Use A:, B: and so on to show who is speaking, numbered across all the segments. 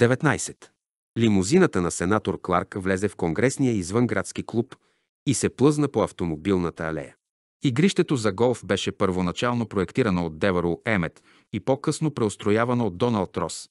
A: 19. Лимузината на сенатор Кларк влезе в конгресния извънградски клуб и се плъзна по автомобилната алея. Игрището за голф беше първоначално проектирано от Деваро Емет и по-късно преустроявано от Доналд Рос,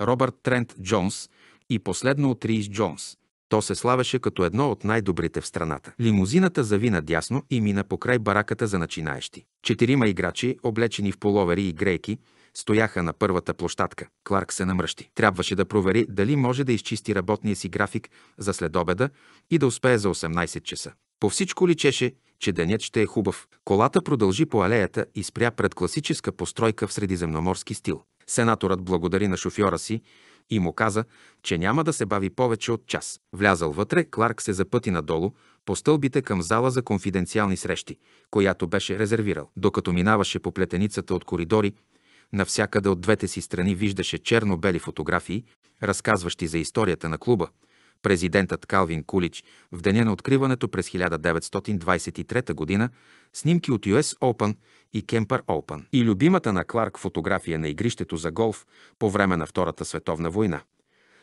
A: Робърт Трент Джонс и последно от Рис Джонс. То се славеше като едно от най-добрите в страната. Лимузината завина дясно и мина покрай бараката за начинаещи. Четирима играчи, облечени в половери и грейки, стояха на първата площадка. Кларк се намръщи. Трябваше да провери дали може да изчисти работния си график за следобеда и да успее за 18 часа. По всичко личеше, че денят ще е хубав. Колата продължи по алеята и спря пред класическа постройка в средиземноморски стил. Сенаторът благодари на шофьора си и му каза, че няма да се бави повече от час. Влязал вътре, Кларк се запъти надолу, по стълбите към зала за конфиденциални срещи, която беше резервирал. Докато минаваше по плетеницата от коридори, Навсякъде от двете си страни виждаше черно-бели фотографии, разказващи за историята на клуба. Президентът Калвин Кулич в деня на откриването през 1923 г. снимки от US Open и Кемпър Open и любимата на Кларк фотография на игрището за голф по време на Втората световна война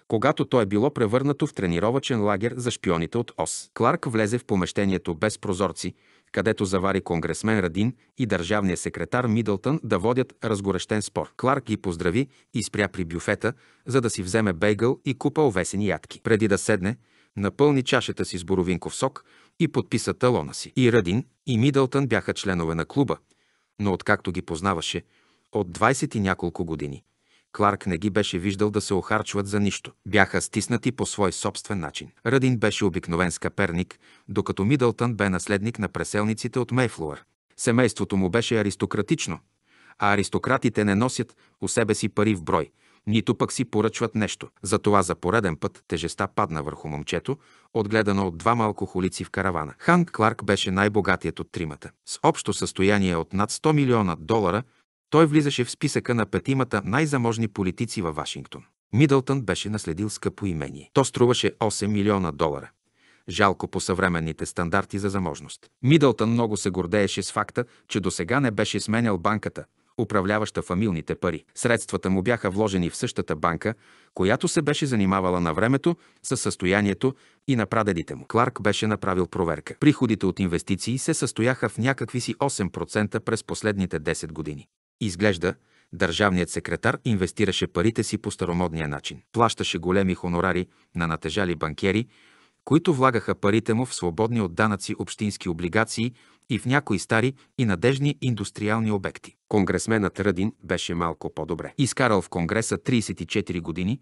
A: когато то е било превърнато в тренировачен лагер за шпионите от ОС. Кларк влезе в помещението без прозорци, където завари конгресмен Радин и държавния секретар Мидълтън да водят разгорещен спор. Кларк ги поздрави и спря при бюфета, за да си вземе бейгъл и купа овесени ядки. Преди да седне, напълни чашата си с боровинков сок и подписа талона си. И Радин, и Мидълтън бяха членове на клуба, но откакто ги познаваше, от 20 и няколко години. Кларк не ги беше виждал да се охарчват за нищо. Бяха стиснати по свой собствен начин. Радин беше обикновен скъперник, докато Мидълтън бе наследник на преселниците от Мейфлуър. Семейството му беше аристократично, а аристократите не носят у себе си пари в брой, нито пък си поръчват нещо. Затова за пореден път тежеста падна върху момчето, отгледано от два малко холици в каравана. Ханг Кларк беше най-богатият от тримата. С общо състояние от над 100 милиона долара – той влизаше в списъка на петимата най-заможни политици във Вашингтон. Мидълтън беше наследил скъпо имение. То струваше 8 милиона долара. Жалко по съвременните стандарти за заможност. Мидълтън много се гордееше с факта, че до сега не беше сменял банката, управляваща фамилните пари. Средствата му бяха вложени в същата банка, която се беше занимавала на времето с състоянието и на прадедите му. Кларк беше направил проверка. Приходите от инвестиции се състояха в някакви си 8% през последните 10 години. Изглежда, държавният секретар инвестираше парите си по старомодния начин. Плащаше големи хонорари на натежали банкери, които влагаха парите му в свободни от данъци общински облигации и в някои стари и надежни индустриални обекти. Конгресменът Радин беше малко по-добре. Изкарал в Конгреса 34 години,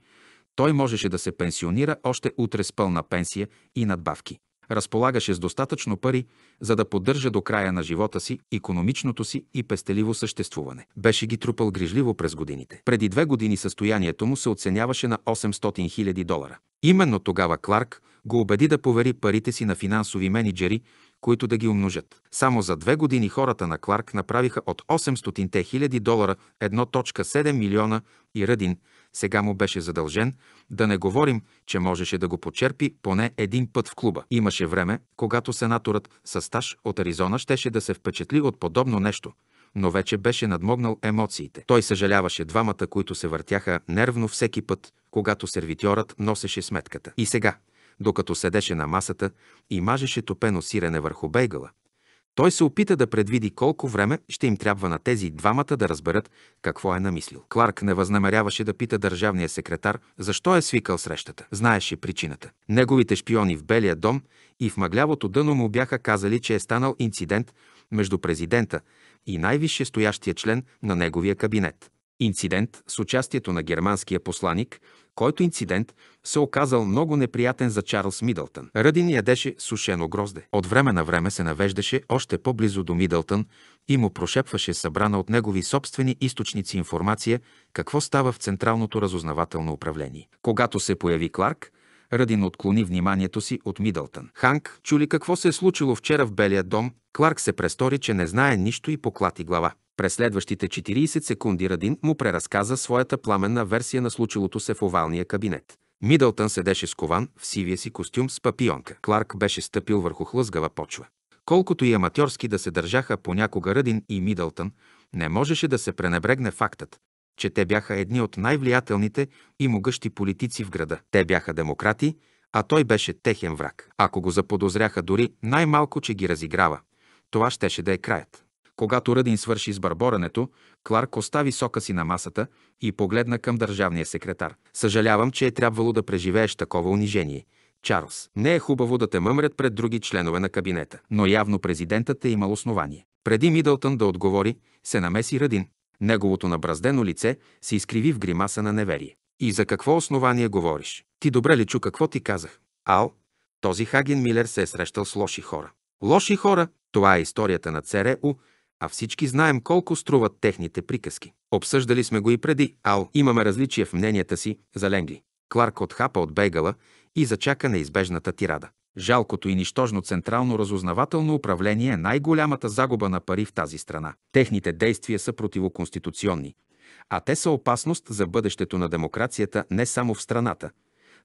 A: той можеше да се пенсионира още утре с пълна пенсия и надбавки разполагаше с достатъчно пари, за да поддържа до края на живота си економичното си и пестеливо съществуване. Беше ги трупал грижливо през годините. Преди две години състоянието му се оценяваше на 800 000 долара. Именно тогава Кларк го убеди да повери парите си на финансови менеджери, които да ги умножат. Само за две години хората на Кларк направиха от 800 000 долара 1.7 милиона и Ръдин – сега му беше задължен, да не говорим, че можеше да го почерпи поне един път в клуба. Имаше време, когато сенаторът с стаж от Аризона щеше да се впечатли от подобно нещо, но вече беше надмогнал емоциите. Той съжаляваше двамата, които се въртяха нервно всеки път, когато сервитьорът носеше сметката. И сега, докато седеше на масата и мажеше топено сирене върху бейгала, той се опита да предвиди колко време ще им трябва на тези двамата да разберат какво е намислил. Кларк не възнамеряваше да пита държавния секретар защо е свикал срещата. Знаеше причината. Неговите шпиони в Белия дом и в мъглявото дъно му бяха казали, че е станал инцидент между президента и най-висше стоящия член на неговия кабинет. Инцидент с участието на германския посланик, който инцидент се оказал много неприятен за Чарлз Мидълтън. Ръдин ядеше сушено грозде. От време на време се навеждаше още по-близо до Мидълтън и му прошепваше събрана от негови собствени източници информация какво става в Централното разузнавателно управление. Когато се появи Кларк, Ръдин отклони вниманието си от Мидълтън. Ханк чули какво се е случило вчера в Белия дом. Кларк се престори, че не знае нищо и поклати глава. През следващите 40 секунди Радин му преразказа своята пламенна версия на случилото се в овалния кабинет. Мидълтън седеше скован в сивия си костюм с папионка. Кларк беше стъпил върху хлъзгава почва. Колкото и аматьорски да се държаха понякога Радин и Мидълтън, не можеше да се пренебрегне фактът, че те бяха едни от най-влиятелните и могъщи политици в града. Те бяха демократи, а той беше техен враг. Ако го заподозряха дори най-малко, че ги разиграва, това щеше да е краят. Когато Ръдин свърши с барборането, Кларк остави сока си на масата и погледна към държавния секретар. Съжалявам, че е трябвало да преживееш такова унижение. Чарлз, не е хубаво да те мъмрят пред други членове на кабинета, но явно президентът е имал основание. Преди Мидълтън да отговори, се намеси Радин. Неговото набраздено лице се изкриви в гримаса на неверие. И за какво основание говориш? Ти добре ли чу какво ти казах? Ал, този Хаген Милер се е срещал с лоши хора. Лоши хора, това е историята на ЦРУ, а всички знаем колко струват техните приказки. Обсъждали сме го и преди, ал имаме различие в мненията си за Ленгли. Кларк отхапа от бегала и зачака неизбежната тирада. Жалкото и нищожно централно разузнавателно управление е най-голямата загуба на пари в тази страна. Техните действия са противоконституционни, а те са опасност за бъдещето на демокрацията не само в страната,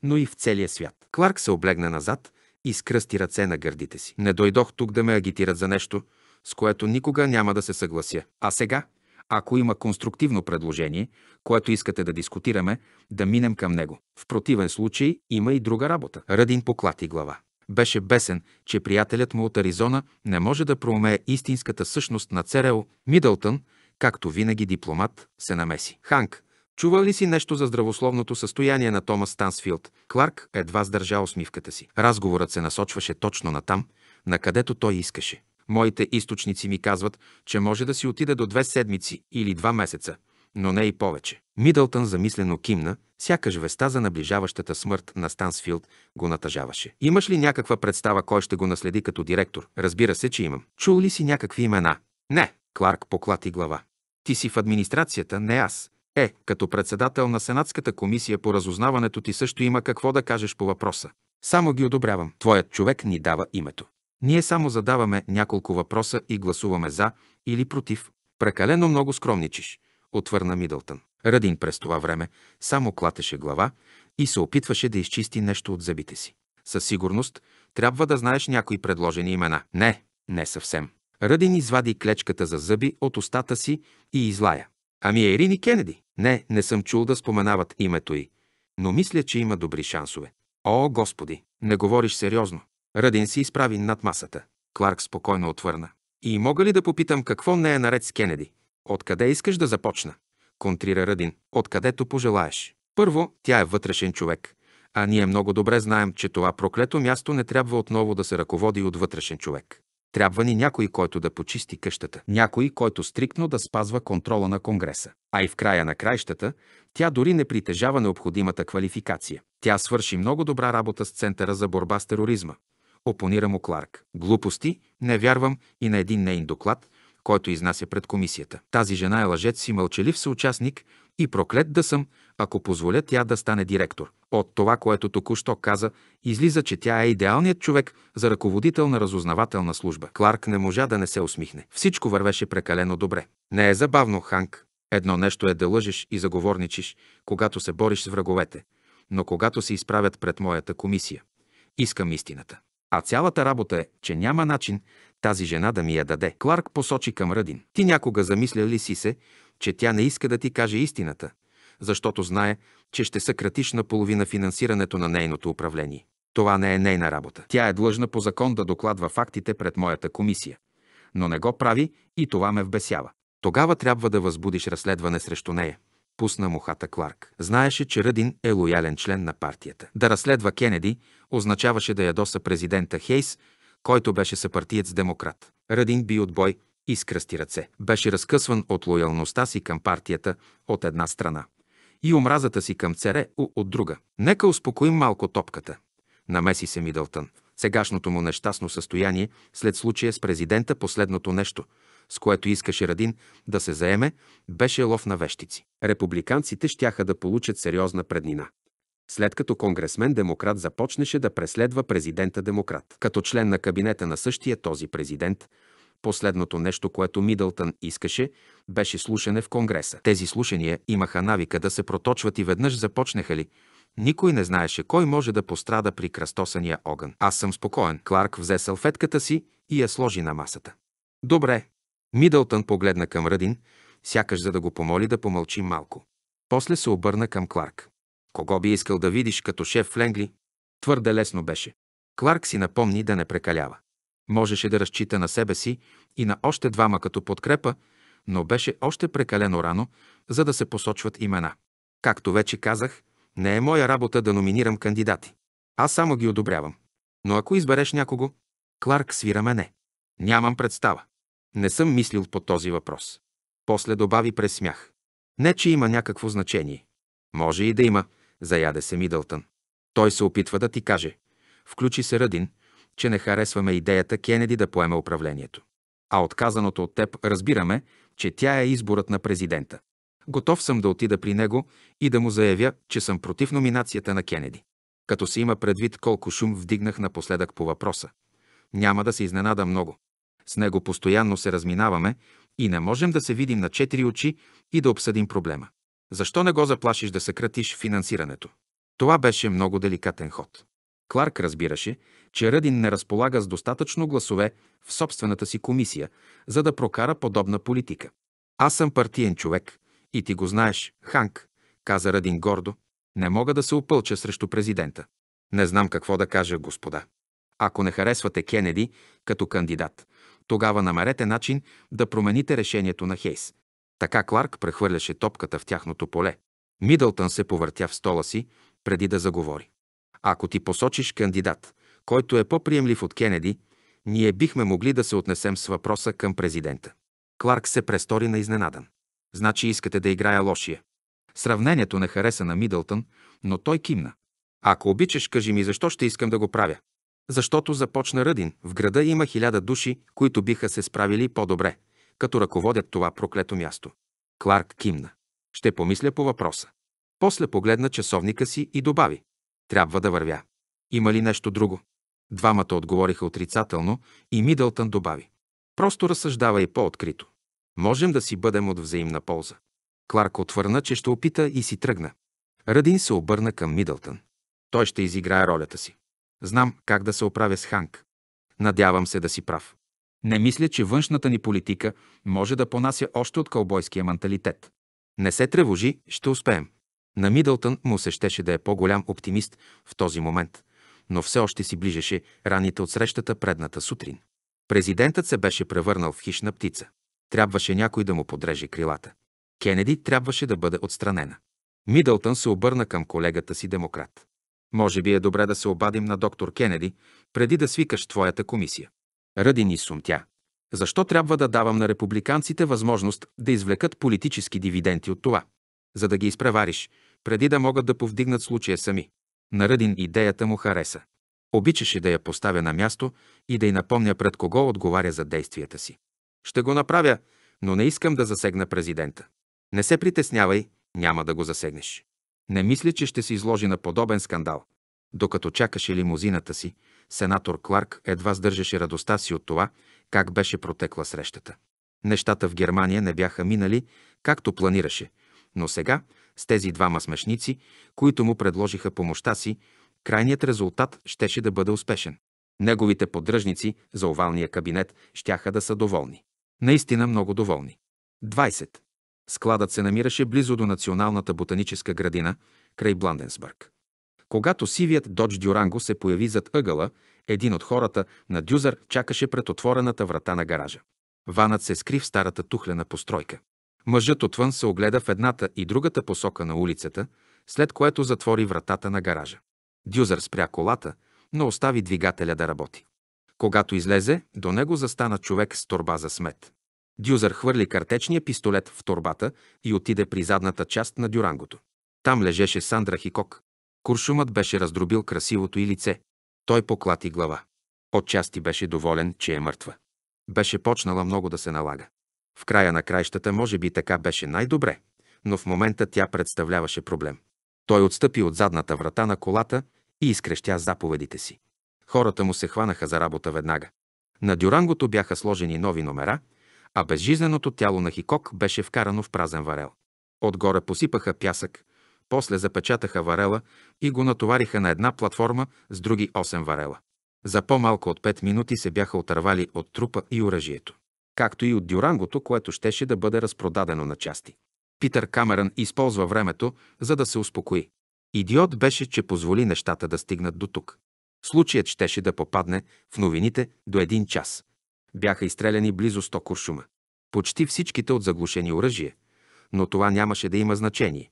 A: но и в целия свят. Кларк се облегна назад и скръсти ръце на гърдите си. Не дойдох тук да ме агитират за нещо – с което никога няма да се съглася. А сега, ако има конструктивно предложение, което искате да дискутираме, да минем към него. В противен случай има и друга работа. Радин поклати глава. Беше бесен, че приятелят му от Аризона не може да проумее истинската същност на ЦРО. Мидълтън, както винаги дипломат, се намеси. Ханк, чува ли си нещо за здравословното състояние на Томас Стансфилд? Кларк едва сдържа усмивката си. Разговорът се насочваше точно натам, на където той искаше. Моите източници ми казват, че може да си отида до две седмици или два месеца, но не и повече. Мидълтън замислено кимна, сякаш веста за наближаващата смърт на Стансфилд го натъжаваше. Имаш ли някаква представа кой ще го наследи като директор? Разбира се, че имам. Чул ли си някакви имена? Не. Кларк поклати глава. Ти си в администрацията, не аз. Е, като председател на Сенатската комисия по разузнаването ти също има какво да кажеш по въпроса. Само ги одобрявам. Твоят човек ни дава името. Ние само задаваме няколко въпроса и гласуваме за или против. Прекалено много скромничиш, отвърна Мидълтън. Радин през това време само клатеше глава и се опитваше да изчисти нещо от зъбите си. Със сигурност трябва да знаеш някои предложени имена. Не, не съвсем. Радин извади клечката за зъби от устата си и излая. Ами е Ирини Кенеди? Не, не съм чул да споменават името й, но мисля, че има добри шансове. О, Господи, не говориш сериозно. Радин се изправи над масата. Кларк спокойно отвърна. И мога ли да попитам какво не е наред с Кенеди? Откъде искаш да започна? Контрира Радин. Откъдето пожелаеш. Първо, тя е вътрешен човек. А ние много добре знаем, че това проклето място не трябва отново да се ръководи от вътрешен човек. Трябва ни някой, който да почисти къщата, някой, който стриктно да спазва контрола на Конгреса. А и в края на краищата, тя дори не притежава необходимата квалификация. Тя свърши много добра работа с Центъра за борба с тероризма. Опонира му Кларк. Глупости, не вярвам и на един нейн доклад, който изнася пред комисията. Тази жена е лъжец и мълчалив съучастник и проклет да съм, ако позволя тя да стане директор. От това, което току-що каза, излиза, че тя е идеалният човек за ръководител на разузнавателна служба. Кларк не можа да не се усмихне. Всичко вървеше прекалено добре. Не е забавно, Ханк. Едно нещо е да лъжеш и заговорничиш, когато се бориш с враговете, но когато се изправят пред моята комисия. Искам истината. А цялата работа е, че няма начин тази жена да ми я даде. Кларк посочи към Ръдин. Ти някога замисля ли си се, че тя не иска да ти каже истината, защото знае, че ще съкратиш наполовина финансирането на нейното управление. Това не е нейна работа. Тя е длъжна по закон да докладва фактите пред моята комисия, но не го прави и това ме вбесява. Тогава трябва да възбудиш разследване срещу нея пусна мухата Кларк. Знаеше, че Ръдин е лоялен член на партията. Да разследва Кенеди означаваше да ядоса президента Хейс, който беше съпартиец демократ. Ръдин би от бой и скръсти ръце. Беше разкъсван от лоялността си към партията от една страна и омразата си към ЦРУ от друга. Нека успокоим малко топката. Намеси се Мидълтън. Сегашното му нещастно състояние след случая с президента последното нещо – с което искаше Радин да се заеме, беше лов на вещици. Републиканците щяха да получат сериозна преднина. След като конгресмен-демократ започнеше да преследва президента-демократ. Като член на кабинета на същия този президент, последното нещо, което Мидълтън искаше, беше слушане в Конгреса. Тези слушания имаха навика да се проточват и веднъж започнаха ли, никой не знаеше кой може да пострада при кръстосания огън. Аз съм спокоен. Кларк взе салфетката си и я сложи на масата. Добре, Мидълтън погледна към Радин, сякаш за да го помоли да помълчи малко. После се обърна към Кларк. Кого би искал да видиш като шеф в Ленгли? Твърде лесно беше. Кларк си напомни да не прекалява. Можеше да разчита на себе си и на още двама като подкрепа, но беше още прекалено рано, за да се посочват имена. Както вече казах, не е моя работа да номинирам кандидати. Аз само ги одобрявам. Но ако избереш някого, Кларк свира мене. Нямам представа. Не съм мислил по този въпрос. После добави през смях. Не, че има някакво значение. Може и да има, заяде се Мидълтън. Той се опитва да ти каже. Включи се Радин, че не харесваме идеята Кенеди да поеме управлението. А отказаното от теб разбираме, че тя е изборът на президента. Готов съм да отида при него и да му заявя, че съм против номинацията на Кенеди. Като се има предвид колко шум вдигнах напоследък по въпроса. Няма да се изненада много. С него постоянно се разминаваме и не можем да се видим на четири очи и да обсъдим проблема. Защо не го заплашиш да съкратиш финансирането? Това беше много деликатен ход. Кларк разбираше, че Ръдин не разполага с достатъчно гласове в собствената си комисия, за да прокара подобна политика. Аз съм партиен човек и ти го знаеш, Ханк, каза Ръдин гордо. Не мога да се опълча срещу президента. Не знам какво да кажа, господа. Ако не харесвате Кенеди като кандидат, тогава намерете начин да промените решението на Хейс. Така Кларк прехвърляше топката в тяхното поле. Мидълтън се повъртя в стола си, преди да заговори. Ако ти посочиш кандидат, който е по-приемлив от Кенеди, ние бихме могли да се отнесем с въпроса към президента. Кларк се престори на изненадан. Значи искате да играя лошия. Сравнението не хареса на Мидълтън, но той кимна. Ако обичаш, кажи ми защо ще искам да го правя. Защото започна Ръдин, в града има хиляда души, които биха се справили по-добре, като ръководят това проклето място. Кларк кимна. Ще помисля по въпроса. После погледна часовника си и добави. Трябва да вървя. Има ли нещо друго? Двамата отговориха отрицателно и Мидълтън добави. Просто разсъждава и по-открито. Можем да си бъдем от взаимна полза. Кларк отвърна, че ще опита и си тръгна. Радин се обърна към Мидълтън. Той ще изиграе ролята си. Знам как да се оправя с Ханк. Надявам се да си прав. Не мисля, че външната ни политика може да понася още от кълбойския менталитет. Не се тревожи, ще успеем. На Мидълтън му се щеше да е по-голям оптимист в този момент, но все още си ближеше раните от срещата предната сутрин. Президентът се беше превърнал в хищна птица. Трябваше някой да му подреже крилата. Кенеди трябваше да бъде отстранена. Мидълтън се обърна към колегата си демократ. Може би е добре да се обадим на доктор Кенеди, преди да свикаш твоята комисия. Ради ни сумтя. Защо трябва да давам на републиканците възможност да извлекат политически дивиденти от това? За да ги изпревариш, преди да могат да повдигнат случая сами. На идеята му хареса. Обичаше да я поставя на място и да й напомня пред кого отговаря за действията си. Ще го направя, но не искам да засегна президента. Не се притеснявай, няма да го засегнеш. Не мисля, че ще се изложи на подобен скандал. Докато чакаше лимузината си, сенатор Кларк едва сдържаше радостта си от това, как беше протекла срещата. Нещата в Германия не бяха минали, както планираше, но сега, с тези двама смешници, които му предложиха помощта си, крайният резултат щеше да бъде успешен. Неговите поддръжници за овалния кабинет щяха да са доволни. Наистина много доволни. 20. Складът се намираше близо до Националната ботаническа градина, край Бланденсбърг. Когато сивият Додж Дюранго се появи зад ъгъла, един от хората на Дюзър чакаше пред отворената врата на гаража. Ванът се скри в старата тухлена постройка. Мъжът отвън се огледа в едната и другата посока на улицата, след което затвори вратата на гаража. Дюзър спря колата, но остави двигателя да работи. Когато излезе, до него застана човек с торба за смет. Дюзър хвърли картечния пистолет в торбата и отиде при задната част на дюрангото. Там лежеше Сандра Хикок. Куршумът беше раздробил красивото и лице. Той поклати глава. Отчасти беше доволен, че е мъртва. Беше почнала много да се налага. В края на краищата може би така беше най-добре, но в момента тя представляваше проблем. Той отстъпи от задната врата на колата и изкрещя заповедите си. Хората му се хванаха за работа веднага. На дюрангото бяха сложени нови номера – а безжизненото тяло на Хикок беше вкарано в празен варел. Отгоре посипаха пясък, после запечатаха варела и го натовариха на една платформа с други 8 варела. За по-малко от 5 минути се бяха отървали от трупа и оръжието, както и от дюрангото, което щеше да бъде разпродадено на части. Питър Камерън използва времето, за да се успокои. Идиот беше, че позволи нещата да стигнат до тук. Случаят щеше да попадне в новините до един час. Бяха изстреляни близо 100 куршума. Почти всичките от заглушени оръжие, но това нямаше да има значение,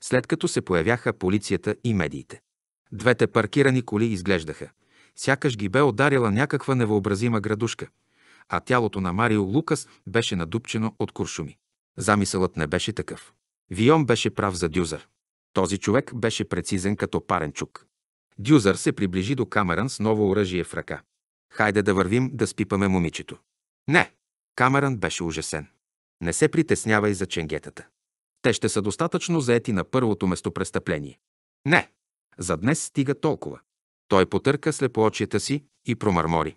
A: след като се появяха полицията и медиите. Двете паркирани коли изглеждаха. Сякаш ги бе ударила някаква невъобразима градушка, а тялото на Марио Лукас беше надупчено от куршуми. Замисълът не беше такъв. Вион беше прав за Дюзър. Този човек беше прецизен като парен чук. Дюзър се приближи до камеран с ново оръжие в ръка. Хайде да вървим да спипаме момичето. Не! Камеран беше ужасен. Не се притеснявай за ченгетата. Те ще са достатъчно заети на първото местопрестъпление. Не! За днес стига толкова. Той потърка слепоочията си и промърмори.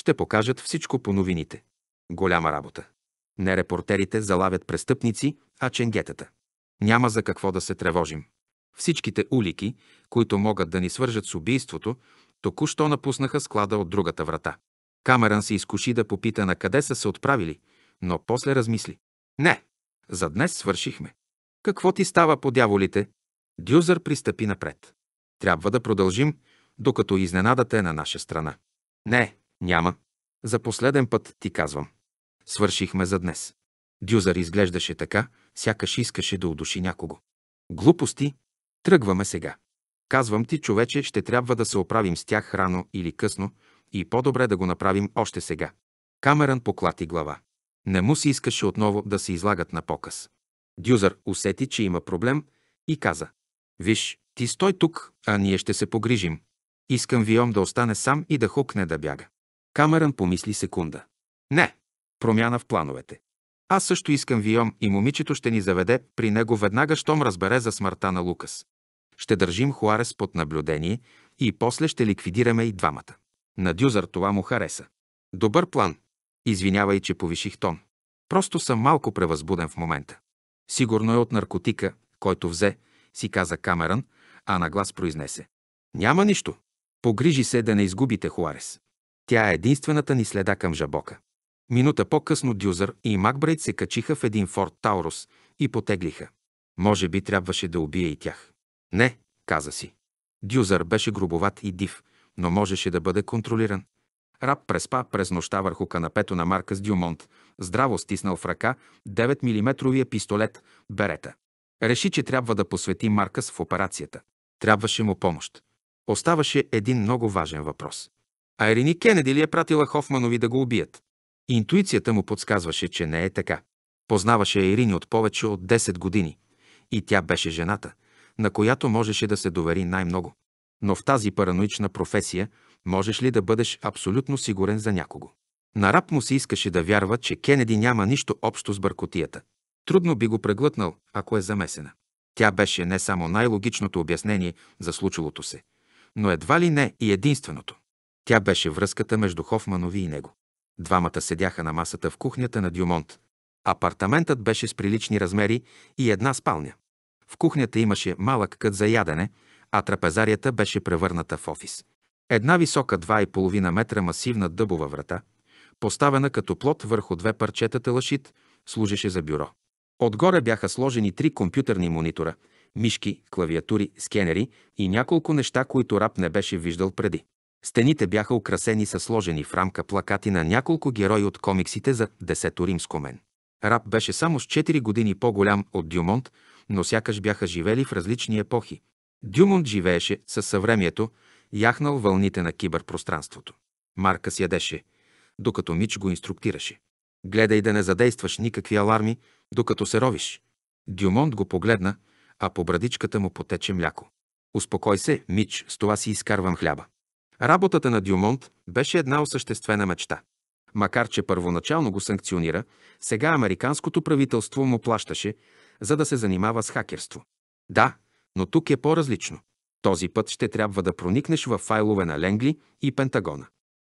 A: Ще покажат всичко по новините. Голяма работа. Не репортерите залавят престъпници, а ченгетата. Няма за какво да се тревожим. Всичките улики, които могат да ни свържат с убийството, Току-що напуснаха склада от другата врата. Камеран се изкуши да попита на къде са се отправили, но после размисли. Не, за днес свършихме. Какво ти става по дяволите? Дюзър пристъпи напред. Трябва да продължим, докато изненадата е на наша страна. Не, няма. За последен път ти казвам. Свършихме за днес. Дюзър изглеждаше така, сякаш искаше да удуши някого. Глупости. Тръгваме сега. Казвам ти, човече, ще трябва да се оправим с тях рано или късно и по-добре да го направим още сега. Камеран поклати глава. Не му се искаше отново да се излагат на показ. Дюзър усети, че има проблем и каза. Виж, ти стой тук, а ние ще се погрижим. Искам Виом да остане сам и да хукне да бяга. Камеран помисли секунда. Не, промяна в плановете. Аз също искам Виом и момичето ще ни заведе при него веднага, щом разбере за смъртта на Лукас ще държим Хуарес под наблюдение и после ще ликвидираме и двамата. На Дюзър това му хареса. Добър план. Извинявай, че повиших тон. Просто съм малко превъзбуден в момента. Сигурно е от наркотика, който взе, си каза Камерън, а на глас произнесе. Няма нищо. Погрижи се да не изгубите Хуарес. Тя е единствената ни следа към Жабока. Минута по-късно Дюзър и Макбрейт се качиха в един форт Таурус и потеглиха. Може би трябваше да убие и тях. Не, каза си. Дюзър беше грубоват и див, но можеше да бъде контролиран. Раб преспа през нощта върху канапето на марка с Дюмонт, здраво стиснал в ръка 9-мм пистолет Берета. Реши, че трябва да посвети Маркъс в операцията. Трябваше му помощ. Оставаше един много важен въпрос. А Ерини Кенеди ли е пратила Хофманови да го убият? Интуицията му подсказваше, че не е така. Познаваше Ерини от повече от 10 години. И тя беше жената – на която можеше да се довери най-много. Но в тази параноична професия можеш ли да бъдеш абсолютно сигурен за някого? На раб му се искаше да вярва, че Кенеди няма нищо общо с бъркотията. Трудно би го преглътнал, ако е замесена. Тя беше не само най-логичното обяснение за случилото се, но едва ли не и единственото. Тя беше връзката между Хофманови и него. Двамата седяха на масата в кухнята на Дюмонт. Апартаментът беше с прилични размери и една спалня. В кухнята имаше малък кът за ядене, а трапезарията беше превърната в офис. Една висока 2,5 метра масивна дъбова врата, поставена като плод върху две парчета лъшит, служеше за бюро. Отгоре бяха сложени три компютърни монитора, мишки, клавиатури, скенери и няколко неща, които раб не беше виждал преди. Стените бяха украсени със сложени в рамка плакати на няколко герои от комиксите за Десето римско мен. Раб беше само с 4 години по-голям от Дюмонт, но сякаш бяха живели в различни епохи. Дюмонт живееше със съвремието, яхнал вълните на киберпространството. Марка ядеше, докато Мич го инструктираше. Гледай да не задействаш никакви аларми, докато се ровиш. Дюмонт го погледна, а по брадичката му потече мляко. Успокой се, Мич, с това си изкарвам хляба. Работата на Дюмонт беше една осъществена мечта. Макар че първоначално го санкционира, сега американското правителство му плащаше, за да се занимава с хакерство. Да, но тук е по-различно. Този път ще трябва да проникнеш в файлове на Ленгли и Пентагона.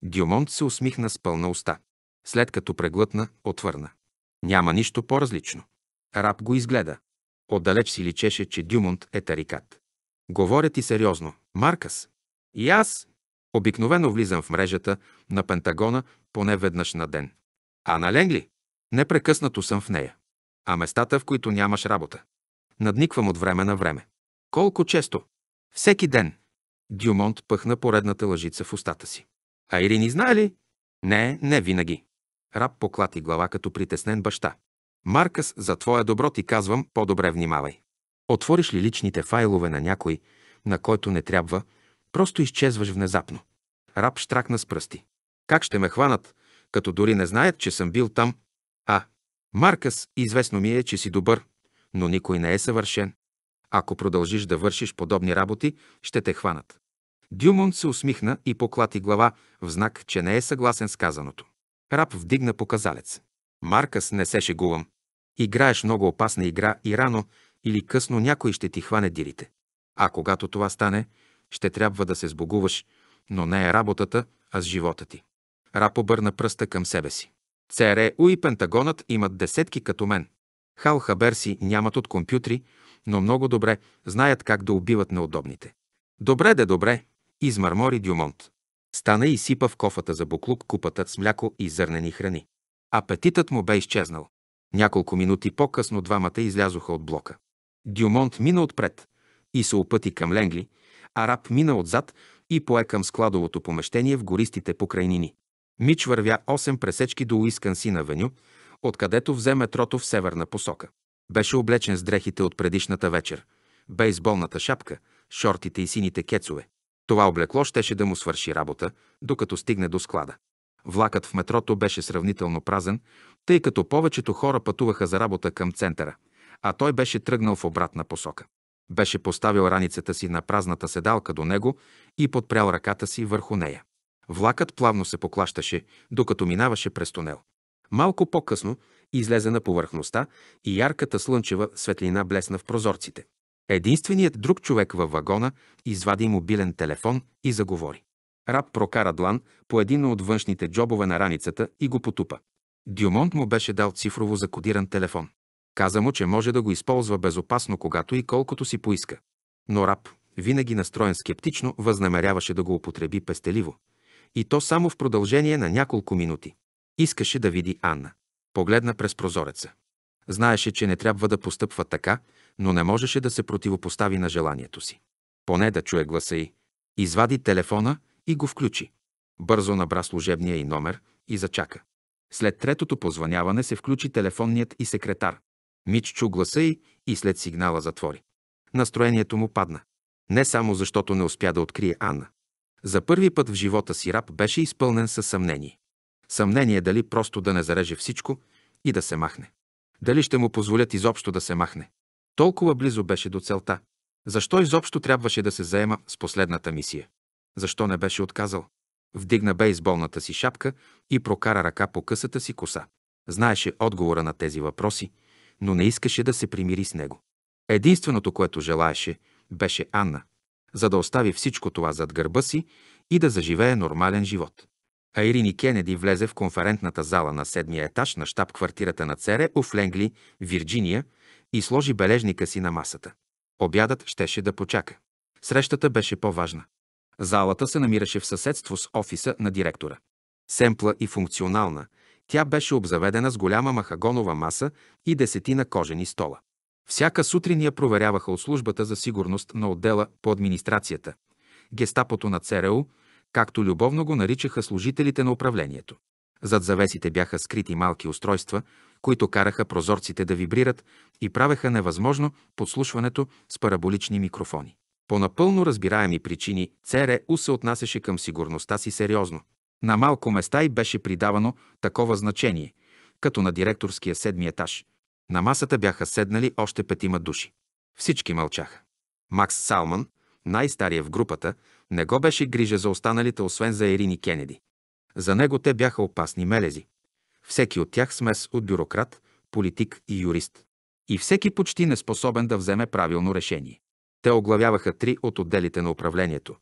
A: Дюмонт се усмихна с пълна уста. След като преглътна, отвърна. Няма нищо по-различно. Раб го изгледа. Отдалеч си личеше, че Дюмонт е тарикат. Говоря ти сериозно. Маркас. И аз. Обикновено влизам в мрежата на Пентагона поне веднъж на ден. А на Ленгли? Непрекъснато съм в нея а местата, в които нямаш работа. Надниквам от време на време. Колко често? Всеки ден. Дюмонт пъхна поредната лъжица в устата си. А Ирини знае ли? Не, не винаги. Раб поклати глава като притеснен баща. Маркъс, за твое добро ти казвам, по-добре внимавай. Отвориш ли личните файлове на някой, на който не трябва, просто изчезваш внезапно. Раб штракна с пръсти. Как ще ме хванат, като дори не знаят, че съм бил там? А, Маркъс, известно ми е, че си добър, но никой не е съвършен. Ако продължиш да вършиш подобни работи, ще те хванат. Дюмон се усмихна и поклати глава в знак, че не е съгласен с казаното. Раб вдигна показалец. Маркъс, не се шегувам. Играеш много опасна игра и рано или късно някой ще ти хване дирите. А когато това стане, ще трябва да се сбогуваш, но не е работата, а с живота ти. Раб обърна пръста към себе си. ЦРУ и Пентагонът имат десетки като мен. Хал Хаберси нямат от компютри, но много добре знаят как да убиват неудобните. Добре де добре, измърмори Дюмонт. Стана и сипа в кофата за буклук купата с мляко и зърнени храни. Апетитът му бе изчезнал. Няколко минути по-късно двамата излязоха от блока. Дюмонт мина отпред и се опъти към Ленгли, а раб мина отзад и пое към складовото помещение в гористите покрайнини. Мич вървя 8 пресечки до Уискан си на Веню, откъдето взе метрото в северна посока. Беше облечен с дрехите от предишната вечер, бейсболната шапка, шортите и сините кецове. Това облекло щеше да му свърши работа, докато стигне до склада. Влакът в метрото беше сравнително празен, тъй като повечето хора пътуваха за работа към центъра, а той беше тръгнал в обратна посока. Беше поставил раницата си на празната седалка до него и подпрял ръката си върху нея. Влакът плавно се поклащаше, докато минаваше през тунел. Малко по-късно излезе на повърхността и ярката слънчева светлина блесна в прозорците. Единственият друг човек във вагона извади мобилен телефон и заговори. Раб прокара длан по един от външните джобове на раницата и го потупа. Дюмонт му беше дал цифрово закодиран телефон. Каза му, че може да го използва безопасно, когато и колкото си поиска. Но раб, винаги настроен скептично, възнамеряваше да го употреби пестеливо, и то само в продължение на няколко минути. Искаше да види Анна. Погледна през прозореца. Знаеше, че не трябва да постъпва така, но не можеше да се противопостави на желанието си. Поне да чуе гласа й. Извади телефона и го включи. Бързо набра служебния й номер и зачака. След третото позваняване се включи телефонният и секретар. Мич чу гласа й и след сигнала затвори. Настроението му падна. Не само защото не успя да открие Анна. За първи път в живота си раб беше изпълнен със съмнение. Съмнение дали просто да не зареже всичко и да се махне. Дали ще му позволят изобщо да се махне. Толкова близо беше до целта. Защо изобщо трябваше да се заема с последната мисия? Защо не беше отказал? Вдигна бейсболната си шапка и прокара ръка по късата си коса. Знаеше отговора на тези въпроси, но не искаше да се примири с него. Единственото, което желаеше, беше Анна, за да остави всичко това зад гърба си и да заживее нормален живот. Айрини Кенеди влезе в конферентната зала на седмия етаж на штаб квартирата на цере у Ленгли, Вирджиния, и сложи бележника си на масата. Обядът щеше да почака. Срещата беше по-важна. Залата се намираше в съседство с офиса на директора. Семпла и функционална, тя беше обзаведена с голяма махагонова маса и десетина кожени стола. Всяка сутрин я проверяваха от службата за сигурност на отдела по администрацията, гестапото на ЦРУ, както любовно го наричаха служителите на управлението. Зад завесите бяха скрити малки устройства, които караха прозорците да вибрират и правеха невъзможно подслушването с параболични микрофони. По напълно разбираеми причини ЦРУ се отнасяше към сигурността си сериозно. На малко места й беше придавано такова значение, като на директорския седми етаж, на масата бяха седнали още петима души. Всички мълчаха. Макс Салман, най-стария в групата, не го беше грижа за останалите, освен за Ерини Кенеди. За него те бяха опасни мелези. Всеки от тях смес от бюрократ, политик и юрист. И всеки почти неспособен да вземе правилно решение. Те оглавяваха три от отделите на управлението,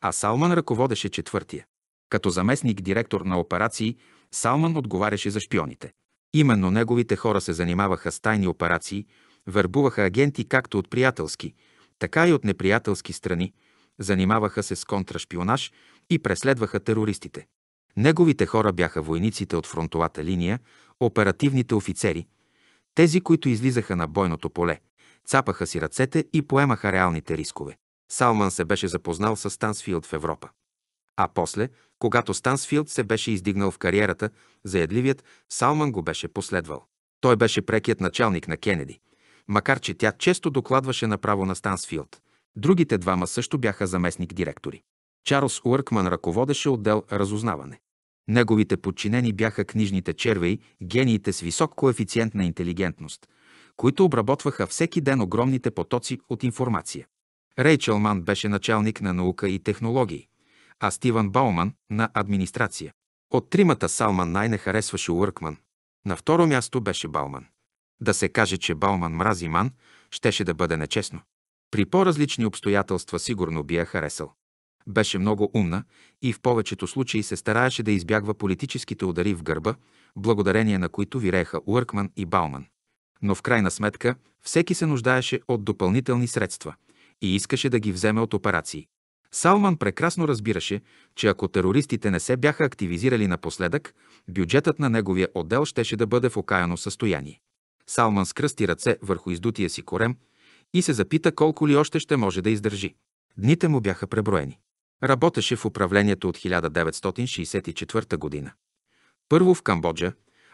A: а Салман ръководеше четвъртия. Като заместник директор на операции, Салман отговаряше за шпионите. Именно неговите хора се занимаваха с тайни операции, вербуваха агенти както от приятелски, така и от неприятелски страни, занимаваха се с контрашпионаж и преследваха терористите. Неговите хора бяха войниците от фронтовата линия, оперативните офицери, тези, които излизаха на бойното поле, цапаха си ръцете и поемаха реалните рискове. Салман се беше запознал с Стансфилд в Европа. А после когато Стансфилд се беше издигнал в кариерата, заедливият Салман го беше последвал. Той беше прекият началник на Кенеди, макар че тя често докладваше направо на Стансфилд. Другите двама също бяха заместник-директори. Чарлз Уъркман ръководеше отдел разузнаване. Неговите подчинени бяха книжните червеи, гениите с висок коефициент на интелигентност, които обработваха всеки ден огромните потоци от информация. Рейчел Ман беше началник на наука и технологии а Стиван Бауман на администрация. От тримата Салман най-не харесваше Уъркман. На второ място беше Бауман. Да се каже, че Бауман мрази ман, щеше да бъде нечестно. При по-различни обстоятелства сигурно би я харесал. Беше много умна и в повечето случаи се стараеше да избягва политическите удари в гърба, благодарение на които вирееха Уъркман и Бауман. Но в крайна сметка всеки се нуждаеше от допълнителни средства и искаше да ги вземе от операции. Салман прекрасно разбираше, че ако терористите не се бяха активизирали напоследък, бюджетът на неговия отдел щеше да бъде в окаяно състояние. Салман скръсти ръце върху издутия си корем и се запита колко ли още ще може да издържи. Дните му бяха преброени. Работеше в управлението от 1964 година. Първо в Камбоджа,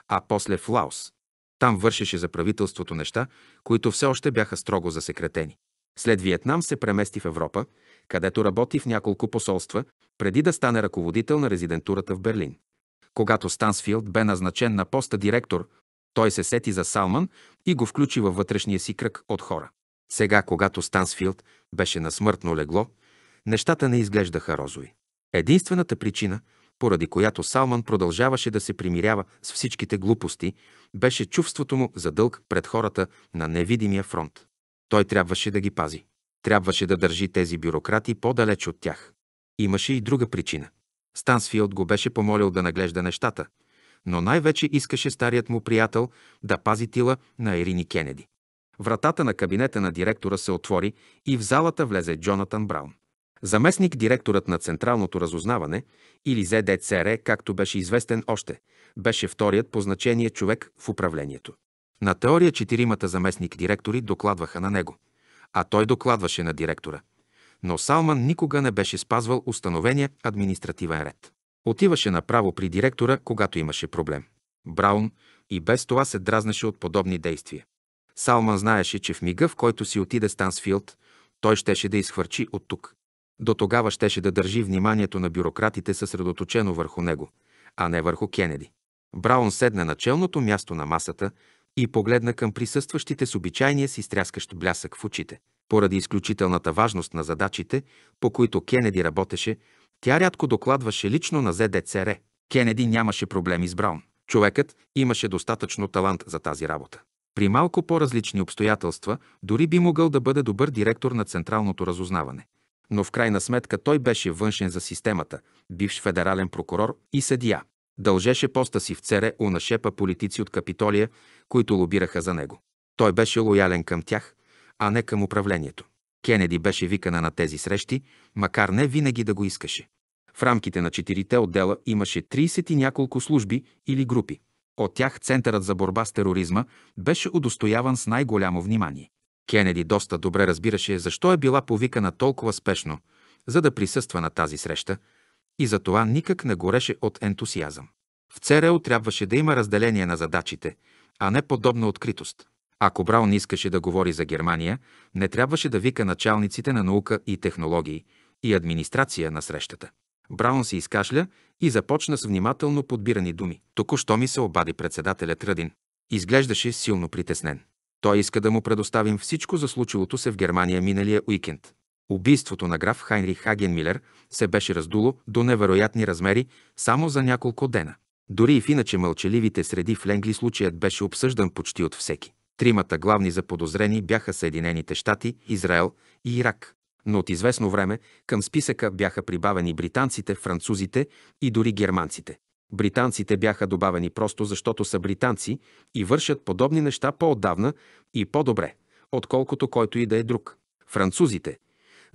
A: а после в Лаос. Там вършеше за правителството неща, които все още бяха строго засекретени. След Виетнам се премести в Европа където работи в няколко посолства, преди да стане ръководител на резидентурата в Берлин. Когато Стансфилд бе назначен на поста директор, той се сети за Салман и го включи във вътрешния си кръг от хора. Сега, когато Стансфилд беше на смъртно легло, нещата не изглеждаха розови. Единствената причина, поради която Салман продължаваше да се примирява с всичките глупости, беше чувството му за дълг пред хората на невидимия фронт. Той трябваше да ги пази. Трябваше да държи тези бюрократи по-далеч от тях. Имаше и друга причина. Стансфилд го беше помолил да наглежда нещата, но най-вече искаше старият му приятел да пази тила на Ерини Кенеди. Вратата на кабинета на директора се отвори и в залата влезе Джонатан Браун. Заместник директорът на Централното разузнаване, или ЗДЦР, както беше известен още, беше вторият по значение човек в управлението. На теория четиримата заместник директори докладваха на него а той докладваше на директора. Но Салман никога не беше спазвал установения административен ред. Отиваше направо при директора, когато имаше проблем. Браун и без това се дразнеше от подобни действия. Салман знаеше, че в мига, в който си отиде Стансфилд, той щеше да изхвърчи от тук. До тогава щеше да държи вниманието на бюрократите съсредоточено върху него, а не върху Кенеди. Браун седна на челното място на масата и погледна към присъстващите с обичайния си стряскащ блясък в очите. Поради изключителната важност на задачите, по които Кенеди работеше, тя рядко докладваше лично на ЗДЦР. Кенеди нямаше проблеми с Браун. Човекът имаше достатъчно талант за тази работа. При малко по-различни обстоятелства дори би могъл да бъде добър директор на Централното разузнаване. Но в крайна сметка той беше външен за системата, бивш федерален прокурор и съдия. Дължеше поста си в Цере на шепа политици от Капитолия, които лобираха за него. Той беше лоялен към тях, а не към управлението. Кенеди беше викана на тези срещи, макар не винаги да го искаше. В рамките на четирите отдела имаше 30 и няколко служби или групи. От тях Центърът за борба с тероризма беше удостояван с най-голямо внимание. Кенеди доста добре разбираше защо е била повикана толкова спешно, за да присъства на тази среща – и затова никак не гореше от ентусиазъм. В ЦРУ трябваше да има разделение на задачите, а не подобна откритост. Ако Браун искаше да говори за Германия, не трябваше да вика началниците на наука и технологии и администрация на срещата. Браун се изкашля и започна с внимателно подбирани думи. Току-що ми се обади председателят Радин. Изглеждаше силно притеснен. Той иска да му предоставим всичко за случилото се в Германия миналия уикенд. Убийството на граф Хайнрих Хагенмилер се беше раздуло до невероятни размери само за няколко дена. Дори и в иначе мълчаливите среди в Ленгли случаят беше обсъждан почти от всеки. Тримата главни заподозрени бяха Съединените щати, Израел и Ирак. Но от известно време към списъка бяха прибавени британците, французите и дори германците. Британците бяха добавени просто защото са британци и вършат подобни неща по-отдавна и по-добре, отколкото който и да е друг. Французите,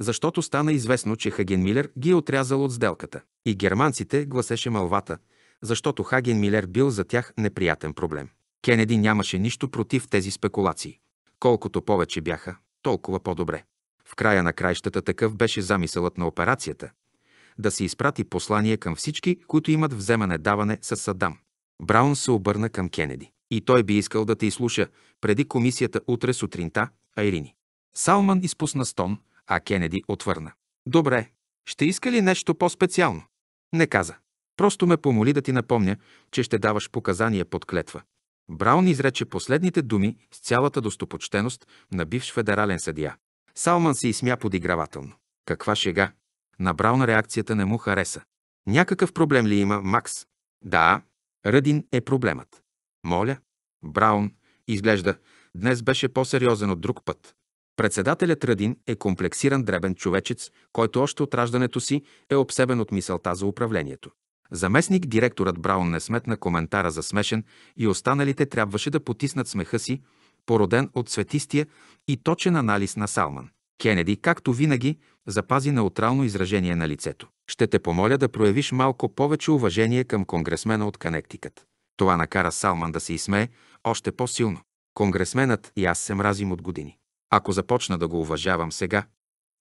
A: защото стана известно, че Хаген Милер ги е отрязал от сделката. И германците гласеше мълвата, защото Хаген Милер бил за тях неприятен проблем. Кенеди нямаше нищо против тези спекулации. Колкото повече бяха, толкова по-добре. В края на краищата такъв беше замисълът на операцията – да се изпрати послание към всички, които имат вземане-даване с Садам. Браун се обърна към Кенеди. И той би искал да те изслуша преди комисията утре сутринта, Айрини. Салман изпусна стон, а Кенеди отвърна. Добре, ще иска ли нещо по-специално? Не каза. Просто ме помоли да ти напомня, че ще даваш показания под клетва. Браун изрече последните думи с цялата достопочтеност на бивш федерален съдия. Салман се изсмя подигравателно. Каква шега? На Браун реакцията не му хареса. Някакъв проблем ли има, Макс? Да, Ръдин е проблемът. Моля? Браун, изглежда, днес беше по-сериозен от друг път. Председателят Радин е комплексиран дребен човечец, който още от раждането си е обсебен от мисълта за управлението. Заместник директорът Браун не сметна коментара за смешен и останалите трябваше да потиснат смеха си, породен от светистия и точен анализ на Салман. Кенеди, както винаги, запази неутрално изражение на лицето. Ще те помоля да проявиш малко повече уважение към конгресмена от Канектикът. Това накара Салман да се изсмее още по-силно. Конгресменът и аз се мразим от години. Ако започна да го уважавам сега,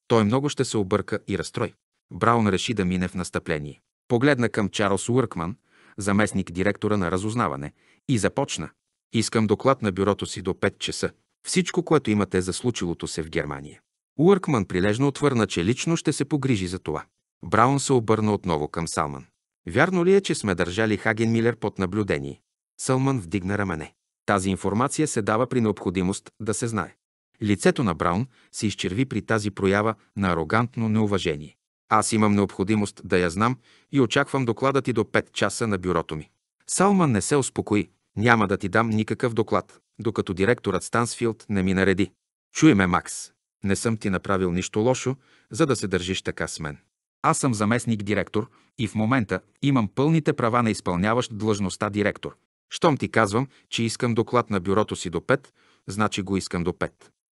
A: той много ще се обърка и разстрой. Браун реши да мине в настъпление. Погледна към Чарлз Уъркман, заместник директора на разузнаване, и започна. Искам доклад на бюрото си до 5 часа. Всичко, което имате за случилото се в Германия. Уъркман прилежно отвърна, че лично ще се погрижи за това. Браун се обърна отново към Салман. Вярно ли е, че сме държали Хаген Милер под наблюдение? Салман вдигна рамене. Тази информация се дава при необходимост да се знае. Лицето на Браун се изчерви при тази проява на арогантно неуважение. Аз имам необходимост да я знам и очаквам доклада ти до 5 часа на бюрото ми. Салман не се успокои. Няма да ти дам никакъв доклад, докато директорът Стансфилд не ми нареди. Чуй ме, Макс. Не съм ти направил нищо лошо, за да се държиш така с мен. Аз съм заместник директор и в момента имам пълните права на изпълняващ длъжността директор. Щом ти казвам, че искам доклад на бюрото си до 5, значи го искам до 5.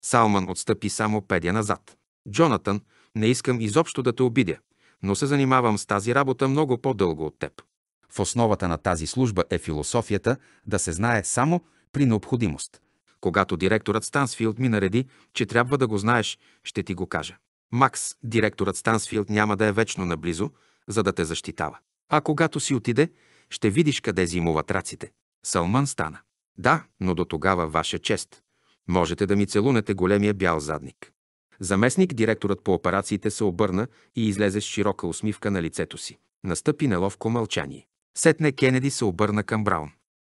A: Салман отстъпи само педя назад. Джонатан, не искам изобщо да те обидя, но се занимавам с тази работа много по-дълго от теб. В основата на тази служба е философията да се знае само при необходимост. Когато директорът Стансфилд ми нареди, че трябва да го знаеш, ще ти го кажа. Макс, директорът Стансфилд няма да е вечно наблизо, за да те защитава. А когато си отиде, ще видиш къде зимуват раците. Салман стана. Да, но до тогава ваша чест. Можете да ми целунете големия бял задник. Заместник директорът по операциите се обърна и излезе с широка усмивка на лицето си. Настъпи неловко мълчание. Сетне Кенеди се обърна към Браун.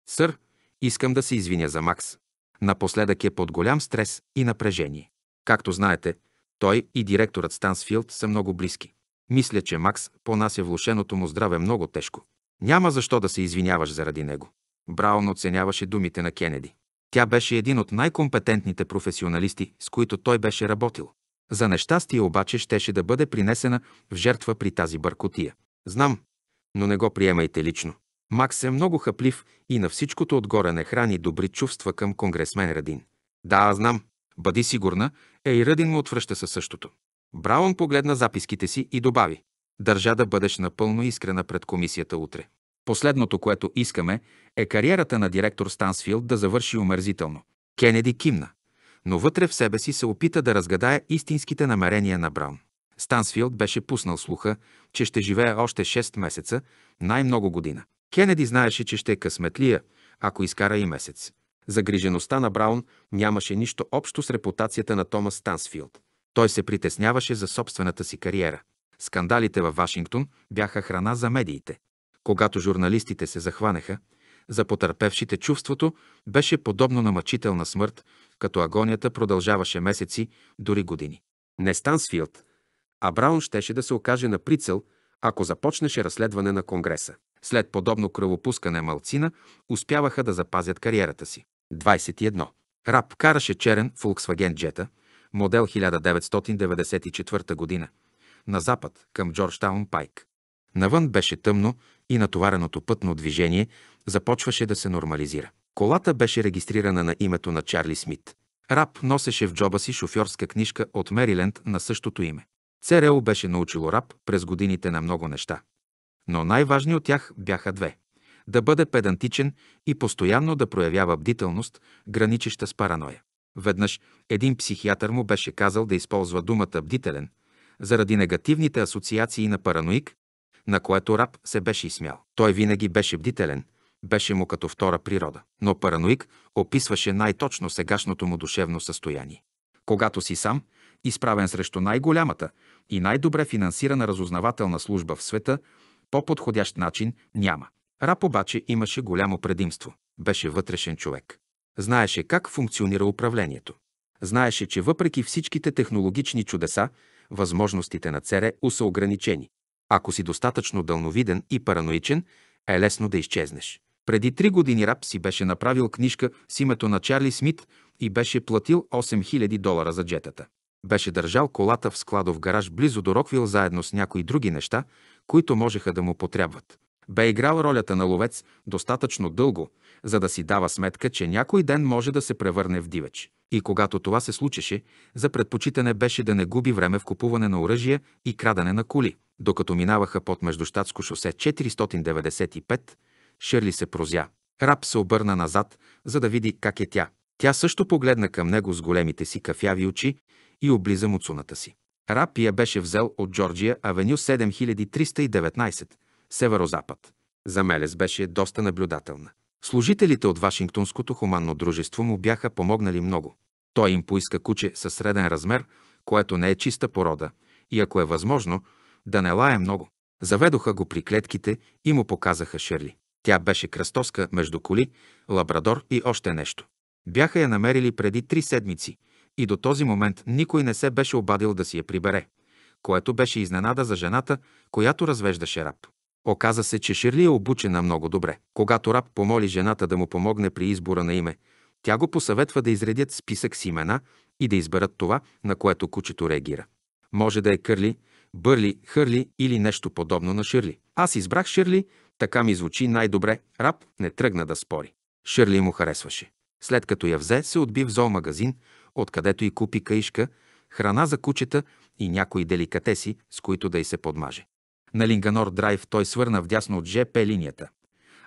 A: Сър, искам да се извиня за Макс. Напоследък е под голям стрес и напрежение. Както знаете, той и директорът Стансфилд са много близки. Мисля, че Макс понася влушеното му здраве много тежко. Няма защо да се извиняваш заради него. Браун оценяваше думите на Кенеди. Тя беше един от най-компетентните професионалисти, с които той беше работил. За нещастие обаче щеше да бъде принесена в жертва при тази бъркотия. Знам, но не го приемайте лично. Макс е много хаплив и на всичкото отгоре не храни добри чувства към конгресмен Радин. Да, знам. Бъди сигурна, е и Радин му отвръща със същото. Браун погледна записките си и добави. Държа да бъдеш напълно искрена пред комисията утре. Последното, което искаме, е кариерата на директор Стансфилд да завърши омерзително. Кенеди кимна, но вътре в себе си се опита да разгадае истинските намерения на Браун. Стансфилд беше пуснал слуха, че ще живее още 6 месеца, най-много година. Кенеди знаеше, че ще е късметлия, ако изкара и месец. Загрижеността на Браун нямаше нищо общо с репутацията на Томас Стансфилд. Той се притесняваше за собствената си кариера. Скандалите във Вашингтон бяха храна за медиите. Когато журналистите се захванеха, за потърпевшите чувството беше подобно на мъчителна смърт, като агонията продължаваше месеци, дори години. Не Стансфилд, а Браун щеше да се окаже на прицел, ако започнеше разследване на Конгреса. След подобно кръвопускане малцина успяваха да запазят кариерата си. 21. Раб караше черен Volkswagen Jetta, модел 1994 година, на запад към Джорджтаун Пайк. Навън беше тъмно, и натовареното пътно движение започваше да се нормализира. Колата беше регистрирана на името на Чарли Смит. Раб носеше в джоба си шофьорска книжка от Мериленд на същото име. ЦРУ беше научило Раб през годините на много неща. Но най-важни от тях бяха две. Да бъде педантичен и постоянно да проявява бдителност, граничеща с параноя. Веднъж един психиатър му беше казал да използва думата бдителен, заради негативните асоциации на параноик на което раб се беше изсмял. Той винаги беше бдителен, беше му като втора природа. Но параноик описваше най-точно сегашното му душевно състояние. Когато си сам, изправен срещу най-голямата и най-добре финансирана разузнавателна служба в света, по-подходящ начин няма. Раб обаче имаше голямо предимство. Беше вътрешен човек. Знаеше как функционира управлението. Знаеше, че въпреки всичките технологични чудеса, възможностите на ЦРУ са ограничени. Ако си достатъчно дълновиден и параноичен, е лесно да изчезнеш. Преди три години раб си беше направил книжка с името на Чарли Смит и беше платил 8000 долара за джетата. Беше държал колата в складов гараж близо до Роквил заедно с някои други неща, които можеха да му потрябват бе играл ролята на ловец достатъчно дълго, за да си дава сметка, че някой ден може да се превърне в дивеч. И когато това се случеше, за предпочитане беше да не губи време в купуване на оръжия и крадане на кули. Докато минаваха под Междущатско шосе 495, Шерли се прозя. Раб се обърна назад, за да види как е тя. Тя също погледна към него с големите си кафяви очи и облиза муцуната си. Раб я беше взел от Джорджия Авеню 7319, северо-запад. За Мелес беше доста наблюдателна. Служителите от Вашингтонското хуманно дружество му бяха помогнали много. Той им поиска куче със среден размер, което не е чиста порода, и ако е възможно, да не лае много. Заведоха го при клетките и му показаха Шерли. Тя беше кръстоска между коли, лабрадор и още нещо. Бяха я намерили преди три седмици и до този момент никой не се беше обадил да си я прибере, което беше изненада за жената, която развеждаше раб. Оказа се, че Ширли е обучена много добре. Когато раб помоли жената да му помогне при избора на име, тя го посъветва да изредят списък с имена и да изберат това, на което кучето реагира. Може да е Кърли, Бърли, Хърли или нещо подобно на Ширли. Аз избрах Ширли, така ми звучи най-добре. Раб не тръгна да спори. Ширли му харесваше. След като я взе, се отби в зоомагазин, откъдето и купи каишка, храна за кучета и някои деликатеси, с които да й се подмаже. На Линганор драйв той свърна вдясно от ЖП линията,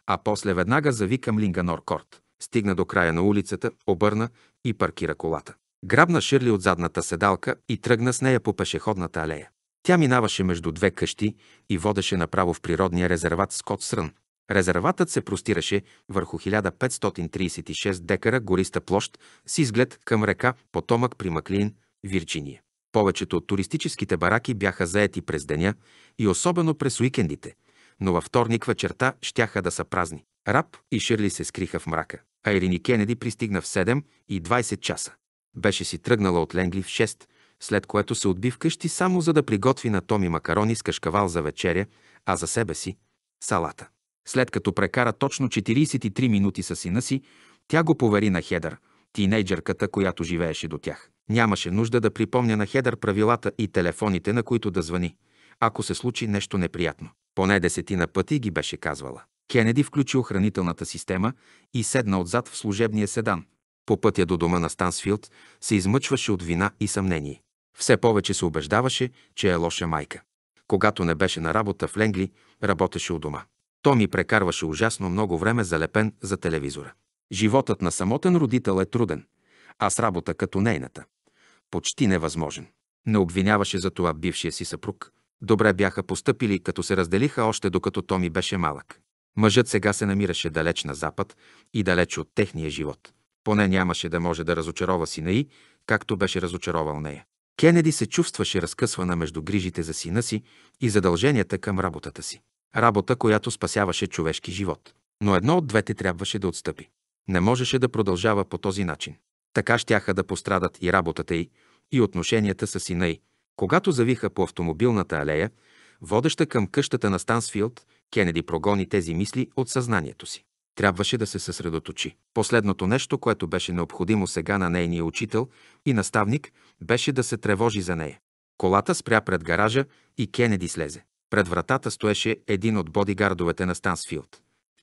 A: а после веднага зави към Линганор корт. Стигна до края на улицата, обърна и паркира колата. Грабна Ширли от задната седалка и тръгна с нея по пешеходната алея. Тя минаваше между две къщи и водеше направо в природния резерват Скот Срън. Резерватът се простираше върху 1536 декара гориста площ с изглед към река Потомък при Маклин, Вирджиния. Повечето от туристическите бараки бяха заети през деня и особено през уикендите, но във вторник вечерта щяха да са празни. Раб и Ширли се скриха в мрака, а Ирини Кенеди пристигна в 7 и 20 часа. Беше си тръгнала от Ленгли в 6, след което се отби вкъщи само за да приготви на Томи макарони с кашкавал за вечеря, а за себе си – салата. След като прекара точно 43 минути с сина си, тя го повери на Хедър, тинейджърката, която живееше до тях. Нямаше нужда да припомня на Хедър правилата и телефоните, на които да звъни, ако се случи нещо неприятно. Поне десетина пъти ги беше казвала. Кенеди включи охранителната система и седна отзад в служебния седан. По пътя до дома на Стансфилд се измъчваше от вина и съмнение. Все повече се убеждаваше, че е лоша майка. Когато не беше на работа в Ленгли, работеше у дома. То ми прекарваше ужасно много време залепен за телевизора. Животът на самотен родител е труден а с работа като нейната. Почти невъзможен. Не обвиняваше за това бившия си съпруг. Добре бяха постъпили, като се разделиха още докато Томи беше малък. Мъжът сега се намираше далеч на запад и далеч от техния живот. Поне нямаше да може да разочарова сина и, както беше разочаровал нея. Кенеди се чувстваше разкъсвана между грижите за сина си и задълженията към работата си. Работа, която спасяваше човешки живот. Но едно от двете трябваше да отстъпи. Не можеше да продължава по този начин. Така щяха да пострадат и работата й, и отношенията с сина й. Когато завиха по автомобилната алея, водеща към къщата на Стансфилд, Кенеди прогони тези мисли от съзнанието си. Трябваше да се съсредоточи. Последното нещо, което беше необходимо сега на нейния учител и наставник, беше да се тревожи за нея. Колата спря пред гаража и Кенеди слезе. Пред вратата стоеше един от бодигардовете на Стансфилд.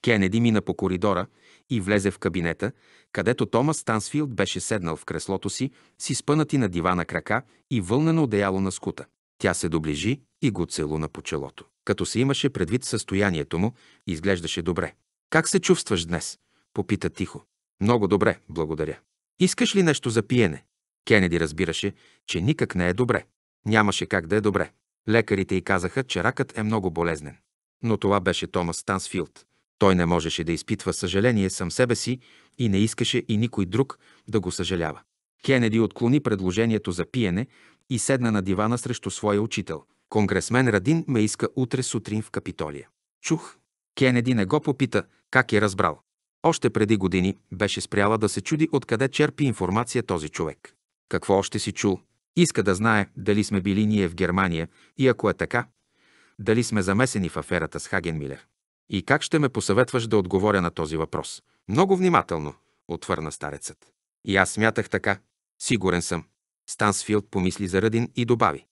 A: Кенеди мина по коридора и влезе в кабинета, където Томас Стансфилд беше седнал в креслото си с изпънати на дивана крака и вълнено одеяло на скута. Тя се доближи и го целуна по челото. Като се имаше предвид състоянието му, изглеждаше добре. «Как се чувстваш днес?» – попита тихо. «Много добре, благодаря. Искаш ли нещо за пиене?» Кенеди разбираше, че никак не е добре. Нямаше как да е добре. Лекарите й казаха, че ракът е много болезнен. Но това беше Томас Стансфилд. Той не можеше да изпитва съжаление сам себе си и не искаше и никой друг да го съжалява. Кенеди отклони предложението за пиене и седна на дивана срещу своя учител. Конгресмен Радин ме иска утре сутрин в Капитолия. Чух. Кенеди не го попита как е разбрал. Още преди години беше спряла да се чуди откъде черпи информация този човек. Какво още си чул? Иска да знае дали сме били ние в Германия и ако е така, дали сме замесени в аферата с Хаген Милер. И как ще ме посъветваш да отговоря на този въпрос? Много внимателно, отвърна старецът. И аз смятах така. Сигурен съм. Стансфилд помисли за Ръдин и добави.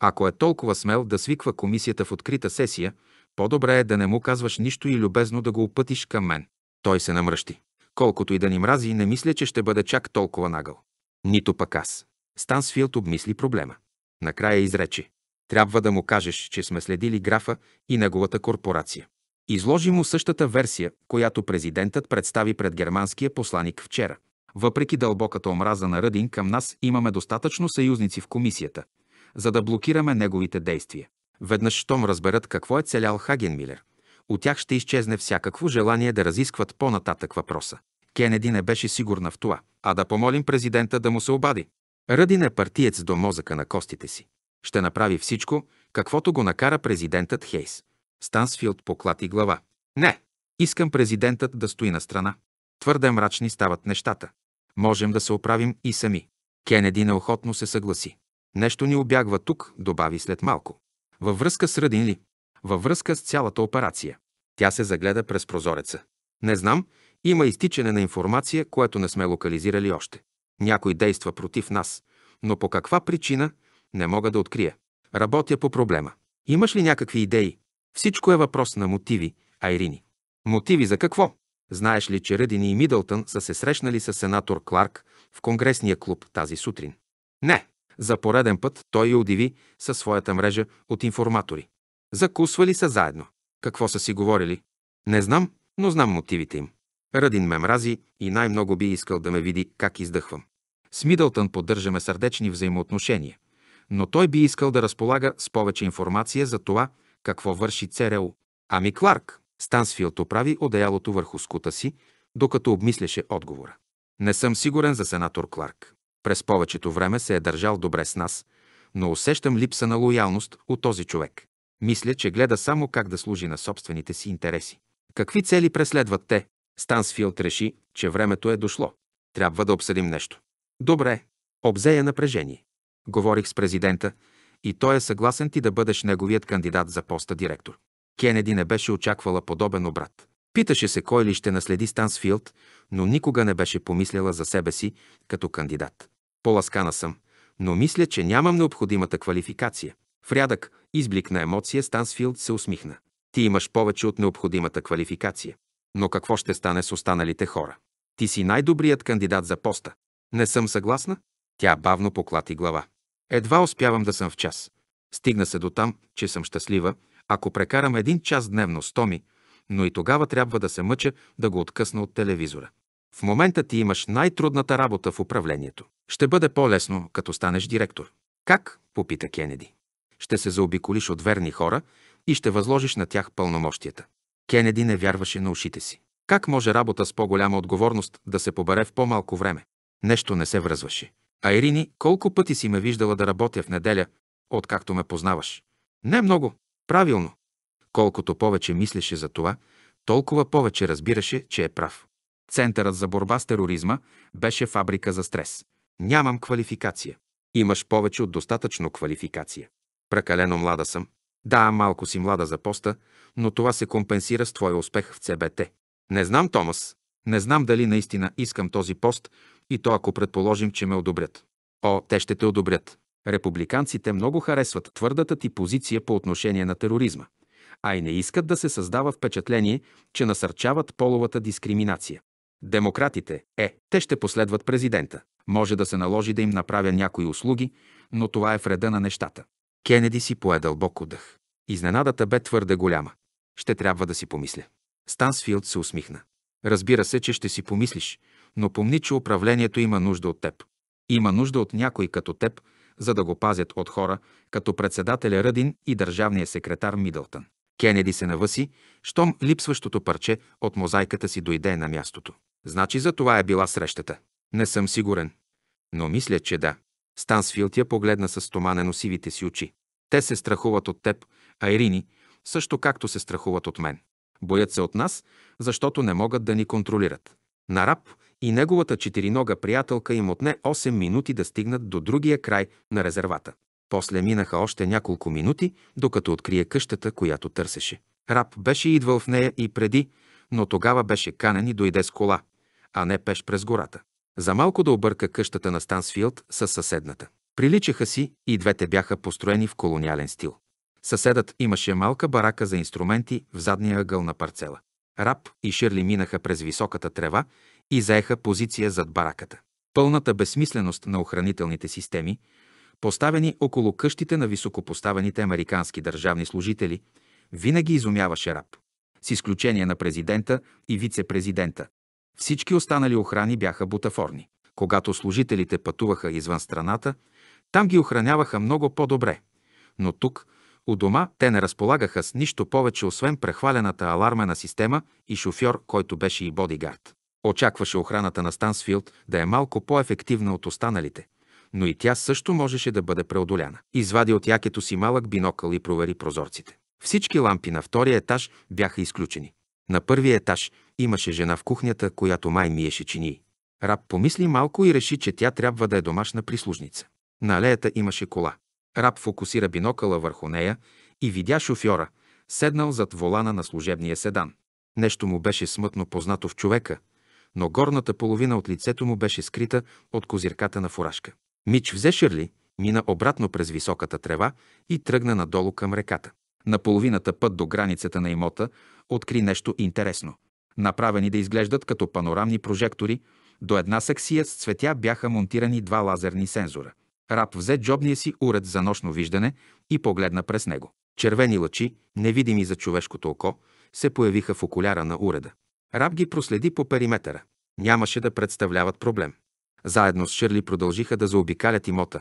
A: Ако е толкова смел да свиква комисията в открита сесия, по-добре е да не му казваш нищо и любезно да го опътиш към мен. Той се намръщи. Колкото и да ни мрази, не мисля, че ще бъде чак толкова нагъл. Нито пък аз. Стансфилд обмисли проблема. Накрая изрече. Трябва да му кажеш, че сме следили графа и неговата корпорация. Изложи му същата версия, която президентът представи пред германския посланик вчера. Въпреки дълбоката омраза на Ръдин към нас имаме достатъчно съюзници в комисията, за да блокираме неговите действия. Веднъж щом разберат какво е целял Хагенмилер, от тях ще изчезне всякакво желание да разискват по-нататък въпроса. Кенеди не беше сигурна в това, а да помолим президента да му се обади. Ръдин е партиец до мозъка на костите си. Ще направи всичко, каквото го накара президентът Хейс. Стансфилд поклати глава. Не, искам президентът да стои на страна. Твърде мрачни стават нещата. Можем да се оправим и сами. Кенеди неохотно се съгласи. Нещо ни обягва тук, добави след малко. Във връзка с Ръдин ли? Във връзка с цялата операция. Тя се загледа през прозореца. Не знам, има изтичане на информация, което не сме локализирали още. Някой действа против нас, но по каква причина не мога да открия. Работя по проблема. Имаш ли някакви идеи? Всичко е въпрос на мотиви, Айрини. Мотиви за какво? Знаеш ли, че Ръдини и Мидълтън са се срещнали с сенатор Кларк в Конгресния клуб тази сутрин? Не. За пореден път той я удиви със своята мрежа от информатори. Закусвали са заедно. Какво са си говорили? Не знам, но знам мотивите им. Радин ме мрази и най-много би искал да ме види как издъхвам. С Мидълтън поддържаме сърдечни взаимоотношения, но той би искал да разполага с повече информация за това, какво върши ЦРУ. Ами Кларк, Стансфилд оправи одеялото върху скута си, докато обмисляше отговора. Не съм сигурен за сенатор Кларк. През повечето време се е държал добре с нас, но усещам липса на лоялност от този човек. Мисля, че гледа само как да служи на собствените си интереси. Какви цели преследват те? Стансфилд реши, че времето е дошло. Трябва да обсъдим нещо. Добре. Обзея напрежение. Говорих с президента, и той е съгласен ти да бъдеш неговият кандидат за поста директор. Кенеди не беше очаквала подобен обрат. Питаше се кой ли ще наследи Стансфилд, но никога не беше помисляла за себе си като кандидат. Поласкана съм, но мисля, че нямам необходимата квалификация. В рядък изблик на емоция Стансфилд се усмихна. Ти имаш повече от необходимата квалификация. Но какво ще стане с останалите хора? Ти си най-добрият кандидат за поста. Не съм съгласна? Тя бавно поклати глава. Едва успявам да съм в час. Стигна се до там, че съм щастлива, ако прекарам един час дневно с Томи, но и тогава трябва да се мъча да го откъсна от телевизора. В момента ти имаш най-трудната работа в управлението. Ще бъде по-лесно, като станеш директор. Как? попита Кенеди. Ще се заобиколиш от верни хора и ще възложиш на тях пълномощията. Кенеди не вярваше на ушите си. Как може работа с по-голяма отговорност да се побере в по-малко време? Нещо не се връзваше. А Ирини, колко пъти си ме виждала да работя в неделя, откакто ме познаваш? Не много. Правилно. Колкото повече мислеше за това, толкова повече разбираше, че е прав. Центърът за борба с тероризма беше фабрика за стрес. Нямам квалификация. Имаш повече от достатъчно квалификация. Прекалено млада съм. Да, малко си млада за поста, но това се компенсира с твоя успех в ЦБТ. Не знам, Томас. Не знам дали наистина искам този пост, и то ако предположим, че ме одобрят. О, те ще те одобрят. Републиканците много харесват твърдата ти позиция по отношение на тероризма, а и не искат да се създава впечатление, че насърчават половата дискриминация. Демократите, е, те ще последват президента. Може да се наложи да им направя някои услуги, но това е вреда на нещата. Кенеди си пое дълбоко дъх. Изненадата бе твърде голяма. Ще трябва да си помисля. Стансфилд се усмихна. Разбира се, че ще си помислиш, но помни, че управлението има нужда от теб. Има нужда от някой като теб, за да го пазят от хора, като председателя Ръдин и държавния секретар Мидълтън. Кенеди се навъси, щом липсващото парче от мозайката си дойде на мястото. Значи за това е била срещата. Не съм сигурен. Но мисля, че да. Стансфилд я погледна с стоманено сивите си очи. Те се страхуват от теб, а Ирини също както се страхуват от мен. Боят се от нас, защото не могат да ни контролират. Нараб и неговата четиринога приятелка им отне 8 минути да стигнат до другия край на резервата. После минаха още няколко минути, докато открие къщата, която търсеше. Раб беше идвал в нея и преди, но тогава беше канен и дойде с кола, а не пеш през гората. За малко да обърка къщата на Стансфилд със съседната. Приличаха си и двете бяха построени в колониален стил. Съседът имаше малка барака за инструменти в задния ъгъл на парцела. Раб и Ширли минаха през високата трева и заеха позиция зад бараката. Пълната безсмисленост на охранителните системи, поставени около къщите на високопоставените американски държавни служители, винаги изумяваше раб. С изключение на президента и вице-президента. Всички останали охрани бяха бутафорни. Когато служителите пътуваха извън страната, там ги охраняваха много по-добре. Но тук, у дома те не разполагаха с нищо повече, освен прехвалената алармена система и шофьор, който беше и бодигард. Очакваше охраната на Стансфилд да е малко по-ефективна от останалите, но и тя също можеше да бъде преодоляна. Извади от якето си малък бинокъл и провери прозорците. Всички лампи на втория етаж бяха изключени. На първия етаж имаше жена в кухнята, която май миеше чинии. Раб помисли малко и реши, че тя трябва да е домашна прислужница. На алеята имаше кола. Раб фокусира бинокъла върху нея и видя шофьора, седнал зад волана на служебния седан. Нещо му беше смътно познато в човека, но горната половина от лицето му беше скрита от козирката на фуражка. Мич взе Шърли, мина обратно през високата трева и тръгна надолу към реката. На половината път до границата на имота откри нещо интересно. Направени да изглеждат като панорамни прожектори, до една сексия с цветя бяха монтирани два лазерни сензора – Раб взе джобния си уред за нощно виждане и погледна през него. Червени лъчи, невидими за човешкото око, се появиха в окуляра на уреда. Раб ги проследи по периметъра. Нямаше да представляват проблем. Заедно с Шърли продължиха да заобикалят имота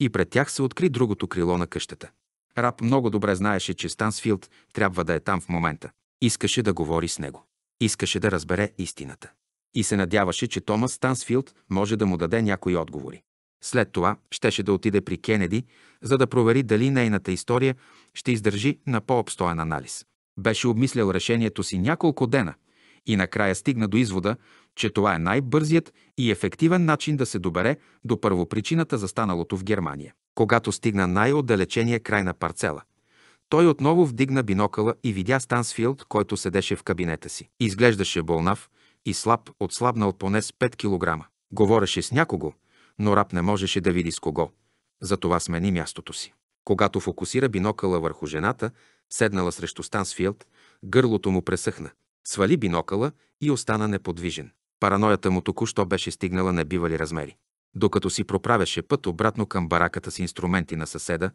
A: и пред тях се откри другото крило на къщата. Раб много добре знаеше, че Стансфилд трябва да е там в момента. Искаше да говори с него. Искаше да разбере истината. И се надяваше, че Томас Стансфилд може да му даде някои отговори. След това щеше да отиде при Кенеди, за да провери дали нейната история ще издържи на по-обстоен анализ. Беше обмислял решението си няколко дена и накрая стигна до извода, че това е най-бързият и ефективен начин да се добере до първопричината за станалото в Германия. Когато стигна най-отдалечения край на парцела, той отново вдигна бинокъла и видя Стансфилд, който седеше в кабинета си. Изглеждаше болнав и слаб, отслабнал поне с 5 кг. Говореше с някого – но раб не можеше да види с кого. Затова смени мястото си. Когато фокусира бинокъла върху жената, седнала срещу Стансфилд, гърлото му пресъхна. Свали бинокъла и остана неподвижен. Параноята му току-що беше стигнала небивали размери. Докато си проправяше път обратно към бараката с инструменти на съседа,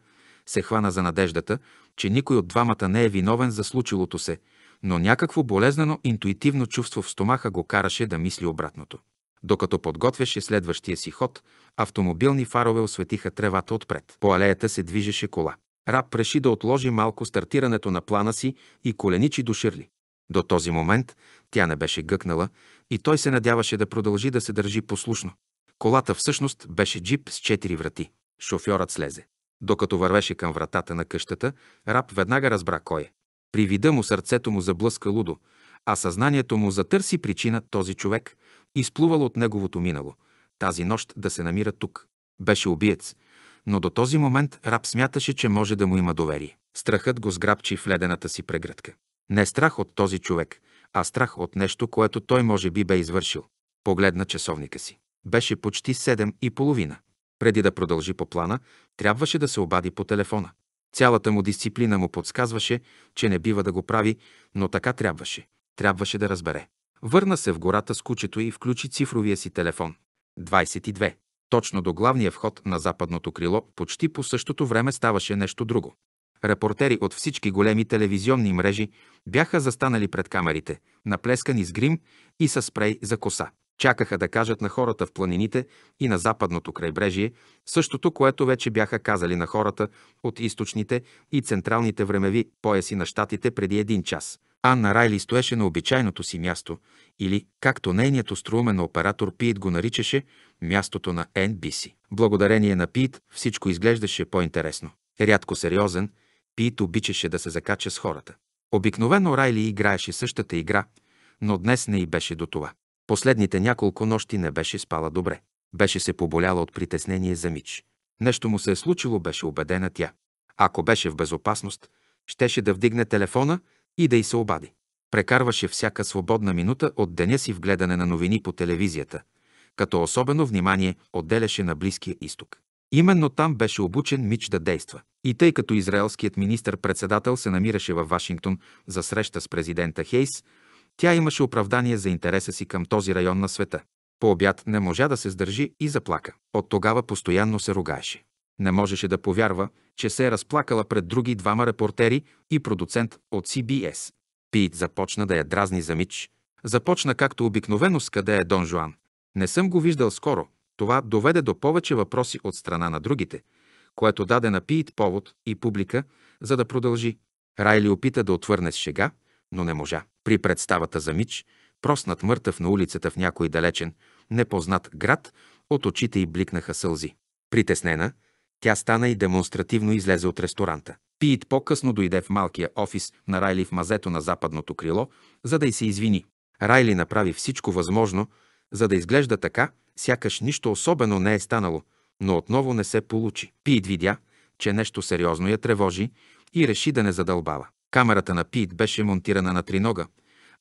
A: се хвана за надеждата, че никой от двамата не е виновен за случилото се, но някакво болезнено интуитивно чувство в стомаха го караше да мисли обратното. Докато подготвяше следващия си ход, автомобилни фарове осветиха тревата отпред. По алеята се движеше кола. Раб реши да отложи малко стартирането на плана си и коленичи до Ширли. До този момент тя не беше гъкнала и той се надяваше да продължи да се държи послушно. Колата всъщност беше джип с четири врати. Шофьорът слезе. Докато вървеше към вратата на къщата, раб веднага разбра кой е. При вида му сърцето му заблъска лудо, а съзнанието му затърси причина този човек изплувал от неговото минало, тази нощ да се намира тук. Беше убиец, но до този момент раб смяташе, че може да му има доверие. Страхът го сграбчи в ледената си прегръдка. Не е страх от този човек, а страх от нещо, което той може би бе извършил. Погледна часовника си. Беше почти седем и половина. Преди да продължи по плана, трябваше да се обади по телефона. Цялата му дисциплина му подсказваше, че не бива да го прави, но така трябваше. Трябваше да разбере. Върна се в гората с кучето и включи цифровия си телефон. 22. Точно до главния вход на западното крило почти по същото време ставаше нещо друго. Репортери от всички големи телевизионни мрежи бяха застанали пред камерите, наплескани с грим и с спрей за коса. Чакаха да кажат на хората в планините и на западното крайбрежие същото, което вече бяха казали на хората от източните и централните времеви пояси на щатите преди един час – Анна Райли стоеше на обичайното си място или, както нейният струмен оператор Пит го наричаше, мястото на NBC. Благодарение на Пит всичко изглеждаше по-интересно. Рядко сериозен, Пит обичаше да се закача с хората. Обикновено Райли играеше същата игра, но днес не и беше до това. Последните няколко нощи не беше спала добре. Беше се поболяла от притеснение за Мич. Нещо му се е случило, беше убедена тя. Ако беше в безопасност, щеше да вдигне телефона и да й се обади. Прекарваше всяка свободна минута от деня си в гледане на новини по телевизията, като особено внимание отделяше на Близкия изток. Именно там беше обучен Мич да действа. И тъй като израелският министр-председател се намираше във Вашингтон за среща с президента Хейс, тя имаше оправдание за интереса си към този район на света. По обяд не можа да се сдържи и заплака. От тогава постоянно се ругаеше. Не можеше да повярва, че се е разплакала пред други двама репортери и продуцент от CBS. Пит започна да я дразни за Мич. Започна както обикновено с къде е Дон Жуан. Не съм го виждал скоро. Това доведе до повече въпроси от страна на другите, което даде на Пит повод и публика, за да продължи. Райли опита да отвърне с шега, но не можа. При представата за Мич, проснат мъртъв на улицата в някой далечен, непознат град, от очите й бликнаха сълзи. Притеснена, тя стана и демонстративно излезе от ресторанта. Пиит по-късно дойде в малкия офис на Райли в мазето на западното крило, за да й се извини. Райли направи всичко възможно, за да изглежда така, сякаш нищо особено не е станало, но отново не се получи. Пиит видя, че нещо сериозно я тревожи и реши да не задълбава. Камерата на Пит беше монтирана на тринога,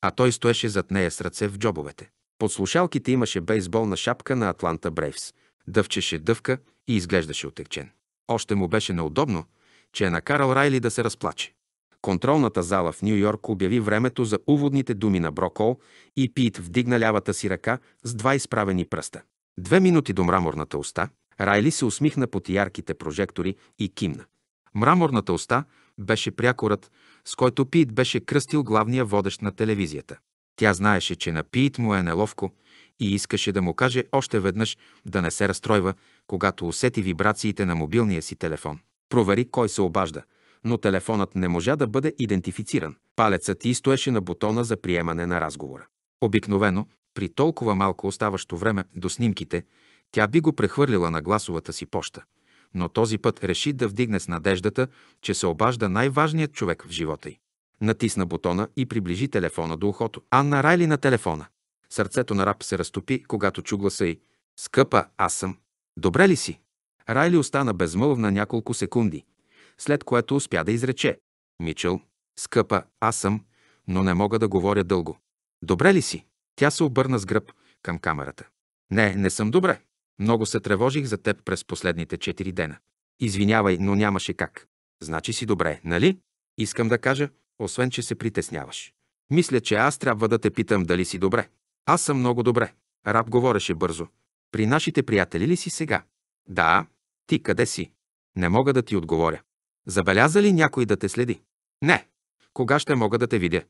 A: а той стоеше зад нея с ръце в джобовете. Под слушалките имаше бейсболна шапка на Атланта Брейвс. Дъвчеше дъвка и изглеждаше отекчен. Още му беше неудобно, че е накарал Райли да се разплаче. Контролната зала в Нью-Йорк обяви времето за уводните думи на Брокол и Пит вдигна лявата си ръка с два изправени пръста. Две минути до мраморната уста, Райли се усмихна под ярките прожектори и кимна. Мраморната уста беше прякорът, с който Пит беше кръстил главния водещ на телевизията. Тя знаеше, че на Пит му е неловко, и искаше да му каже още веднъж да не се разстройва, когато усети вибрациите на мобилния си телефон. Провери кой се обажда, но телефонът не можа да бъде идентифициран. Палецът и стоеше на бутона за приемане на разговора. Обикновено, при толкова малко оставащо време до снимките, тя би го прехвърлила на гласовата си поща. Но този път реши да вдигне с надеждата, че се обажда най-важният човек в живота й. Натисна бутона и приближи телефона до ухото. Анна Райли на телефона. Сърцето на раб се разтопи, когато чу гласа й. Скъпа, аз съм. Добре ли си? Райли остана безмълвна няколко секунди, след което успя да изрече. Мичел, скъпа, аз съм, но не мога да говоря дълго. Добре ли си? Тя се обърна с гръб към камерата. Не, не съм добре. Много се тревожих за теб през последните четири дена. Извинявай, но нямаше как. Значи си добре, нали? Искам да кажа, освен че се притесняваш. Мисля, че аз трябва да те питам дали си добре. Аз съм много добре. Раб говореше бързо. При нашите приятели ли си сега? Да. Ти къде си? Не мога да ти отговоря. Забеляза ли някой да те следи? Не. Кога ще мога да те видя?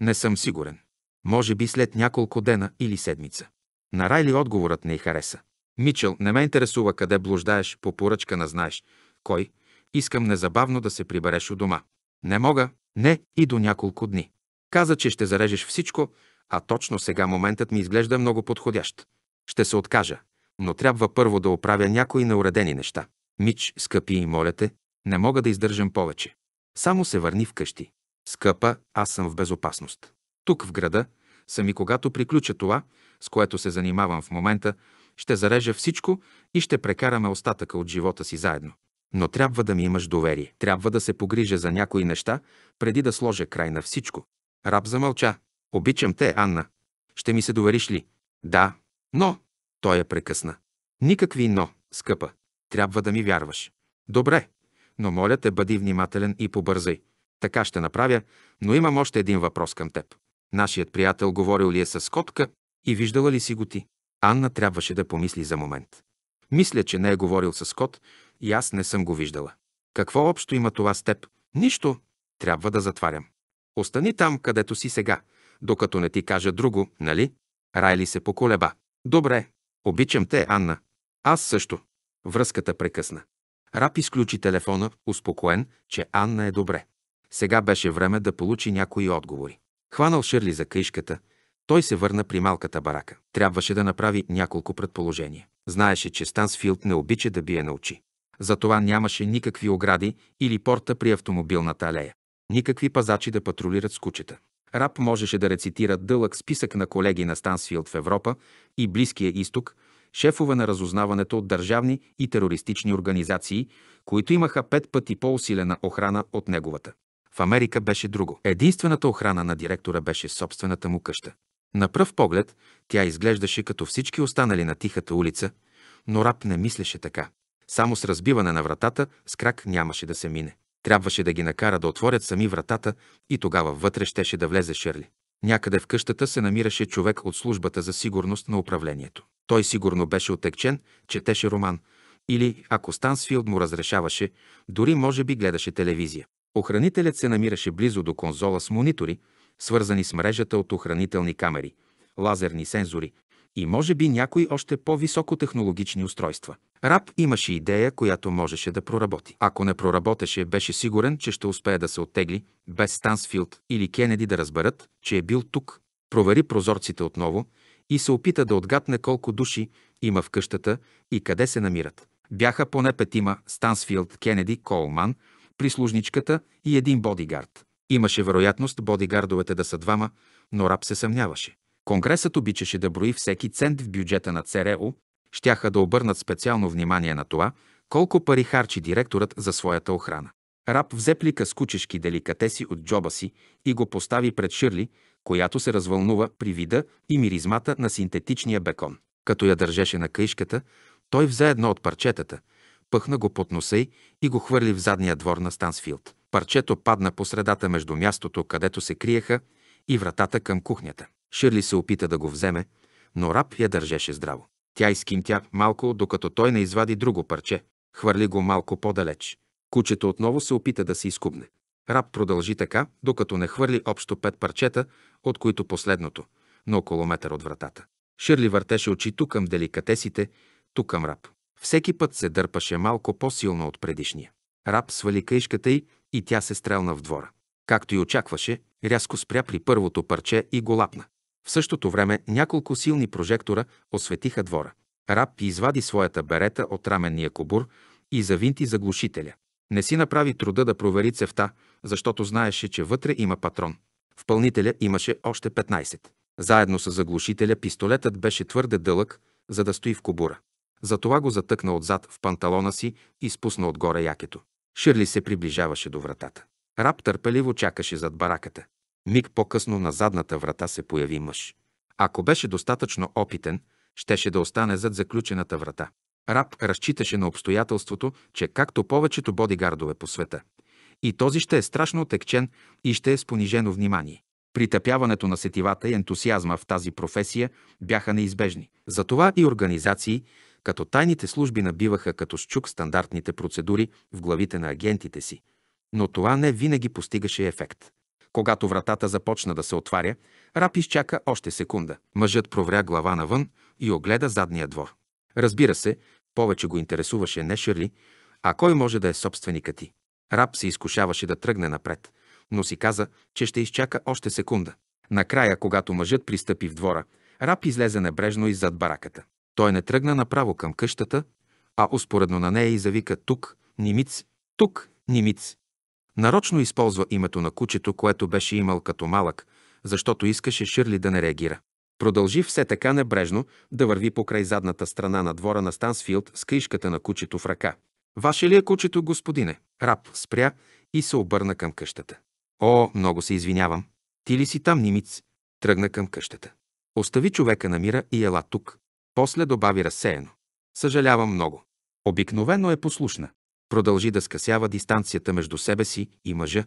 A: Не съм сигурен. Може би след няколко дена или седмица. На Райли отговорът не й хареса. Мичел, не ме интересува къде блуждаеш, по поръчка на знаеш. Кой? Искам незабавно да се прибереш у дома. Не мога, не и до няколко дни. Каза, че ще зарежеш всичко а точно сега моментът ми изглежда много подходящ. Ще се откажа, но трябва първо да оправя някои неуредени неща. Мич, скъпи и моля те, не мога да издържам повече. Само се върни вкъщи. Скъпа, аз съм в безопасност. Тук в града съм и когато приключа това, с което се занимавам в момента, ще зарежа всичко и ще прекараме остатъка от живота си заедно. Но трябва да ми имаш доверие. Трябва да се погрижа за някои неща, преди да сложа край на всичко. Раб замълча. Обичам те, Анна. Ще ми се довериш ли? Да, но... Той я прекъсна. Никакви но, скъпа. Трябва да ми вярваш. Добре, но моля те, бъди внимателен и побързай. Така ще направя, но имам още един въпрос към теб. Нашият приятел говорил ли е с котка и виждала ли си го ти? Анна трябваше да помисли за момент. Мисля, че не е говорил с кот и аз не съм го виждала. Какво общо има това с теб? Нищо. Трябва да затварям. Остани там, където си сега, докато не ти кажа друго, нали? Райли се поколеба. Добре, обичам те, Анна. Аз също. Връзката прекъсна. Рап изключи телефона, успокоен, че Анна е добре. Сега беше време да получи някои отговори. Хванал Шърли за къишката, той се върна при малката барака. Трябваше да направи няколко предположения. Знаеше, че Стансфилд не обича да бие на очи. Затова нямаше никакви огради или порта при автомобилната алея. Никакви пазачи да патрулират с кучета. Раб можеше да рецитира дълъг списък на колеги на Стансфилд в Европа и Близкия изток, шефове на разузнаването от държавни и терористични организации, които имаха пет пъти по-усилена охрана от неговата. В Америка беше друго. Единствената охрана на директора беше собствената му къща. На пръв поглед тя изглеждаше като всички останали на тихата улица, но Раб не мислеше така. Само с разбиване на вратата с крак нямаше да се мине. Трябваше да ги накара да отворят сами вратата и тогава вътре щеше да влезе Шерли. Някъде в къщата се намираше човек от службата за сигурност на управлението. Той сигурно беше отекчен, четеше роман или, ако Стансфилд му разрешаваше, дори може би гледаше телевизия. Охранителят се намираше близо до конзола с монитори, свързани с мрежата от охранителни камери, лазерни сензори, и може би някои още по-високотехнологични устройства. Раб имаше идея, която можеше да проработи. Ако не проработеше, беше сигурен, че ще успее да се оттегли, без Стансфилд или Кенеди да разберат, че е бил тук. Провери прозорците отново и се опита да отгадне колко души има в къщата и къде се намират. Бяха поне петима Стансфилд, Кенеди, Колман, прислужничката и един бодигард. Имаше вероятност бодигардовете да са двама, но Раб се съмняваше. Конгресът обичаше да брои всеки цент в бюджета на ЦРУ, щяха да обърнат специално внимание на това, колко пари харчи директорът за своята охрана. Раб взе плика с кучешки деликатеси от джоба си и го постави пред Ширли, която се развълнува при вида и миризмата на синтетичния бекон. Като я държеше на каишката, той взе едно от парчетата, пъхна го под носа й и го хвърли в задния двор на Стансфилд. Парчето падна по средата между мястото, където се криеха, и вратата към кухнята. Ширли се опита да го вземе, но раб я държеше здраво. Тя изкинтя малко, докато той не извади друго парче. Хвърли го малко по-далеч. Кучето отново се опита да се изкубне. Раб продължи така, докато не хвърли общо пет парчета, от които последното, но около метър от вратата. Ширли въртеше очи тук към деликатесите, тук към раб. Всеки път се дърпаше малко по-силно от предишния. Раб свали каишката й и тя се стрелна в двора. Както и очакваше, рязко спря при първото парче и го лапна. В същото време няколко силни прожектора осветиха двора. Раб извади своята берета от раменния кобур и завинти заглушителя. Не си направи труда да провери цевта, защото знаеше, че вътре има патрон. В пълнителя имаше още 15. Заедно с заглушителя пистолетът беше твърде дълъг, за да стои в кобура. Затова го затъкна отзад в панталона си и спусна отгоре якето. Ширли се приближаваше до вратата. Раб търпеливо чакаше зад бараката. Миг по-късно на задната врата се появи мъж. Ако беше достатъчно опитен, щеше да остане зад заключената врата. Раб разчиташе на обстоятелството, че както повечето бодигардове по света, и този ще е страшно отекчен и ще е с понижено внимание. Притъпяването на сетивата и ентусиазма в тази професия бяха неизбежни. Затова и организации, като тайните служби набиваха като щук стандартните процедури в главите на агентите си. Но това не винаги постигаше ефект. Когато вратата започна да се отваря, раб изчака още секунда. Мъжът провря глава навън и огледа задния двор. Разбира се, повече го интересуваше не Шърли, а кой може да е собственика ти. Раб се изкушаваше да тръгне напред, но си каза, че ще изчака още секунда. Накрая, когато мъжът пристъпи в двора, раб излезе небрежно иззад бараката. Той не тръгна направо към къщата, а успоредно на нея и завика тук, Нимиц, тук, Нимиц. Нарочно използва името на кучето, което беше имал като малък, защото искаше Ширли да не реагира. Продължи все така небрежно да върви покрай задната страна на двора на Стансфилд с кришката на кучето в ръка. «Ваше ли е кучето, господине?» Раб спря и се обърна към къщата. «О, много се извинявам. Ти ли си там, Нимиц?» Тръгна към къщата. Остави човека на мира и ела тук. После добави разсеяно. Съжалявам много. Обикновено е послушна. Продължи да скъсява дистанцията между себе си и мъжа,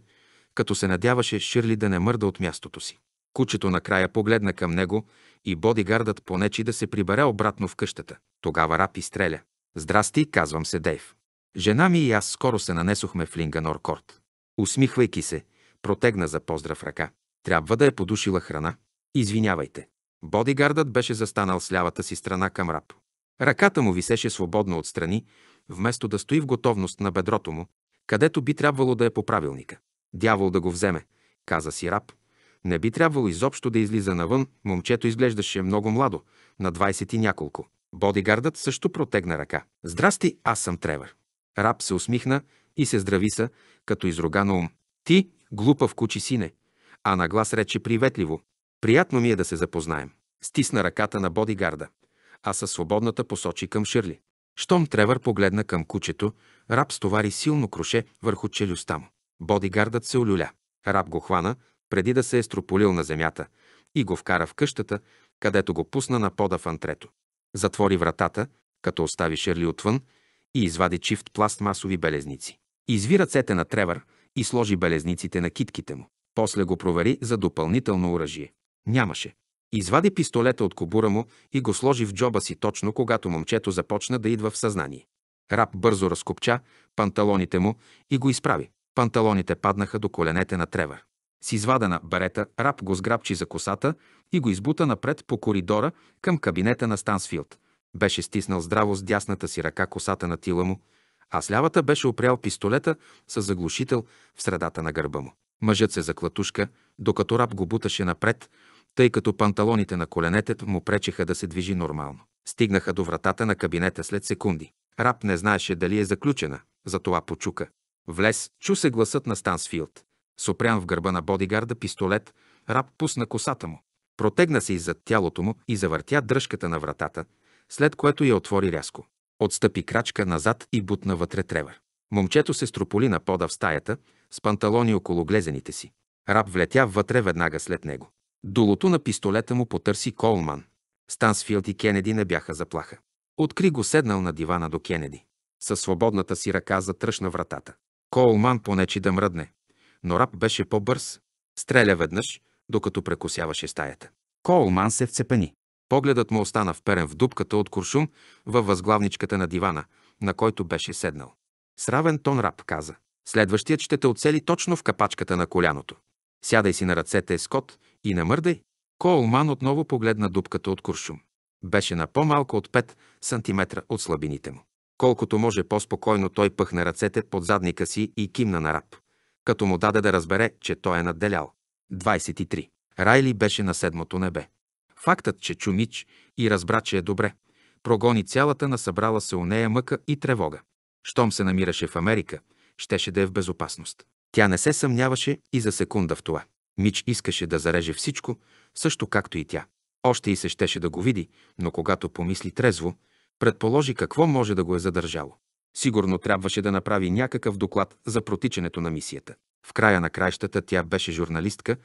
A: като се надяваше Ширли да не мърда от мястото си. Кучето накрая погледна към него и бодигардът понечи да се прибере обратно в къщата. Тогава рап изстреля. Здрасти, казвам се Дейв. Жена ми и аз скоро се нанесохме в Линганор Корт. Усмихвайки се, протегна за поздрав ръка. Трябва да е подушила храна. Извинявайте. Бодигардът беше застанал с лявата си страна към раб. Ръката му висеше свободно отстрани, вместо да стои в готовност на бедрото му, където би трябвало да е по правилника. Дявол да го вземе, каза си раб. Не би трябвало изобщо да излиза навън, момчето изглеждаше много младо, на 20 и няколко. Бодигардът също протегна ръка. Здрасти, аз съм Тревър. Раб се усмихна и се здрависа, като изрога на ум. Ти, глупав кучи сине, а на глас рече приветливо. Приятно ми е да се запознаем. Стисна ръката на бодигарда, а със свободната посочи към Ширли. Штом Тревър погледна към кучето, раб стовари силно круше върху челюстта му. Бодигардът се олюля. Раб го хвана, преди да се е строполил на земята, и го вкара в къщата, където го пусна на пода в антрето. Затвори вратата, като остави Шерли отвън, и извади чифт пластмасови белезници. Изви ръцете на Тревър и сложи белезниците на китките му. После го провери за допълнително оръжие. Нямаше. Извади пистолета от кобура му и го сложи в джоба си точно когато момчето започна да идва в съзнание. Раб бързо разкопча панталоните му и го изправи. Панталоните паднаха до коленете на Тревър. С извадена барета раб го сграбчи за косата и го избута напред по коридора към кабинета на Стансфилд. Беше стиснал здраво с дясната си ръка косата на тила му, а с лявата беше опрял пистолета с заглушител в средата на гърба му. Мъжът се заклатушка, докато раб го буташе напред, тъй като панталоните на коленете му пречеха да се движи нормално. Стигнаха до вратата на кабинета след секунди. Раб не знаеше дали е заключена, затова почука. Влез, чу се гласът на Стансфилд. Сопрян в гърба на бодигарда пистолет, раб пусна косата му. Протегна се иззад тялото му и завъртя дръжката на вратата, след което я отвори рязко. Отстъпи крачка назад и бутна вътре тревър. Момчето се строполи на пода в стаята, с панталони около глезените си. Раб влетя вътре веднага след него. Дулото на пистолета му потърси Колман. Стансфилд и Кенеди не бяха заплаха. Откри го седнал на дивана до Кенеди. Със свободната си ръка затръшна вратата. Колман понечи да мръдне, но раб беше по-бърз. Стреля веднъж, докато прекусяваше стаята. Колман се вцепени. Погледът му остана вперен в дупката от куршум във възглавничката на дивана, на който беше седнал. С равен тон раб каза. Следващият ще те оцели точно в капачката на коляното. Сядай си на ръцете, Скот, и намърдай! Колман отново погледна дупката от куршум. Беше на по-малко от 5 см от слабините му. Колкото може по-спокойно той пъхна ръцете под задника си и кимна на раб, като му даде да разбере, че той е надделял. 23. Райли беше на седмото небе. Фактът, че чумич и разбра, че е добре, прогони цялата насъбрала се у нея мъка и тревога. Щом се намираше в Америка, щеше да е в безопасност. Тя не се съмняваше и за секунда в това. Мич искаше да зареже всичко, също както и тя. Още и се щеше да го види, но когато помисли трезво, предположи какво може да го е задържало. Сигурно трябваше да направи някакъв доклад за протичането на мисията. В края на краищата тя беше журналистка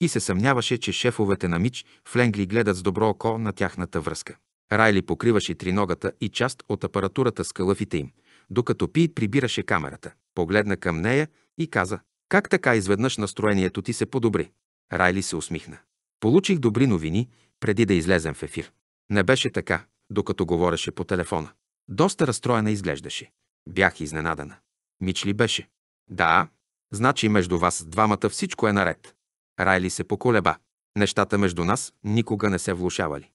A: и се съмняваше, че шефовете на Мич в Ленгли гледат с добро око на тяхната връзка. Райли покриваше триногата и част от апаратурата с калъфите им, докато Пит прибираше камерата. Погледна към нея и каза как така изведнъж настроението ти се подобри? Райли се усмихна. Получих добри новини, преди да излезем в ефир. Не беше така, докато говореше по телефона. Доста разстроена изглеждаше. Бях изненадана. Мич ли беше? Да, значи между вас двамата всичко е наред. Райли се поколеба. Нещата между нас никога не се влушавали.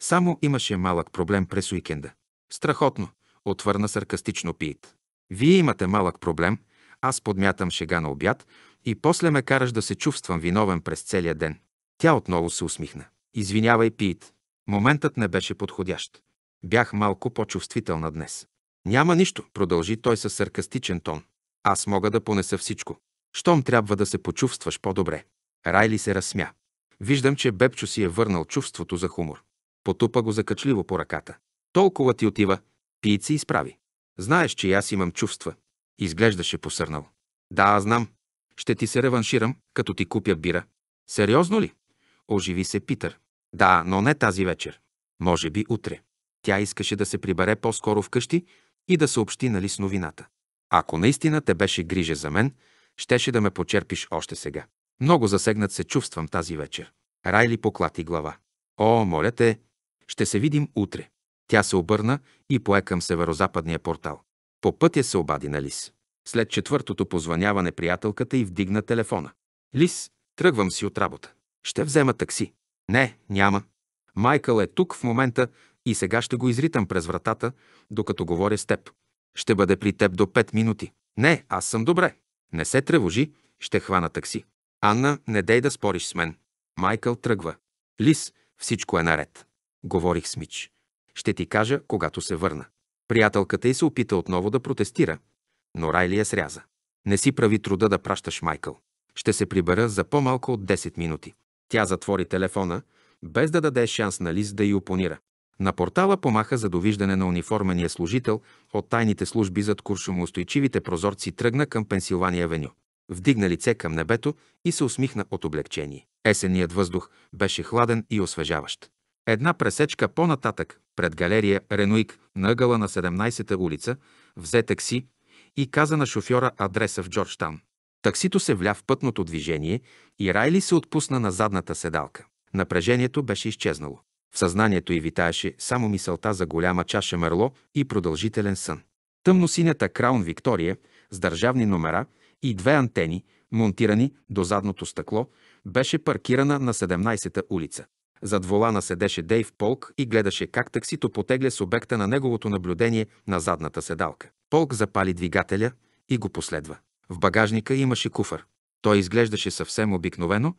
A: Само имаше малък проблем през уикенда. Страхотно, отвърна саркастично Пит. Вие имате малък проблем, аз подмятам шега на обяд и после ме караш да се чувствам виновен през целия ден. Тя отново се усмихна. Извинявай, Пит. Моментът не беше подходящ. Бях малко по-чувствителна днес. Няма нищо, продължи той със саркастичен тон. Аз мога да понеса всичко. Щом трябва да се почувстваш по-добре. Райли се разсмя. Виждам, че Бепчо си е върнал чувството за хумор. Потупа го закачливо по ръката. Толкова ти отива. Пиит се изправи. Знаеш, че аз имам чувства. Изглеждаше посърнал. Да, аз знам. Ще ти се реванширам, като ти купя бира. Сериозно ли? Оживи се Питър. Да, но не тази вечер. Може би утре. Тя искаше да се прибере по-скоро вкъщи и да съобщи нали с новината. Ако наистина те беше грижа за мен, щеше да ме почерпиш още сега. Много засегнат се чувствам тази вечер. Райли поклати глава. О, моля те, ще се видим утре. Тя се обърна и пое към северо-западния портал. По пътя се обади на Лис. След четвъртото позваняване приятелката и вдигна телефона. Лис, тръгвам си от работа. Ще взема такси. Не, няма. Майкъл е тук в момента и сега ще го изритам през вратата, докато говоря с теб. Ще бъде при теб до 5 минути. Не, аз съм добре. Не се тревожи, ще хвана такси. Анна, не дей да спориш с мен. Майкъл тръгва. Лис, всичко е наред. Говорих с Мич. Ще ти кажа, когато се върна. Приятелката й се опита отново да протестира, но Райли я сряза. Не си прави труда да пращаш Майкъл. Ще се прибера за по-малко от 10 минути. Тя затвори телефона, без да даде шанс на Лиз да й опонира. На портала помаха за довиждане на униформения служител от тайните служби зад куршумоустойчивите прозорци тръгна към Пенсилвания Веню. Вдигна лице към небето и се усмихна от облегчение. Есеният въздух беше хладен и освежаващ. Една пресечка по-нататък пред галерия Ренуик на ъгъла на 17-та улица, взе такси и каза на шофьора адреса в Джорджтаун. Таксито се вля в пътното движение и Райли се отпусна на задната седалка. Напрежението беше изчезнало. В съзнанието й витаеше само мисълта за голяма чаша мерло и продължителен сън. Тъмносинята Краун Виктория с държавни номера и две антени, монтирани до задното стъкло, беше паркирана на 17-та улица. Зад волана седеше Дейв Полк и гледаше как таксито потегля с обекта на неговото наблюдение на задната седалка. Полк запали двигателя и го последва. В багажника имаше куфър. Той изглеждаше съвсем обикновено,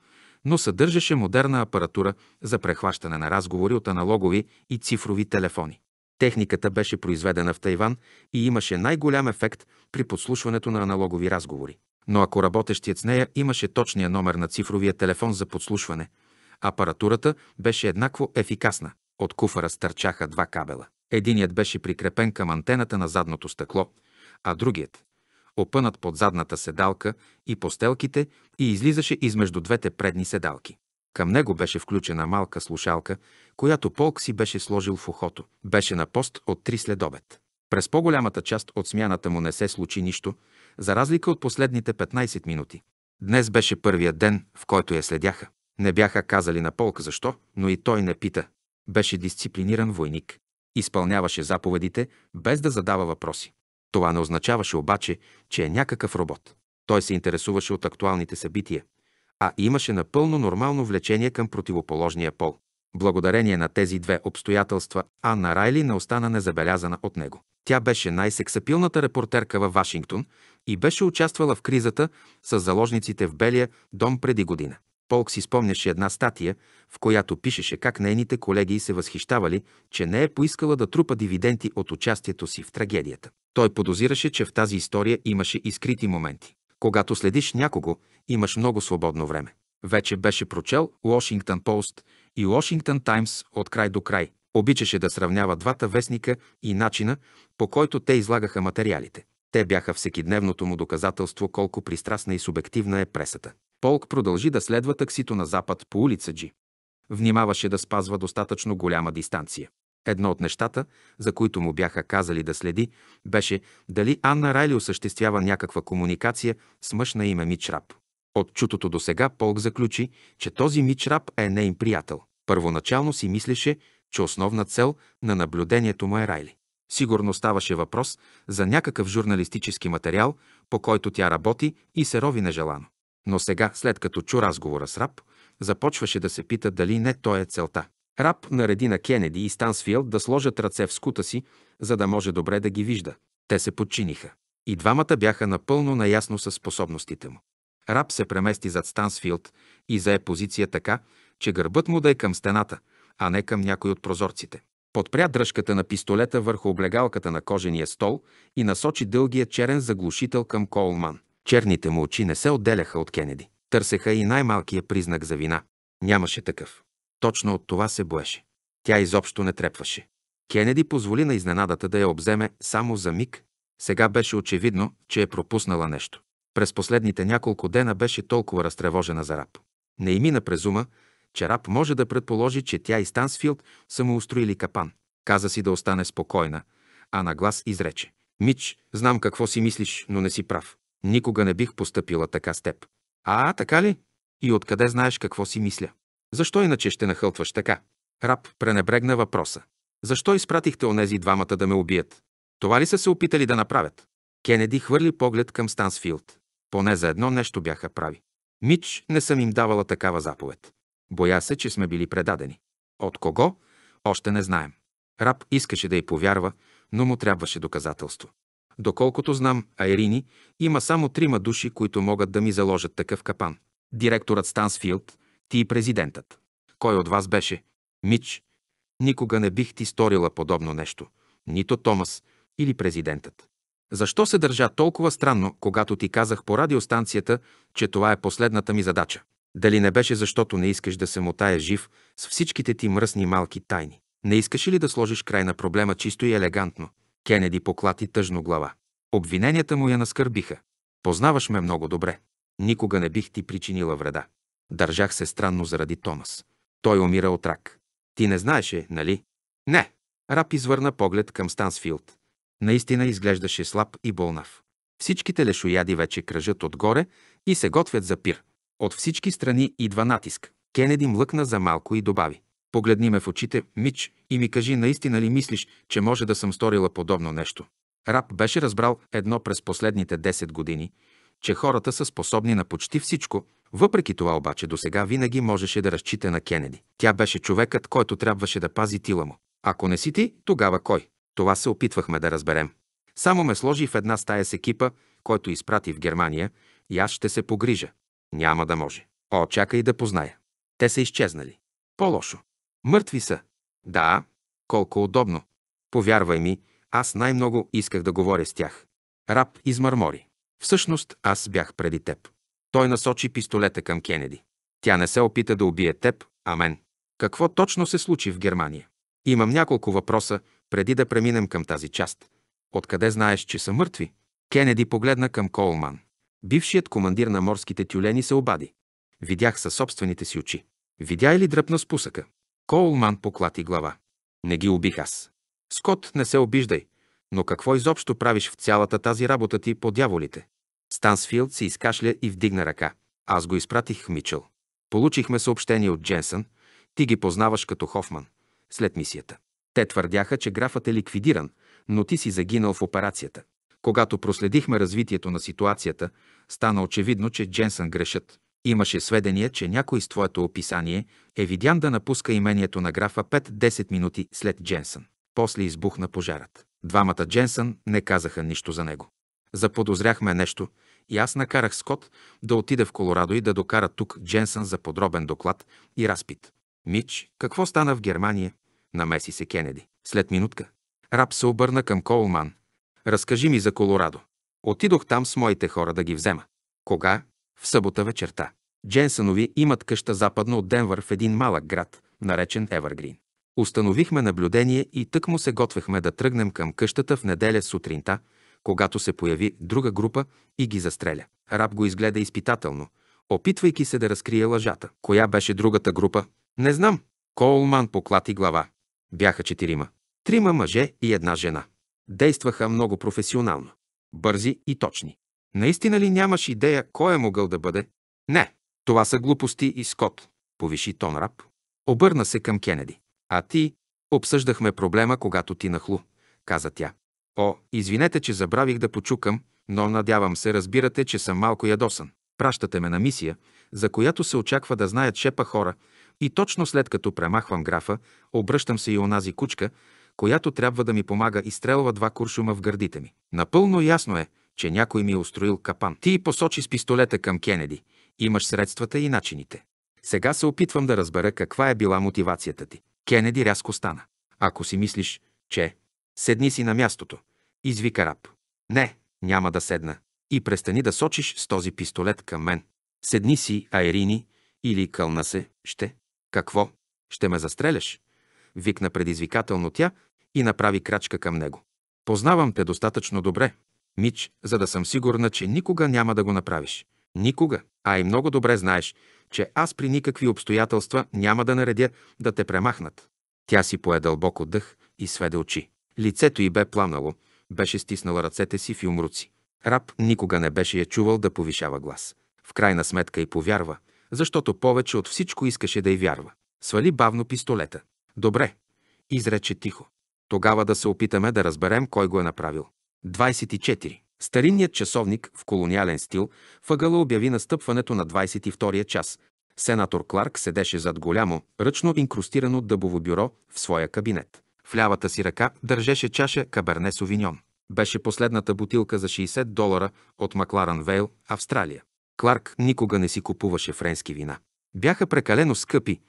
A: но съдържаше модерна апаратура за прехващане на разговори от аналогови и цифрови телефони. Техниката беше произведена в Тайван и имаше най-голям ефект при подслушването на аналогови разговори. Но ако работещият с нея имаше точния номер на цифровия телефон за подслушване – Апаратурата беше еднакво ефикасна. От куфара стърчаха два кабела. Единият беше прикрепен към антената на задното стъкло, а другият – опънат под задната седалка и постелките и излизаше измежду двете предни седалки. Към него беше включена малка слушалка, която полк си беше сложил в ухото. Беше на пост от три следобед. През по-голямата част от смяната му не се случи нищо, за разлика от последните 15 минути. Днес беше първият ден, в който я следяха. Не бяха казали на полк защо, но и той не пита. Беше дисциплиниран войник. Изпълняваше заповедите, без да задава въпроси. Това не означаваше обаче, че е някакъв робот. Той се интересуваше от актуалните събития, а имаше напълно нормално влечение към противоположния пол. Благодарение на тези две обстоятелства Анна Райли не остана незабелязана от него. Тя беше най-сексапилната репортерка във Вашингтон и беше участвала в кризата с заложниците в Белия дом преди година. Полк си спомняше една статия, в която пишеше как нейните колеги се възхищавали, че не е поискала да трупа дивиденти от участието си в трагедията. Той подозираше, че в тази история имаше изкрити моменти. Когато следиш някого, имаш много свободно време. Вече беше прочел Washington Post и Washington Times от край до край. Обичаше да сравнява двата вестника и начина, по който те излагаха материалите. Те бяха всекидневното му доказателство колко пристрастна и субективна е пресата. Полк продължи да следва таксито на запад по улица Джи. Внимаваше да спазва достатъчно голяма дистанция. Едно от нещата, за които му бяха казали да следи, беше дали Анна Райли осъществява някаква комуникация с мъж на име Мичрап. От чутото до сега Полк заключи, че този Мичрап е неим приятел. Първоначално си мислеше, че основна цел на наблюдението му е Райли. Сигурно ставаше въпрос за някакъв журналистически материал, по който тя работи и се рови нежелано. Но сега, след като чу разговора с Раб, започваше да се пита дали не той е целта. Раб нареди на Кенеди и Стансфилд да сложат ръце в скута си, за да може добре да ги вижда. Те се подчиниха. И двамата бяха напълно наясно със способностите му. Раб се премести зад Стансфилд и зае позиция така, че гърбът му да е към стената, а не към някой от прозорците. Подпря дръжката на пистолета върху облегалката на кожения стол и насочи дългия черен заглушител към Коулман. Черните му очи не се отделяха от Кенеди. Търсеха и най-малкия признак за вина. Нямаше такъв. Точно от това се боеше. Тя изобщо не трепваше. Кенеди позволи на изненадата да я обземе само за миг. Сега беше очевидно, че е пропуснала нещо. През последните няколко дена беше толкова разтревожена за раб. Не и мина през ума, че раб може да предположи, че тя и Стансфилд са му устроили капан. Каза си да остане спокойна, а на глас изрече. Мич, знам какво си мислиш, но не си прав. Никога не бих постъпила така с теб. А, така ли? И откъде знаеш какво си мисля? Защо иначе ще нахълтваш така? Раб пренебрегна въпроса. Защо изпратихте онези двамата да ме убият? Това ли са се опитали да направят? Кенеди хвърли поглед към Стансфилд. Поне за едно нещо бяха прави. Мич не съм им давала такава заповед. Боя се, че сме били предадени. От кого? Още не знаем. Раб искаше да й повярва, но му трябваше доказателство. Доколкото знам, Айрини, има само трима души, които могат да ми заложат такъв капан. Директорът Стансфилд, ти и президентът. Кой от вас беше? Мич. Никога не бих ти сторила подобно нещо. Нито Томас или президентът. Защо се държа толкова странно, когато ти казах по радиостанцията, че това е последната ми задача? Дали не беше защото не искаш да се мотая жив с всичките ти мръсни малки тайни? Не искаш ли да сложиш край на проблема чисто и елегантно? Кенеди поклати тъжно глава. Обвиненията му я наскърбиха. Познаваш ме много добре. Никога не бих ти причинила вреда. Държах се странно заради Томас. Той умира от рак. Ти не знаеше, нали? Не. Рап извърна поглед към Стансфилд. Наистина изглеждаше слаб и болнав. Всичките лешояди вече кръжат отгоре и се готвят за пир. От всички страни идва натиск. Кенеди млъкна за малко и добави. Погледни ме в очите, Мич, и ми кажи наистина ли мислиш, че може да съм сторила подобно нещо. Раб беше разбрал едно през последните 10 години, че хората са способни на почти всичко, въпреки това обаче до сега винаги можеше да разчита на Кенеди. Тя беше човекът, който трябваше да пази тила му. Ако не си ти, тогава кой? Това се опитвахме да разберем. Само ме сложи в една стая с екипа, който изпрати в Германия, и аз ще се погрижа. Няма да може. О, чакай да позная. Те са изчезнали. По-лошо. Мъртви са. Да, колко удобно. Повярвай ми, аз най-много исках да говоря с тях. Раб измърмори. Всъщност аз бях преди теб. Той насочи пистолета към Кенеди. Тя не се опита да убие теб, а мен. Какво точно се случи в Германия? Имам няколко въпроса, преди да преминем към тази част. Откъде знаеш, че са мъртви? Кенеди погледна към Колман. Бившият командир на морските тюлени се обади. Видях със собствените си очи. Видя ли дръпна спусъка. Коулман поклати глава. Не ги убих аз. Скот, не се обиждай, но какво изобщо правиш в цялата тази работа ти по дяволите? Стансфилд се изкашля и вдигна ръка. Аз го изпратих в Мичел. Получихме съобщение от Дженсън. Ти ги познаваш като Хофман. След мисията. Те твърдяха, че графът е ликвидиран, но ти си загинал в операцията. Когато проследихме развитието на ситуацията, стана очевидно, че Дженсън грешат. Имаше сведения, че някой с твоето описание е видян да напуска имението на графа 5-10 минути след Дженсън. После избухна пожарът. Двамата Дженсън не казаха нищо за него. Заподозряхме нещо и аз накарах Скот да отида в Колорадо и да докара тук Дженсън за подробен доклад и разпит. Мич, какво стана в Германия? Намеси се Кенеди. След минутка. Раб се обърна към Колман. Разкажи ми за Колорадо. Отидох там с моите хора да ги взема. Кога? В събота вечерта. Дженсанови имат къща западно от Денвър в един малък град, наречен Евергрин. Установихме наблюдение и тък му се готвехме да тръгнем към къщата в неделя сутринта, когато се появи друга група и ги застреля. Раб го изгледа изпитателно, опитвайки се да разкрие лъжата. Коя беше другата група? Не знам. Коулман поклати глава. Бяха четирима. Трима мъже и една жена. Действаха много професионално. Бързи и точни. Наистина ли нямаш идея кой е могъл да бъде? Не. Това са глупости и скот, повиши тон раб. Обърна се към Кенеди. А ти, обсъждахме проблема, когато ти нахлу, каза тя. О, извинете, че забравих да почукам, но надявам се, разбирате, че съм малко ядосан. Пращате ме на мисия, за която се очаква да знаят шепа хора, и точно след като премахвам графа, обръщам се и онази кучка, която трябва да ми помага, стрелва два куршума в гърдите ми. Напълно ясно е, че някой ми е устроил капан. Ти посочи с пистолета към Кенеди – Имаш средствата и начините. Сега се опитвам да разбера каква е била мотивацията ти. Кенеди рязко стана. Ако си мислиш, че... Седни си на мястото. Извика раб. Не, няма да седна. И престани да сочиш с този пистолет към мен. Седни си, Айрини, или кълна се, ще. Какво? Ще ме застреляш? Викна предизвикателно тя и направи крачка към него. Познавам те достатъчно добре, Мич, за да съм сигурна, че никога няма да го направиш. Никога. А и много добре знаеш, че аз при никакви обстоятелства няма да наредя да те премахнат. Тя си пое дълбоко дъх и сведе очи. Лицето й бе пламнало, беше стиснала ръцете си в юмруци. Раб никога не беше я чувал да повишава глас. В крайна сметка и повярва, защото повече от всичко искаше да й вярва. Свали бавно пистолета. Добре, изрече тихо. Тогава да се опитаме да разберем кой го е направил. 24. Старинният часовник в колониален стил въгъла обяви настъпването на 22-я час. Сенатор Кларк седеше зад голямо, ръчно инкрустирано дъбово бюро в своя кабинет. В лявата си ръка държеше чаша Каберне Совиньон. Беше последната бутилка за 60 долара от Макларан Вейл, Австралия. Кларк никога не си купуваше френски вина. Бяха прекалено скъпи,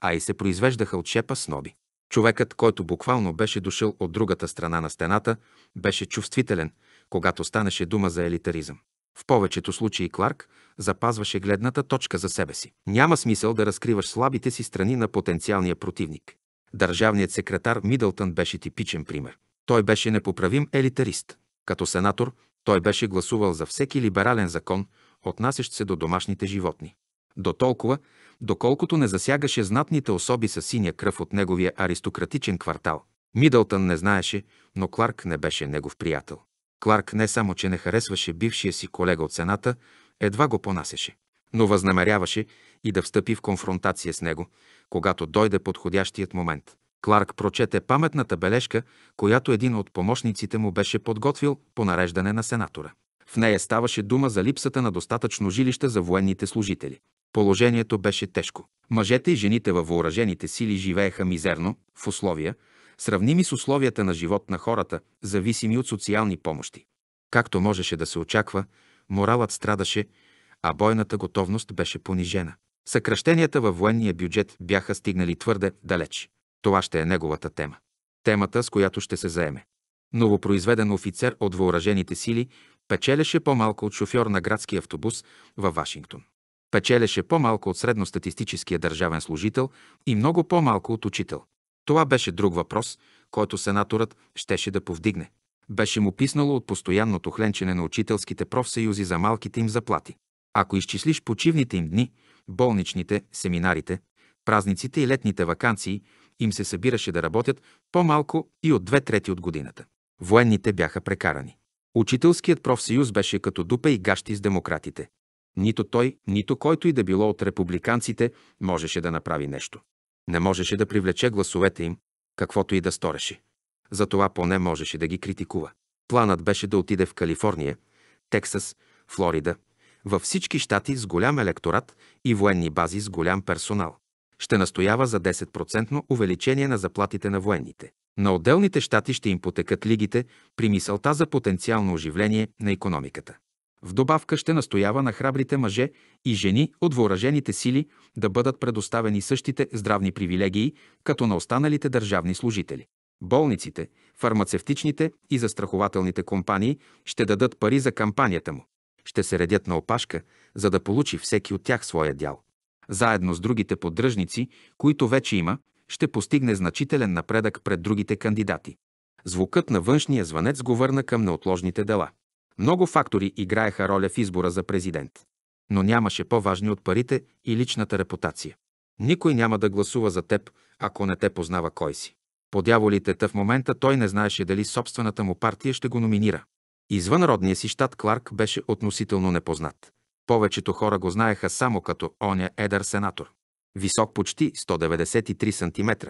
A: а и се произвеждаха от шепа сноби. Човекът, който буквално беше дошъл от другата страна на стената, беше чувствителен – когато станеше дума за елитаризъм. В повечето случаи Кларк запазваше гледната точка за себе си. Няма смисъл да разкриваш слабите си страни на потенциалния противник. Държавният секретар Мидълтън беше типичен пример. Той беше непоправим елитарист. Като сенатор, той беше гласувал за всеки либерален закон, отнасящ се до домашните животни. До толкова, доколкото не засягаше знатните особи с синя кръв от неговия аристократичен квартал. Мидълтън не знаеше, но Кларк не беше негов приятел. Кларк не само, че не харесваше бившия си колега от Сената, едва го понасяше, но възнамеряваше и да встъпи в конфронтация с него, когато дойде подходящият момент. Кларк прочете паметната бележка, която един от помощниците му беше подготвил по нареждане на сенатора. В нея ставаше дума за липсата на достатъчно жилища за военните служители. Положението беше тежко. Мъжете и жените във въоръжените сили живееха мизерно, в условия, сравними с условията на живот на хората, зависими от социални помощи. Както можеше да се очаква, моралът страдаше, а бойната готовност беше понижена. Съкръщенията във военния бюджет бяха стигнали твърде далеч. Това ще е неговата тема. Темата, с която ще се заеме. Новопроизведен офицер от въоръжените сили печелеше по-малко от шофьор на градски автобус във Вашингтон. Печелеше по-малко от средностатистическия държавен служител и много по-малко от учител. Това беше друг въпрос, който сенаторът щеше да повдигне. Беше му писнало от постоянното хленчене на учителските профсъюзи за малките им заплати. Ако изчислиш почивните им дни, болничните, семинарите, празниците и летните вакансии, им се събираше да работят по-малко и от две трети от годината. Военните бяха прекарани. Учителският профсъюз беше като дупе и гащи с демократите. Нито той, нито който и да било от републиканците можеше да направи нещо. Не можеше да привлече гласовете им, каквото и да стореше. Затова поне можеше да ги критикува. Планът беше да отиде в Калифорния, Тексас, Флорида, във всички щати с голям електорат и военни бази с голям персонал. Ще настоява за 10% увеличение на заплатите на военните. На отделните щати ще им потекат лигите при мисълта за потенциално оживление на економиката. В добавка ще настоява на храбрите мъже и жени от въоръжените сили да бъдат предоставени същите здравни привилегии, като на останалите държавни служители. Болниците, фармацевтичните и застрахователните компании ще дадат пари за кампанията му. Ще се редят на опашка, за да получи всеки от тях своя дял. Заедно с другите поддръжници, които вече има, ще постигне значителен напредък пред другите кандидати. Звукът на външния звънец го върна към неотложните дела. Много фактори играеха роля в избора за президент. Но нямаше по-важни от парите и личната репутация. Никой няма да гласува за теб, ако не те познава кой си. По дяволите в момента той не знаеше дали собствената му партия ще го номинира. Извън родния си щат Кларк беше относително непознат. Повечето хора го знаеха само като оня едър сенатор. Висок почти 193 см.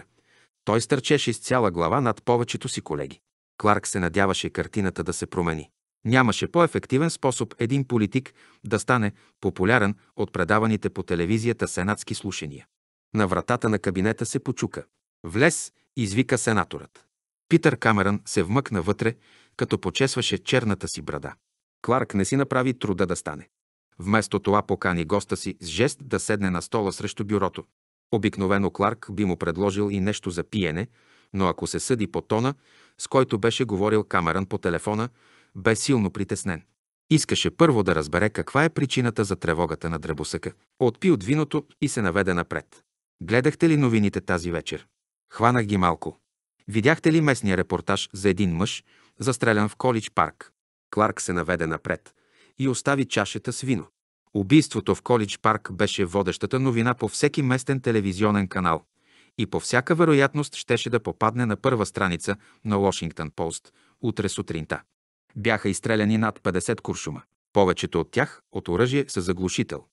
A: Той стърчеше с цяла глава над повечето си колеги. Кларк се надяваше картината да се промени. Нямаше по-ефективен способ един политик да стане популярен от предаваните по телевизията сенатски слушания. На вратата на кабинета се почука. Влез, извика сенаторът. Питър Камерън се вмъкна вътре, като почесваше черната си брада. Кларк не си направи труда да стане. Вместо това покани госта си с жест да седне на стола срещу бюрото. Обикновено Кларк би му предложил и нещо за пиене, но ако се съди по тона, с който беше говорил Камерън по телефона, бе силно притеснен. Искаше първо да разбере каква е причината за тревогата на дребосъка. Отпи от виното и се наведе напред. Гледахте ли новините тази вечер? Хванах ги малко. Видяхте ли местния репортаж за един мъж, застрелян в Колич парк? Кларк се наведе напред и остави чашата с вино. Убийството в Колич парк беше водещата новина по всеки местен телевизионен канал и по всяка вероятност щеше да попадне на първа страница на Вашингтон Пост утре сутринта бяха изстреляни над 50 куршума. Повечето от тях от оръжие са заглушител.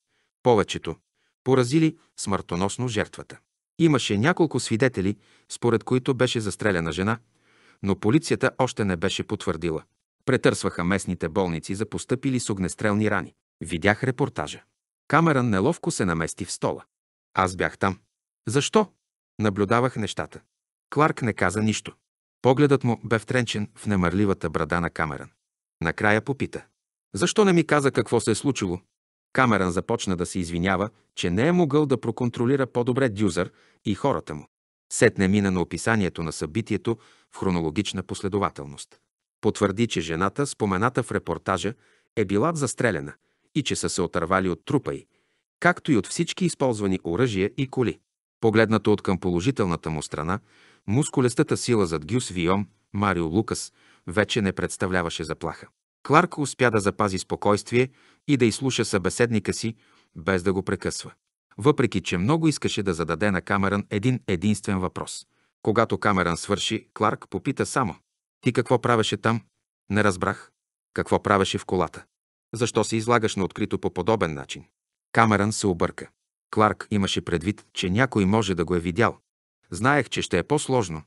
A: Повечето поразили смъртоносно жертвата. Имаше няколко свидетели, според които беше застреляна жена, но полицията още не беше потвърдила. Претърсваха местните болници за постъпили с огнестрелни рани. Видях репортажа. Камеран неловко се намести в стола. Аз бях там. Защо? Наблюдавах нещата. Кларк не каза нищо. Погледът му бе втренчен в немърливата брада на Камеран. Накрая попита. Защо не ми каза какво се е случило? Камеран започна да се извинява, че не е могъл да проконтролира по-добре Дюзър и хората му. Сетне мина на описанието на събитието в хронологична последователност. Потвърди, че жената, спомената в репортажа, е била застрелена и че са се отървали от трупа й, както и от всички използвани оръжия и коли. Погледнато от към положителната му страна, мускулестата сила зад Гюс Виом, Марио Лукас – вече не представляваше заплаха. Кларк успя да запази спокойствие и да изслуша събеседника си, без да го прекъсва. Въпреки, че много искаше да зададе на Камерън един единствен въпрос. Когато Камерън свърши, Кларк попита само. Ти какво правеше там? Не разбрах. Какво правеше в колата? Защо се излагаш на открито по подобен начин? Камерън се обърка. Кларк имаше предвид, че някой може да го е видял. Знаех, че ще е по-сложно,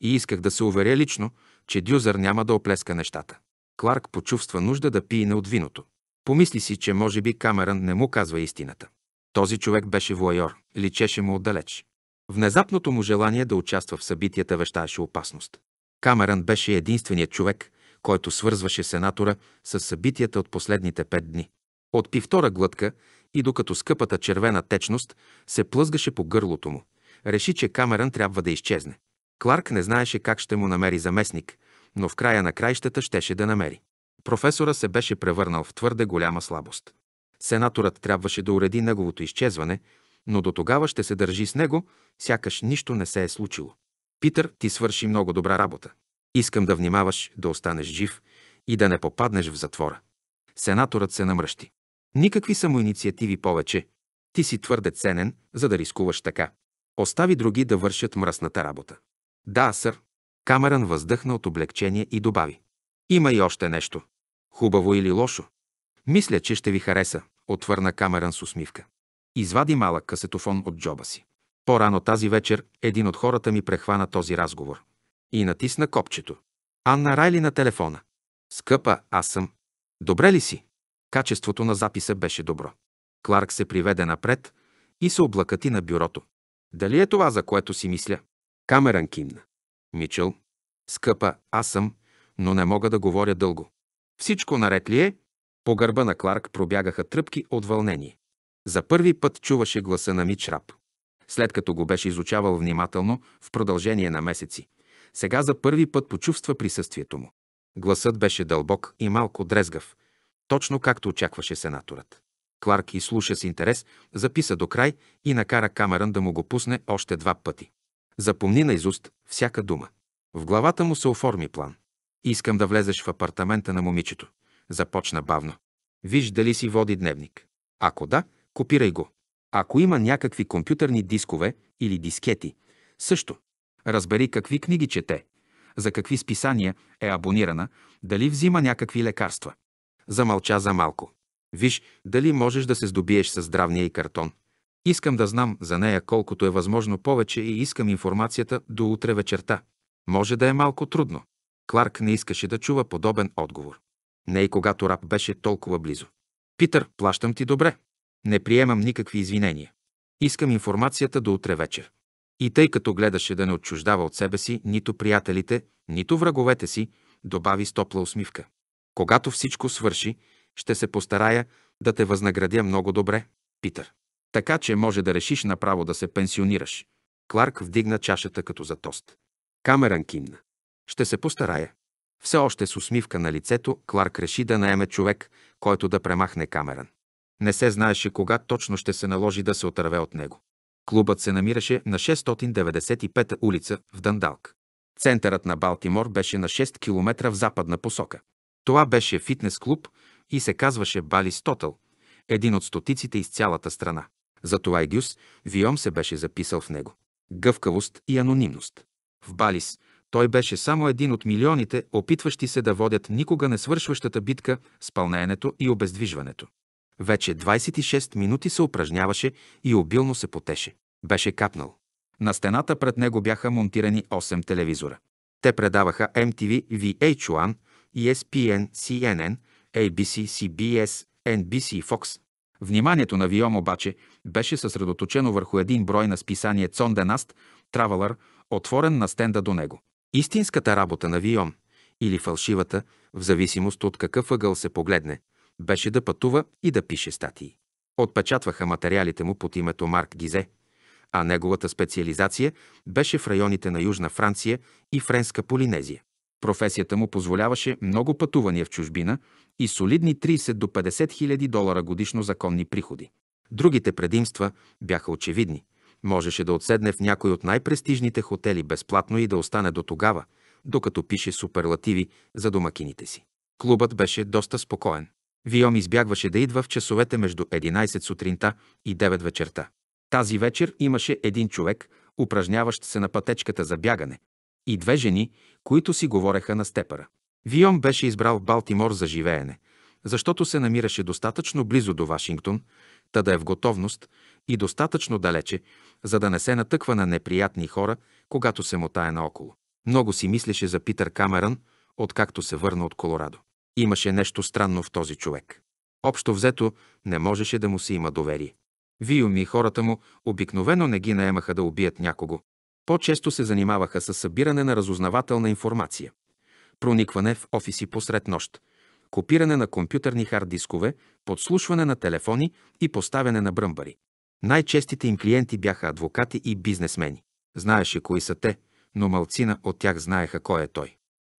A: и исках да се уверя лично, че Дюзър няма да оплеска нещата. Кларк почувства нужда да пие от виното. Помисли си, че може би Камерън не му казва истината. Този човек беше воайор, личеше му отдалеч. Внезапното му желание да участва в събитията вещаеше опасност. Камерън беше единственият човек, който свързваше сенатора с събитията от последните пет дни. Отпи втора глътка и докато скъпата червена течност се плъзгаше по гърлото му, реши, че Камерън трябва да изчезне. Кларк не знаеше как ще му намери заместник, но в края на краищата щеше да намери. Професора се беше превърнал в твърде голяма слабост. Сенаторът трябваше да уреди неговото изчезване, но до тогава ще се държи с него, сякаш нищо не се е случило. Питър, ти свърши много добра работа. Искам да внимаваш да останеш жив и да не попаднеш в затвора. Сенаторът се намръщи. Никакви самоинициативи повече. Ти си твърде ценен, за да рискуваш така. Остави други да вършат мръсната работа. Да, сър. Камеран въздъхна от облегчение и добави. Има и още нещо. Хубаво или лошо? Мисля, че ще ви хареса, отвърна Камеран с усмивка. Извади малък касетофон от джоба си. По-рано тази вечер един от хората ми прехвана този разговор. И натисна копчето. Анна Райли на телефона. Скъпа, аз съм. Добре ли си? Качеството на записа беше добро. Кларк се приведе напред и се облакати на бюрото. Дали е това, за което си мисля? Камеран кимна. Мичел, скъпа, аз съм, но не мога да говоря дълго. Всичко наред ли е? По гърба на Кларк пробягаха тръпки от вълнение. За първи път чуваше гласа на Мич Рап. След като го беше изучавал внимателно в продължение на месеци, сега за първи път почувства присъствието му. Гласът беше дълбок и малко дрезгав, точно както очакваше сенаторът. Кларк изслуша с интерес, записа до край и накара Камерън да му го пусне още два пъти. Запомни наизуст всяка дума. В главата му се оформи план. Искам да влезеш в апартамента на момичето. Започна бавно. Виж дали си води дневник. Ако да, копирай го. Ако има някакви компютърни дискове или дискети, също. Разбери какви книги чете, за какви списания е абонирана, дали взима някакви лекарства. Замълча за малко. Виж дали можеш да се здобиеш с здравния и картон. Искам да знам за нея колкото е възможно повече и искам информацията до утре вечерта. Може да е малко трудно. Кларк не искаше да чува подобен отговор. Не и когато раб беше толкова близо. Питър, плащам ти добре. Не приемам никакви извинения. Искам информацията до утре вечер. И тъй като гледаше да не отчуждава от себе си нито приятелите, нито враговете си, добави с топла усмивка. Когато всичко свърши, ще се постарая да те възнаградя много добре, Питър. Така че може да решиш направо да се пенсионираш. Кларк вдигна чашата като за тост. Камеран кимна. Ще се постарая. Все още с усмивка на лицето, Кларк реши да наеме човек, който да премахне Камеран. Не се знаеше кога точно ще се наложи да се отърве от него. Клубът се намираше на 695-та улица в Дандалк. Центърът на Балтимор беше на 6 км в западна посока. Това беше фитнес клуб и се казваше Балис Тотъл, един от стотиците из цялата страна. Затова и Гюс Виом се беше записал в него. Гъвкавост и анонимност. В Балис той беше само един от милионите, опитващи се да водят никога не свършващата битка с пълнеенето и обездвижването. Вече 26 минути се упражняваше и обилно се потеше. Беше капнал. На стената пред него бяха монтирани 8 телевизора. Те предаваха MTV, VH1, ESPN, CNN, ABC, CBS, NBC и Fox. Вниманието на Виом обаче беше съсредоточено върху един брой на списание Цонденаст Травалър, отворен на стенда до него. Истинската работа на Вион, или фалшивата, в зависимост от какъв ъгъл се погледне, беше да пътува и да пише статии. Отпечатваха материалите му под името Марк Гизе, а неговата специализация беше в районите на Южна Франция и Френска Полинезия. Професията му позволяваше много пътувания в чужбина и солидни 30 до 50 хиляди долара годишно законни приходи. Другите предимства бяха очевидни. Можеше да отседне в някой от най-престижните хотели безплатно и да остане до тогава, докато пише суперлативи за домакините си. Клубът беше доста спокоен. Виом избягваше да идва в часовете между 11 сутринта и 9 вечерта. Тази вечер имаше един човек, упражняващ се на пътечката за бягане, и две жени, които си говореха на степара. Виом беше избрал Балтимор за живеене, защото се намираше достатъчно близо до Вашингтон та да е в готовност и достатъчно далече, за да не се натъква на неприятни хора, когато се мотае наоколо. Много си мислеше за Питър Камерън, откакто се върна от Колорадо. Имаше нещо странно в този човек. Общо взето, не можеше да му се има доверие. Виуми и хората му обикновено не ги наемаха да убият някого. По-често се занимаваха с събиране на разузнавателна информация. Проникване в офиси посред нощ – копиране на компютърни хард-дискове, подслушване на телефони и поставяне на бръмбари. Най-честите им клиенти бяха адвокати и бизнесмени. Знаеше кои са те, но малцина от тях знаеха кой е той.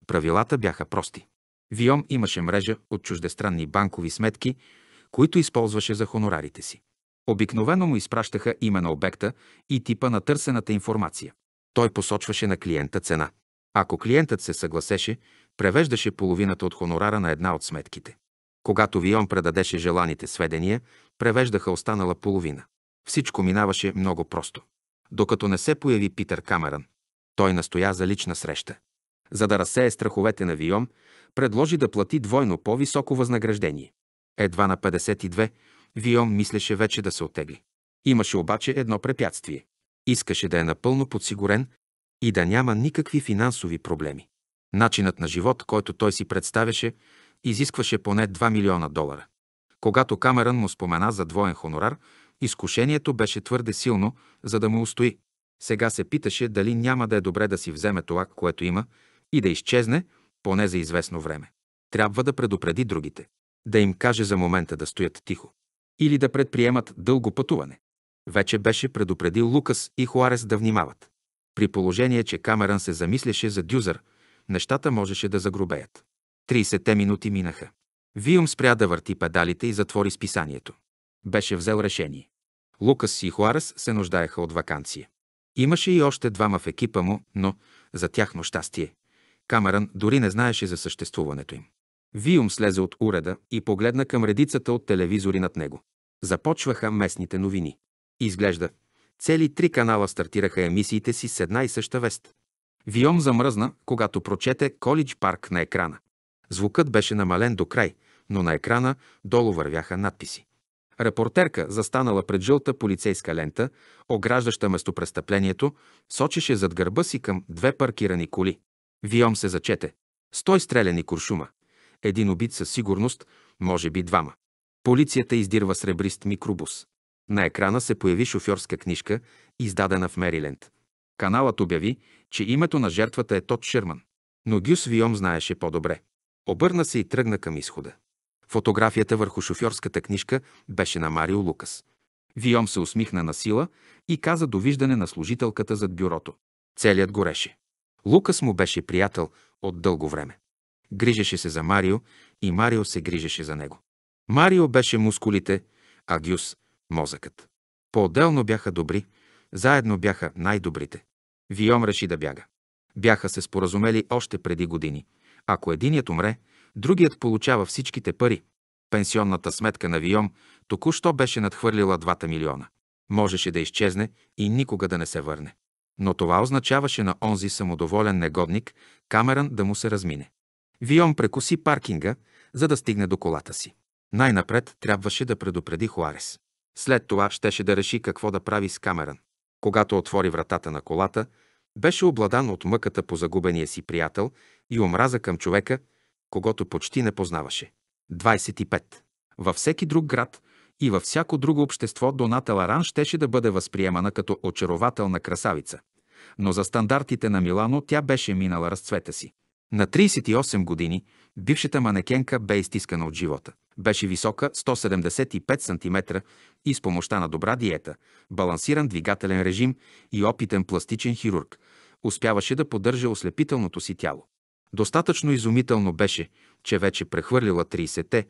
A: Правилата бяха прости. Виом имаше мрежа от чуждестранни банкови сметки, които използваше за хонорарите си. Обикновено му изпращаха име на обекта и типа на търсената информация. Той посочваше на клиента цена. Ако клиентът се съгласеше, превеждаше половината от хонорара на една от сметките. Когато Вион предадеше желаните сведения, превеждаха останала половина. Всичко минаваше много просто. Докато не се появи Питър Камеран, той настоя за лична среща. За да разсее страховете на Вион, предложи да плати двойно по-високо възнаграждение. Едва на 52, Вион мислеше вече да се отегли. Имаше обаче едно препятствие. Искаше да е напълно подсигурен и да няма никакви финансови проблеми. Начинът на живот, който той си представяше, изискваше поне 2 милиона долара. Когато Камерън му спомена за двоен хонорар, изкушението беше твърде силно, за да му устои. Сега се питаше дали няма да е добре да си вземе това, което има, и да изчезне, поне за известно време. Трябва да предупреди другите. Да им каже за момента да стоят тихо. Или да предприемат дълго пътуване. Вече беше предупредил Лукас и Хуарес да внимават. При положение, че Камерън се замисляше за Дюзър – нещата можеше да загробеят. 30-те минути минаха. Виум спря да върти педалите и затвори списанието. Беше взел решение. Лукас и Хуарес се нуждаеха от вакансия. Имаше и още двама в екипа му, но за тяхно щастие. Камеран дори не знаеше за съществуването им. Виум слезе от уреда и погледна към редицата от телевизори над него. Започваха местните новини. Изглежда, цели три канала стартираха емисиите си с една и съща вест. Вион замръзна, когато прочете Колидж парк на екрана. Звукът беше намален до край, но на екрана долу вървяха надписи. Репортерка, застанала пред жълта полицейска лента, ограждаща местопрестъплението, сочеше зад гърба си към две паркирани коли. Вион се зачете. Стой стреляни куршума. Един убит със сигурност, може би двама. Полицията издирва сребрист микробус. На екрана се появи шофьорска книжка, издадена в Мериленд. Каналът обяви, че името на жертвата е Тот Шерман. Но Гюс Виом знаеше по-добре. Обърна се и тръгна към изхода. Фотографията върху шофьорската книжка беше на Марио Лукас. Виом се усмихна на сила и каза довиждане на служителката зад бюрото. Целият гореше. Лукас му беше приятел от дълго време. Грижеше се за Марио и Марио се грижеше за него. Марио беше мускулите, а Гюс – мозъкът. По-отделно бяха добри, заедно бяха най-добрите. Виом реши да бяга. Бяха се споразумели още преди години. Ако единият умре, другият получава всичките пари. Пенсионната сметка на Виом току-що беше надхвърлила 2 милиона. Можеше да изчезне и никога да не се върне. Но това означаваше на онзи самодоволен негодник Камеран да му се размине. Виом прекуси паркинга, за да стигне до колата си. Най-напред трябваше да предупреди Хуарес. След това щеше да реши какво да прави с Камеран. Когато отвори вратата на колата, беше обладан от мъката по загубения си приятел и омраза към човека, когато почти не познаваше. 25. Във всеки друг град и във всяко друго общество Доната Ларан щеше да бъде възприемана като очарователна красавица, но за стандартите на Милано тя беше минала разцвета си. На 38 години бившата манекенка бе изтискана от живота. Беше висока 175 см и с помощта на добра диета, балансиран двигателен режим и опитен пластичен хирург успяваше да поддържа ослепителното си тяло. Достатъчно изумително беше, че вече прехвърлила 30-те.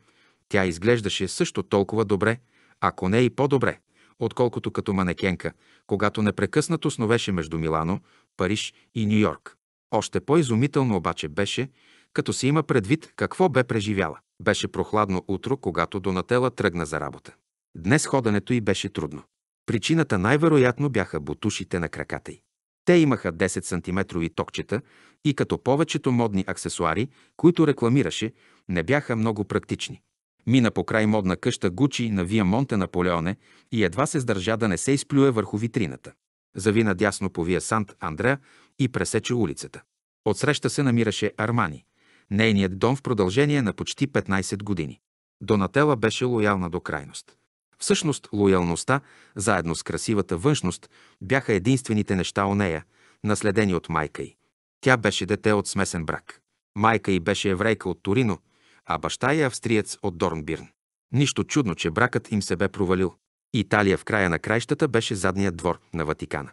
A: Тя изглеждаше също толкова добре, ако не и по-добре, отколкото като манекенка, когато непрекъснато сновеше между Милано, Париж и Нью-Йорк. Още по-изумително обаче беше, като се има предвид какво бе преживяла. Беше прохладно утро, когато Донатела тръгна за работа. Днес ходенето й беше трудно. Причината най-вероятно бяха бутушите на краката й. Те имаха 10 см токчета и като повечето модни аксесуари, които рекламираше, не бяха много практични. Мина по край модна къща Гучи на Вия Монте Наполеоне и едва се сдържа да не се изплюе върху витрината. Зави надясно по Вия Сант Андреа и пресече улицата. Отсреща се намираше Армани, нейният дом в продължение на почти 15 години. Донателла беше лоялна до крайност. Всъщност, лоялността, заедно с красивата външност, бяха единствените неща у нея, наследени от майка й. Тя беше дете от смесен брак. Майка й беше еврейка от Торино, а баща й е австриец от Дорнбирн. Нищо чудно, че бракът им се бе провалил. Италия в края на краищата беше задният двор на Ватикана.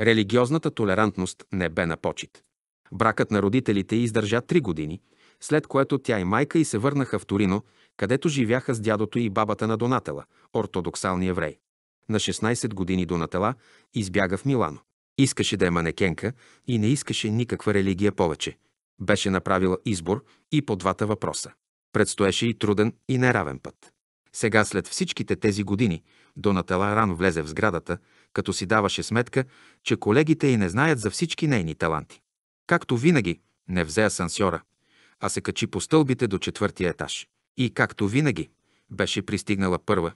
A: Религиозната толерантност не бе на почет. Бракът на родителите издържа три години, след което тя и майка й се върнаха в Торино, където живяха с дядото и бабата на Донатела, ортодоксални еврей. На 16 години Донатела избяга в Милано. Искаше да е манекенка и не искаше никаква религия повече. Беше направила избор и по двата въпроса. Предстоеше и труден и неравен път. Сега, след всичките тези години, Донатела рано влезе в сградата, като си даваше сметка, че колегите й не знаят за всички нейни таланти. Както винаги, не взе асансьора, а се качи по стълбите до четвъртия етаж. И както винаги, беше пристигнала първа.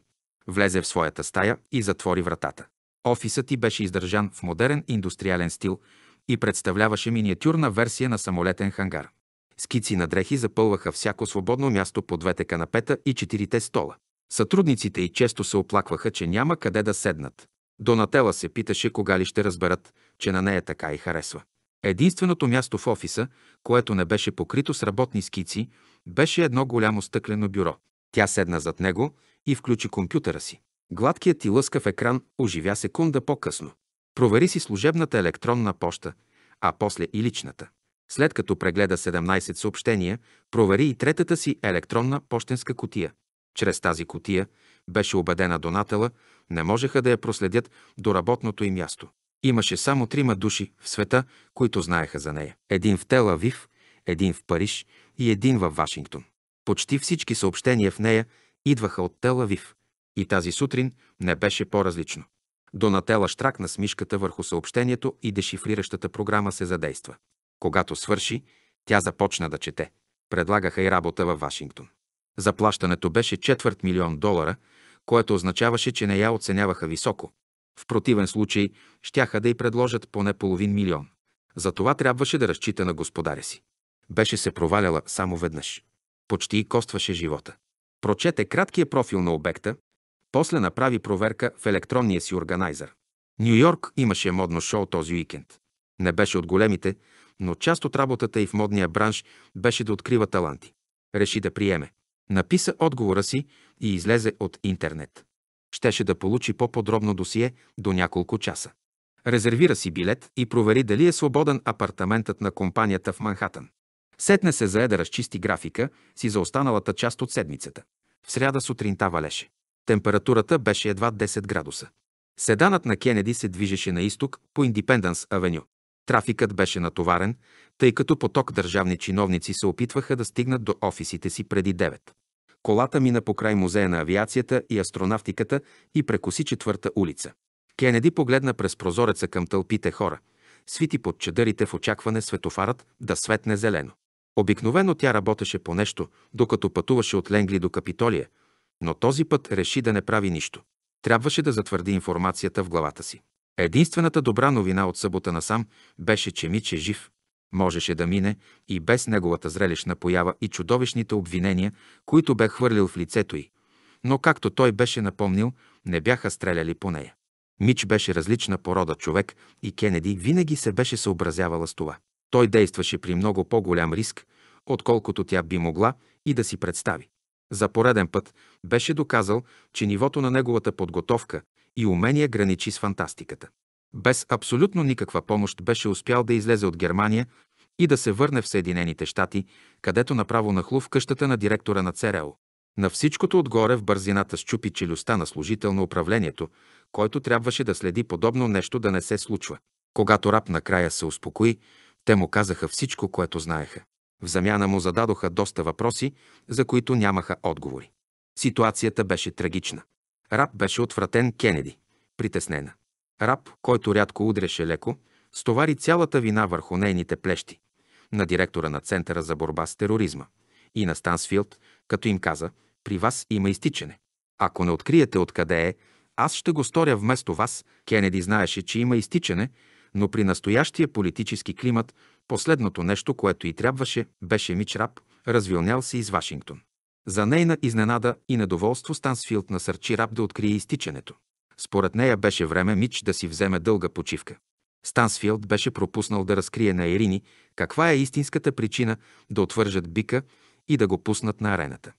A: Влезе в своята стая и затвори вратата. Офисът ти беше издържан в модерен индустриален стил и представляваше миниатюрна версия на самолетен хангар. Скици на дрехи запълваха всяко свободно място по двете канапета и четирите стола. Сътрудниците й често се оплакваха, че няма къде да седнат. Донатела се питаше кога ли ще разберат, че на нея така и харесва. Единственото място в офиса, което не беше покрито с работни скици, беше едно голямо стъклено бюро. Тя седна зад него и включи компютъра си. Гладкият и лъскав екран оживя секунда по-късно. Провери си служебната електронна поща, а после и личната. След като прегледа 17 съобщения, провери и третата си електронна почтенска котия. Чрез тази котия беше убедена донатела, не можеха да я проследят до работното й място. Имаше само трима души в света, които знаеха за нея. Един в Тел-Авив, един в Париж и един във Вашингтон. Почти всички съобщения в нея идваха от Тел-Авив. И тази сутрин не беше по-различно. Донателла штракна смишката върху съобщението и дешифриращата програма се задейства. Когато свърши, тя започна да чете. Предлагаха и работа във Вашингтон. Заплащането беше четвърт милион долара – което означаваше, че не я оценяваха високо. В противен случай щяха да й предложат поне половин милион. За това трябваше да разчита на господаря си. Беше се проваляла само веднъж. Почти и костваше живота. Прочете краткия профил на обекта, после направи проверка в електронния си органайзър. Нью Йорк имаше модно шоу този уикенд. Не беше от големите, но част от работата и в модния бранш беше да открива таланти. Реши да приеме. Написа отговора си и излезе от интернет. Щеше да получи по-подробно досие до няколко часа. Резервира си билет и провери дали е свободен апартаментът на компанията в Манхатън. Сетне се зае да разчисти графика си за останалата част от седмицата. В сряда сутринта валеше. Температурата беше едва 10 градуса. Седанът на Кенеди се движеше на изток по Индипендънс Авеню. Трафикът беше натоварен, тъй като поток държавни чиновници се опитваха да стигнат до офисите си преди 9. Колата мина покрай музея на авиацията и астронавтиката и прекоси четвърта улица. Кенеди погледна през прозореца към тълпите хора, свити под чадърите в очакване светофарът да светне зелено. Обикновено тя работеше по нещо, докато пътуваше от Ленгли до Капитолия, но този път реши да не прави нищо. Трябваше да затвърди информацията в главата си. Единствената добра новина от събота насам беше, че Мич е жив. Можеше да мине и без неговата зрелищна поява и чудовищните обвинения, които бе хвърлил в лицето й. Но както той беше напомнил, не бяха стреляли по нея. Мич беше различна порода човек и Кенеди винаги се беше съобразявала с това. Той действаше при много по-голям риск, отколкото тя би могла и да си представи. За пореден път беше доказал, че нивото на неговата подготовка и умения граничи с фантастиката. Без абсолютно никаква помощ беше успял да излезе от Германия и да се върне в Съединените щати, където направо нахлу в къщата на директора на ЦРУ. На всичкото отгоре в бързината щупи челюста на служител на управлението, който трябваше да следи подобно нещо да не се случва. Когато раб накрая се успокои, те му казаха всичко, което знаеха. В замяна му зададоха доста въпроси, за които нямаха отговори. Ситуацията беше трагична. Раб беше отвратен Кенеди, притеснена. Раб, който рядко удреше леко, стовари цялата вина върху нейните плещи на директора на Центъра за борба с тероризма и на Стансфилд, като им каза, при вас има изтичане. Ако не откриете откъде е, аз ще го сторя вместо вас. Кенеди знаеше, че има изтичане, но при настоящия политически климат последното нещо, което и трябваше, беше Мич Раб, развилнял се из Вашингтон. За нейна изненада и недоволство Стансфилд насърчи Раб да открие изтичането. Според нея беше време Мич да си вземе дълга почивка. Стансфилд беше пропуснал да разкрие на Ирини каква е истинската причина да отвържат бика и да го пуснат на арената.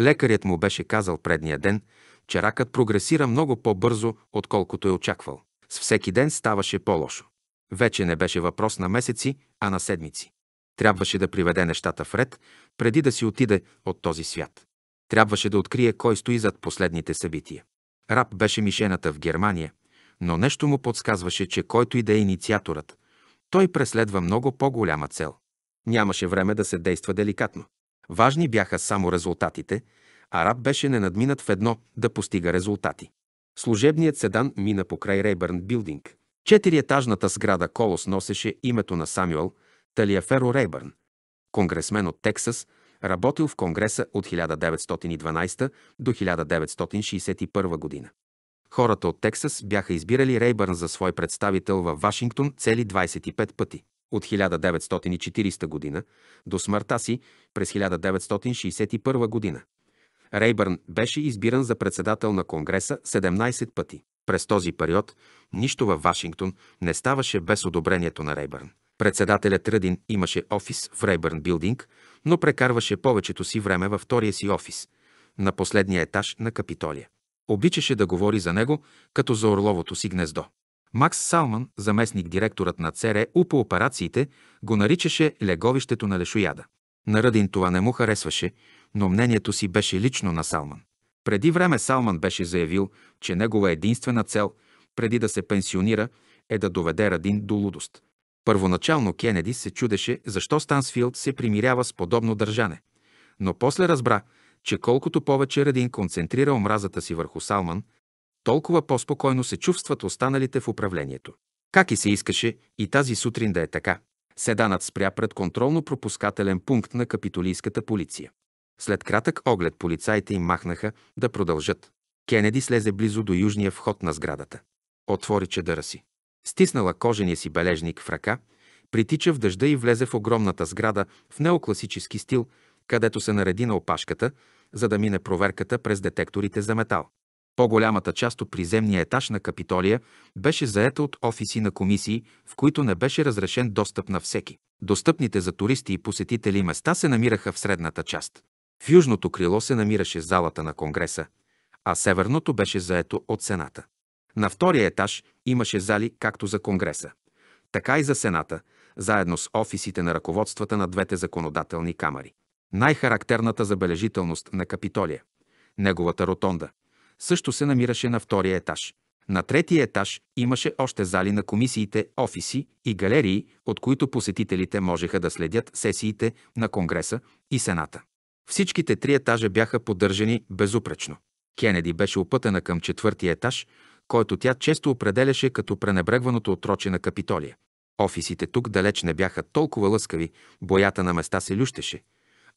A: Лекарят му беше казал предния ден, че ракът прогресира много по-бързо, отколкото е очаквал. С всеки ден ставаше по-лошо. Вече не беше въпрос на месеци, а на седмици. Трябваше да приведе нещата в ред, преди да си отиде от този свят. Трябваше да открие кой стои зад последните събития. Раб беше мишената в Германия, но нещо му подсказваше, че който и да е инициаторът, той преследва много по-голяма цел. Нямаше време да се действа деликатно. Важни бяха само резултатите, а раб беше ненадминат в едно да постига резултати. Служебният седан мина покрай Рейбърн Билдинг. Четириетажната сграда Колос носеше името на Самюел, Талиаферо Рейбърн, конгресмен от Тексас, работил в Конгреса от 1912 до 1961 година. Хората от Тексас бяха избирали Рейбърн за свой представител във Вашингтон цели 25 пъти. От 1940 година до смъртта си през 1961 година. Рейбърн беше избиран за председател на Конгреса 17 пъти. През този период нищо във Вашингтон не ставаше без одобрението на Рейбърн. Председателят Ръдин имаше офис в Рейбърн билдинг, но прекарваше повечето си време във втория си офис, на последния етаж на Капитолия. Обичаше да говори за него, като за орловото си гнездо. Макс Салман, заместник-директорът на ЦРУ по операциите, го наричаше леговището на лешояда. На Ръдин това не му харесваше, но мнението си беше лично на Салман. Преди време Салман беше заявил, че негова единствена цел, преди да се пенсионира, е да доведе Радин до лудост. Първоначално Кенеди се чудеше защо Стансфилд се примирява с подобно държане, но после разбра, че колкото повече Радин концентрира омразата си върху Салман, толкова по-спокойно се чувстват останалите в управлението. Как и се искаше и тази сутрин да е така. Седанът спря пред контролно-пропускателен пункт на капитолийската полиция. След кратък оглед полицаите им махнаха да продължат. Кенеди слезе близо до южния вход на сградата. Отвори чедъра си. Стиснала кожения си бележник в ръка, притича в дъжда и влезе в огромната сграда в неокласически стил, където се нареди на опашката, за да мине проверката през детекторите за метал. По-голямата част от приземния етаж на Капитолия беше заета от офиси на комисии, в които не беше разрешен достъп на всеки. Достъпните за туристи и посетители места се намираха в средната част. В южното крило се намираше залата на Конгреса, а северното беше заето от Сената. На втория етаж имаше зали както за Конгреса, така и за Сената, заедно с офисите на ръководствата на двете законодателни камери. Най-характерната забележителност на Капитолия, неговата ротонда, също се намираше на втория етаж. На третия етаж имаше още зали на комисиите, офиси и галерии, от които посетителите можеха да следят сесиите на Конгреса и Сената. Всичките три етажа бяха поддържани безупречно. Кенеди беше опътена към четвъртия етаж, който тя често определяше като пренебрегваното отроче на Капитолия. Офисите тук далеч не бяха толкова лъскави, боята на места се лющеше,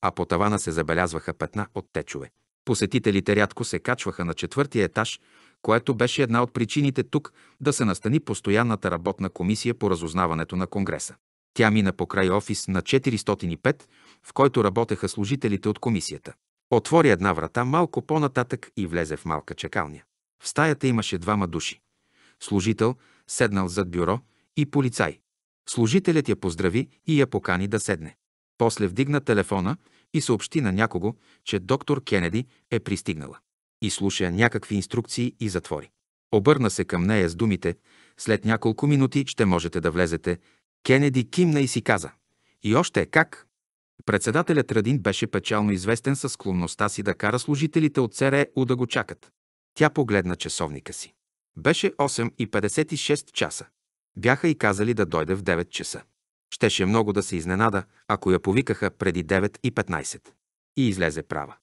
A: а по тавана се забелязваха петна от течове. Посетителите рядко се качваха на четвъртия етаж, което беше една от причините тук да се настани постоянната работна комисия по разузнаването на Конгреса. Тя мина покрай офис на 405, в който работеха служителите от комисията. Отвори една врата малко по-нататък и влезе в малка чакалня. В стаята имаше двама души. Служител, седнал зад бюро, и полицай. Служителят я поздрави и я покани да седне. После вдигна телефона и съобщи на някого, че доктор Кенеди е пристигнала. И слуша някакви инструкции и затвори. Обърна се към нея с думите «След няколко минути ще можете да влезете». Кенеди кимна и си каза «И още как?» Председателят Радин беше печално известен със склонността си да кара служителите от ЦРУ е да го чакат. Тя погледна часовника си. Беше 8,56 часа. Бяха и казали да дойде в 9 часа. Щеше много да се изненада, ако я повикаха преди 9,15. И излезе права.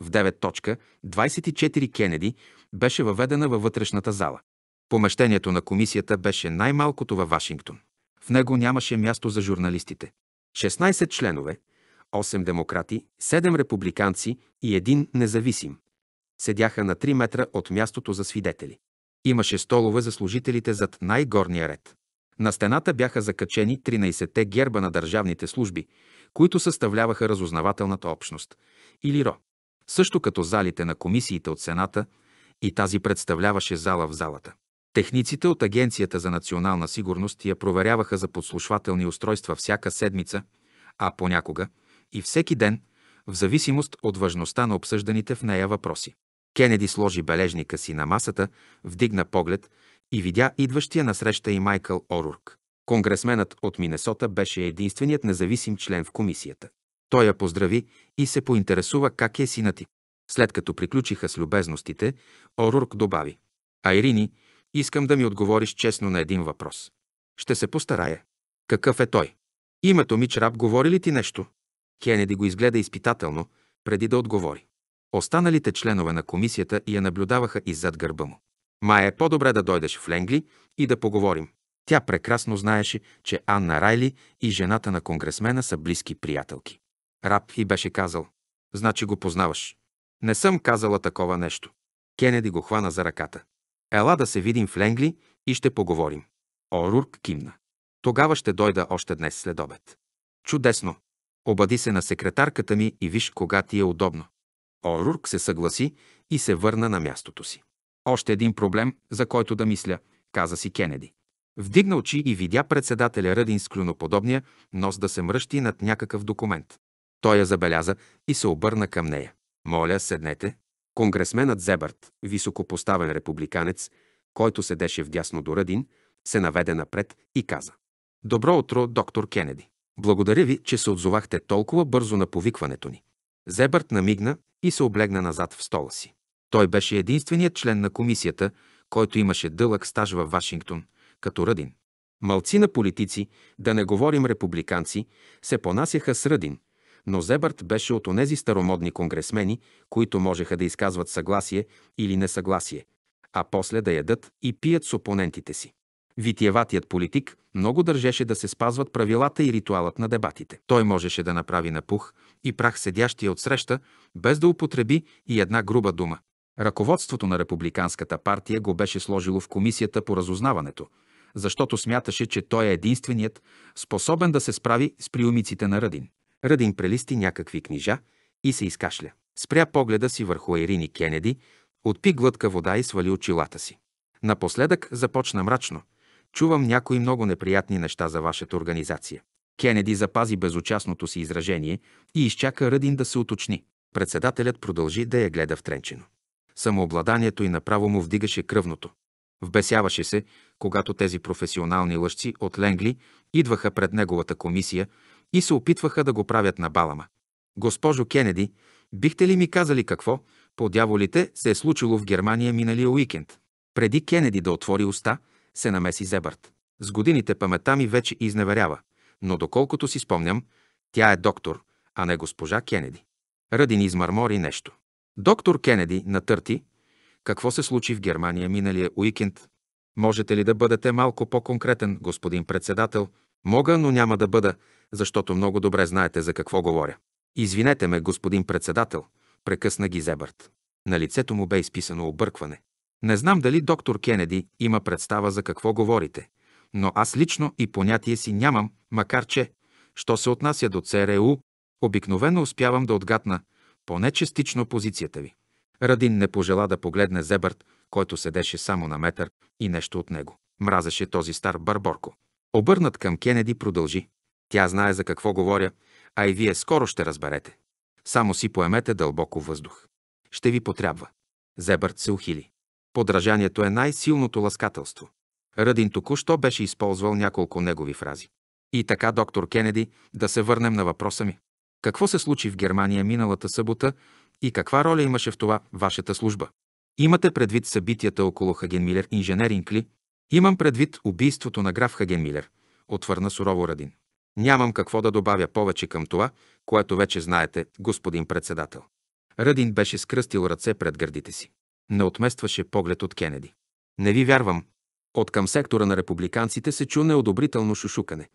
A: В 9.24 Кенеди беше въведена във вътрешната зала. Помещението на комисията беше най-малкото във Вашингтон. В него нямаше място за журналистите. 16 членове, 8 демократи, 7 републиканци и един независим седяха на 3 метра от мястото за свидетели. Имаше столове за служителите зад най-горния ред. На стената бяха закачени 13-те герба на държавните служби, които съставляваха разузнавателната общност, или РО. Също като залите на комисиите от Сената и тази представляваше зала в залата. Техниците от Агенцията за национална сигурност я проверяваха за подслушвателни устройства всяка седмица, а понякога и всеки ден, в зависимост от важността на обсъжданите в нея въпроси. Кенеди сложи бележника си на масата, вдигна поглед и видя идващия насреща и Майкъл Орурк. Конгресменът от Минесота беше единственият независим член в комисията. Той я поздрави и се поинтересува как е сина ти. След като приключиха с любезностите, Орурк добави. Айрини, искам да ми отговориш честно на един въпрос. Ще се постарая. Какъв е той? Името ми раб говори ли ти нещо? Кенеди го изгледа изпитателно, преди да отговори. Останалите членове на комисията я наблюдаваха иззад гърба му. Май е по-добре да дойдеш в Ленгли и да поговорим. Тя прекрасно знаеше, че Анна Райли и жената на конгресмена са близки приятелки. Раб и беше казал. Значи го познаваш. Не съм казала такова нещо. Кенеди го хвана за ръката. Ела да се видим в Ленгли и ще поговорим. Орурк кимна. Тогава ще дойда още днес след обед. Чудесно. Обади се на секретарката ми и виж кога ти е удобно. Орурк се съгласи и се върна на мястото си. Още един проблем, за който да мисля, каза си Кенеди. Вдигна очи и видя председателя Ръдин с клюноподобния нос да се мръщи над някакъв документ. Той я забеляза и се обърна към нея. Моля, седнете. Конгресменът Зебърт, високопоставен републиканец, който седеше вдясно до Ръдин, се наведе напред и каза. Добро утро, доктор Кенеди. Благодаря ви, че се отзовахте толкова бързо на повикването ни. Зебърт намигна и се облегна назад в стола си. Той беше единственият член на комисията, който имаше дълъг стаж във Вашингтон, като Ръдин. Малци на политици, да не говорим републиканци, се понасяха с Ръдин, но Зебърт беше от онези старомодни конгресмени, които можеха да изказват съгласие или несъгласие, а после да ядат и пият с опонентите си. Витиеватият политик много държеше да се спазват правилата и ритуалът на дебатите. Той можеше да направи напух и прах седящия отсреща, без да употреби и една груба дума. Ръководството на Републиканската партия го беше сложило в комисията по разузнаването, защото смяташе, че той е единственият, способен да се справи с приумиците на Радин. Радин прелисти някакви книжа и се изкашля. Спря погледа си върху Ирини Кенеди, отпи глътка вода и свали очилата си. Напоследък започна мрачно. Чувам някои много неприятни неща за вашата организация. Кенеди запази безучастното си изражение и изчака Ръдин да се уточни. Председателят продължи да я гледа втренчено. Самообладанието и направо му вдигаше кръвното. Вбесяваше се, когато тези професионални лъжци от Ленгли идваха пред неговата комисия и се опитваха да го правят на балама. Госпожо Кенеди, бихте ли ми казали какво, по дяволите, се е случило в Германия миналия уикенд? Преди Кенеди да отвори уста, се намеси Зебърт. С годините памета ми вече изневерява но доколкото си спомням, тя е доктор, а не госпожа Кенеди. Радин измърмори нещо. Доктор Кенеди натърти какво се случи в Германия миналия уикенд. Можете ли да бъдете малко по-конкретен, господин председател? Мога, но няма да бъда, защото много добре знаете за какво говоря. Извинете ме, господин председател, прекъсна ги Зебърт. На лицето му бе изписано объркване. Не знам дали доктор Кенеди има представа за какво говорите, но аз лично и понятие си нямам, макар че, що се отнася до ЦРУ, обикновено успявам да отгадна поне частично позицията ви. Радин не пожела да погледне Зебърт, който седеше само на метър и нещо от него. Мразеше този стар барборко. Обърнат към Кенеди продължи. Тя знае за какво говоря, а и вие скоро ще разберете. Само си поемете дълбоко въздух. Ще ви потрябва. Зебърт се ухили. Подражанието е най-силното ласкателство. Радин току-що беше използвал няколко негови фрази. И така, доктор Кенеди, да се върнем на въпроса ми. Какво се случи в Германия миналата събота и каква роля имаше в това вашата служба? Имате предвид събитията около Хагенмилер инженеринг ли? Имам предвид убийството на граф Хагенмилер, отвърна сурово Радин. Нямам какво да добавя повече към това, което вече знаете, господин председател. Радин беше скръстил ръце пред гърдите си. Не отместваше поглед от Кенеди. Не ви вярвам, от към сектора на републиканците се чу неодобрително шушукане.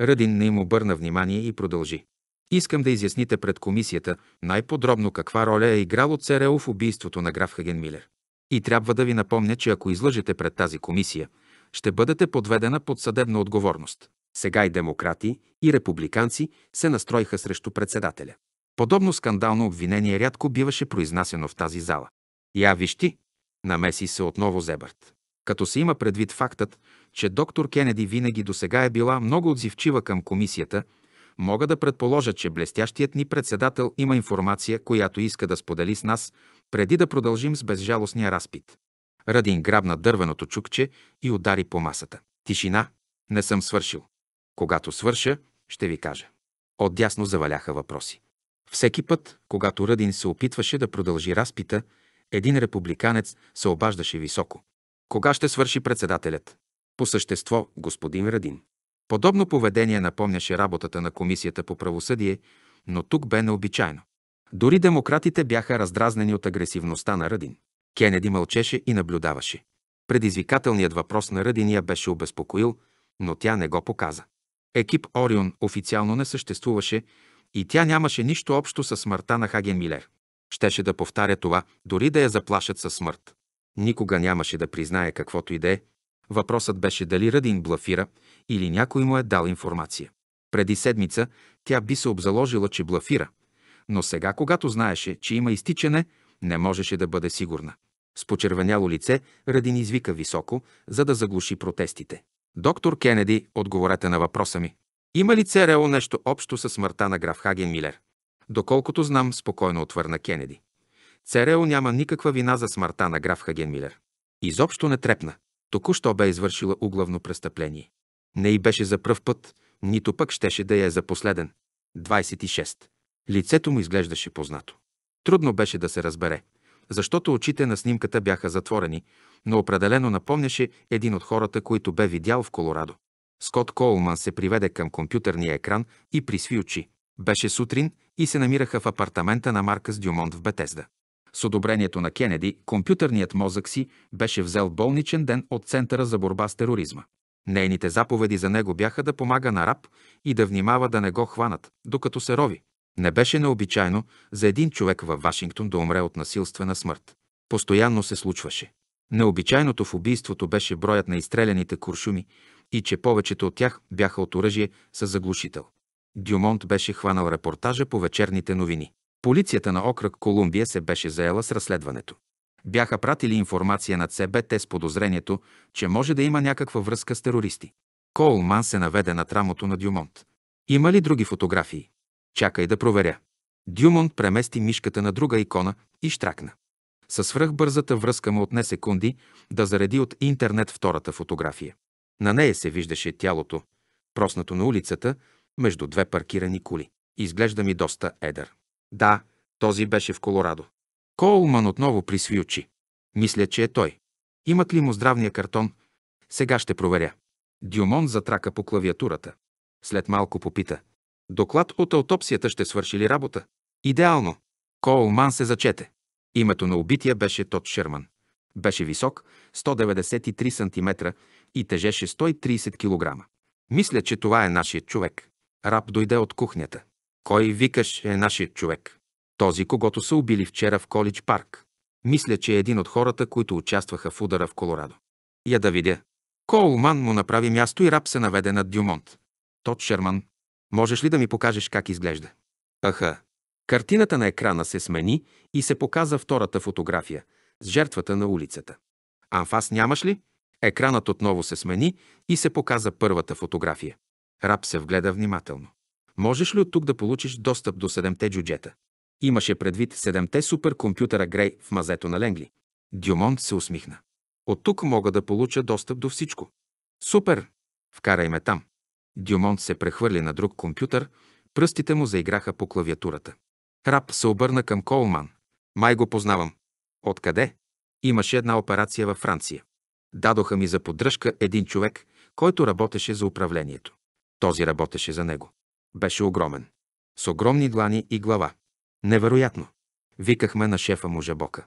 A: Радин не им обърна внимание и продължи. Искам да изясните пред комисията най-подробно каква роля е играло ЦРУ в убийството на граф Хаген Милер. И трябва да ви напомня, че ако излъжете пред тази комисия, ще бъдете подведена под съдебна отговорност. Сега и демократи, и републиканци се настроиха срещу председателя. Подобно скандално обвинение рядко биваше произнасено в тази зала. Я вижти, намеси се отново Зебърт. Като се има предвид фактът, че доктор Кенеди винаги до сега е била много отзивчива към комисията, мога да предположа, че блестящият ни председател има информация, която иска да сподели с нас, преди да продължим с безжалостния разпит. Радин грабна дървеното чукче и удари по масата. Тишина. Не съм свършил. Когато свърша, ще ви кажа. Отдясно заваляха въпроси. Всеки път, когато Ръдин се опитваше да продължи разпита, един републиканец се обаждаше високо. Кога ще свърши председателят? По същество, господин Радин. Подобно поведение напомняше работата на Комисията по правосъдие, но тук бе необичайно. Дори демократите бяха раздразнени от агресивността на Радин. Кенеди мълчеше и наблюдаваше. Предизвикателният въпрос на Радин я беше обезпокоил, но тя не го показа. Екип Орион официално не съществуваше и тя нямаше нищо общо със смъртта на Хаген Милер. Щеше да повтаря това, дори да я заплашат със смърт. Никога нямаше да признае каквото и да е. Въпросът беше дали Радин блафира или някой му е дал информация. Преди седмица тя би се обзаложила, че блафира, но сега, когато знаеше, че има изтичане, не можеше да бъде сигурна. С почервеняло лице Радин извика високо, за да заглуши протестите. Доктор Кенеди, отговорете на въпроса ми. Има ли ЦРО нещо общо със смъртта на граф Хаген Милер? Доколкото знам, спокойно отвърна Кенеди. Церео няма никаква вина за смъртта на граф Хагенмилер. Изобщо не трепна. Току-що бе извършила углавно престъпление. Не и беше за пръв път, нито пък щеше да я е за последен. 26. Лицето му изглеждаше познато. Трудно беше да се разбере, защото очите на снимката бяха затворени, но определено напомняше един от хората, които бе видял в Колорадо. Скот Коулман се приведе към компютърния екран и присви очи. Беше сутрин и се намираха в апартамента на Маркъс Дюмонт в Бетезда. С одобрението на Кенеди, компютърният мозък си беше взел болничен ден от Центъра за борба с тероризма. Нейните заповеди за него бяха да помага на раб и да внимава да не го хванат, докато се рови. Не беше необичайно за един човек във Вашингтон да умре от насилствена смърт. Постоянно се случваше. Необичайното в убийството беше броят на изстреляните куршуми и че повечето от тях бяха от оръжие с заглушител. Дюмонт беше хванал репортажа по вечерните новини. Полицията на окръг Колумбия се беше заела с разследването. Бяха пратили информация на ЦБТ с подозрението, че може да има някаква връзка с терористи. Колман се наведе на трамото на Дюмонт. Има ли други фотографии? Чакай да проверя. Дюмонт премести мишката на друга икона и штракна. Със свръхбързата връзка му отне секунди да зареди от интернет втората фотография. На нея се виждаше тялото, проснато на улицата, между две паркирани коли. Изглежда ми доста едър. Да, този беше в Колорадо. Коулман отново присви очи. Мисля, че е той. Имат ли му здравния картон? Сега ще проверя. Дюмон затрака по клавиатурата. След малко попита. Доклад от аутопсията ще свърши ли работа? Идеално. Коулман се зачете. Името на убития беше Тот Шерман. Беше висок 193 см и тежеше 130 кг. Мисля, че това е нашият човек. Раб дойде от кухнята. Кой викаш е нашият човек? Този, когато са убили вчера в Колич парк. Мисля, че е един от хората, които участваха в удара в Колорадо. Я да видя. Коулман му направи място и раб се наведе над Дюмонт. Тот Шерман, можеш ли да ми покажеш как изглежда? Аха. Картината на екрана се смени и се показа втората фотография с жертвата на улицата. Анфас нямаш ли? Екранът отново се смени и се показа първата фотография. Раб се вгледа внимателно. Можеш ли от тук да получиш достъп до седемте джуджета? Имаше предвид седемте суперкомпютъра Грей в мазето на Ленгли. Дюмон се усмихна. От тук мога да получа достъп до всичко. Супер! Вкарай ме там. Дюмон се прехвърли на друг компютър, пръстите му заиграха по клавиатурата. Рап се обърна към Колман. Май го познавам. Откъде? Имаше една операция във Франция. Дадоха ми за поддръжка един човек, който работеше за управлението. Този работеше за него. Беше огромен. С огромни длани и глава. Невероятно. Викахме на шефа му жабока.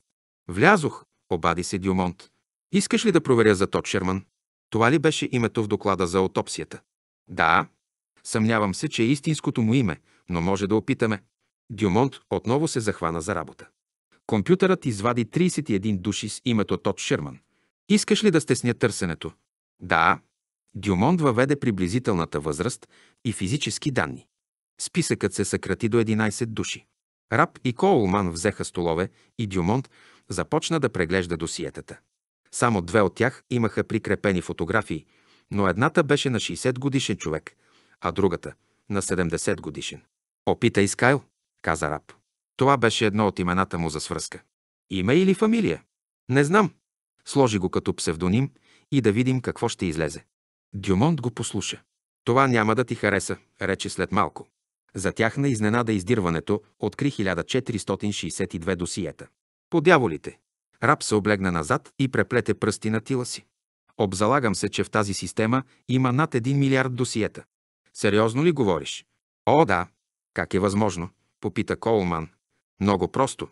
A: Влязох, обади се Дюмонт. Искаш ли да проверя за Тод Шерман? Това ли беше името в доклада за аутопсията? Да. Съмнявам се, че е истинското му име, но може да опитаме. Дюмонт отново се захвана за работа. Компютърът извади 31 души с името Тод Шерман. Искаш ли да стесня търсенето? Да. Дюмонт въведе приблизителната възраст и физически данни. Списъкът се съкрати до 11 души. Раб и Коулман взеха столове и Дюмонт започна да преглежда досиетата. Само две от тях имаха прикрепени фотографии, но едната беше на 60 годишен човек, а другата – на 70 годишен. «Опитай Скайл», каза Раб. Това беше едно от имената му за свръзка. Име или фамилия? Не знам. Сложи го като псевдоним и да видим какво ще излезе. Дюмонт го послуша. Това няма да ти хареса, рече след малко. За тях на изненада издирването откри 1462 досиета. По дяволите! Раб се облегна назад и преплете пръсти на тила си. Обзалагам се, че в тази система има над 1 милиард досиета. Сериозно ли говориш? О, да. Как е възможно? Попита Колман. Много просто.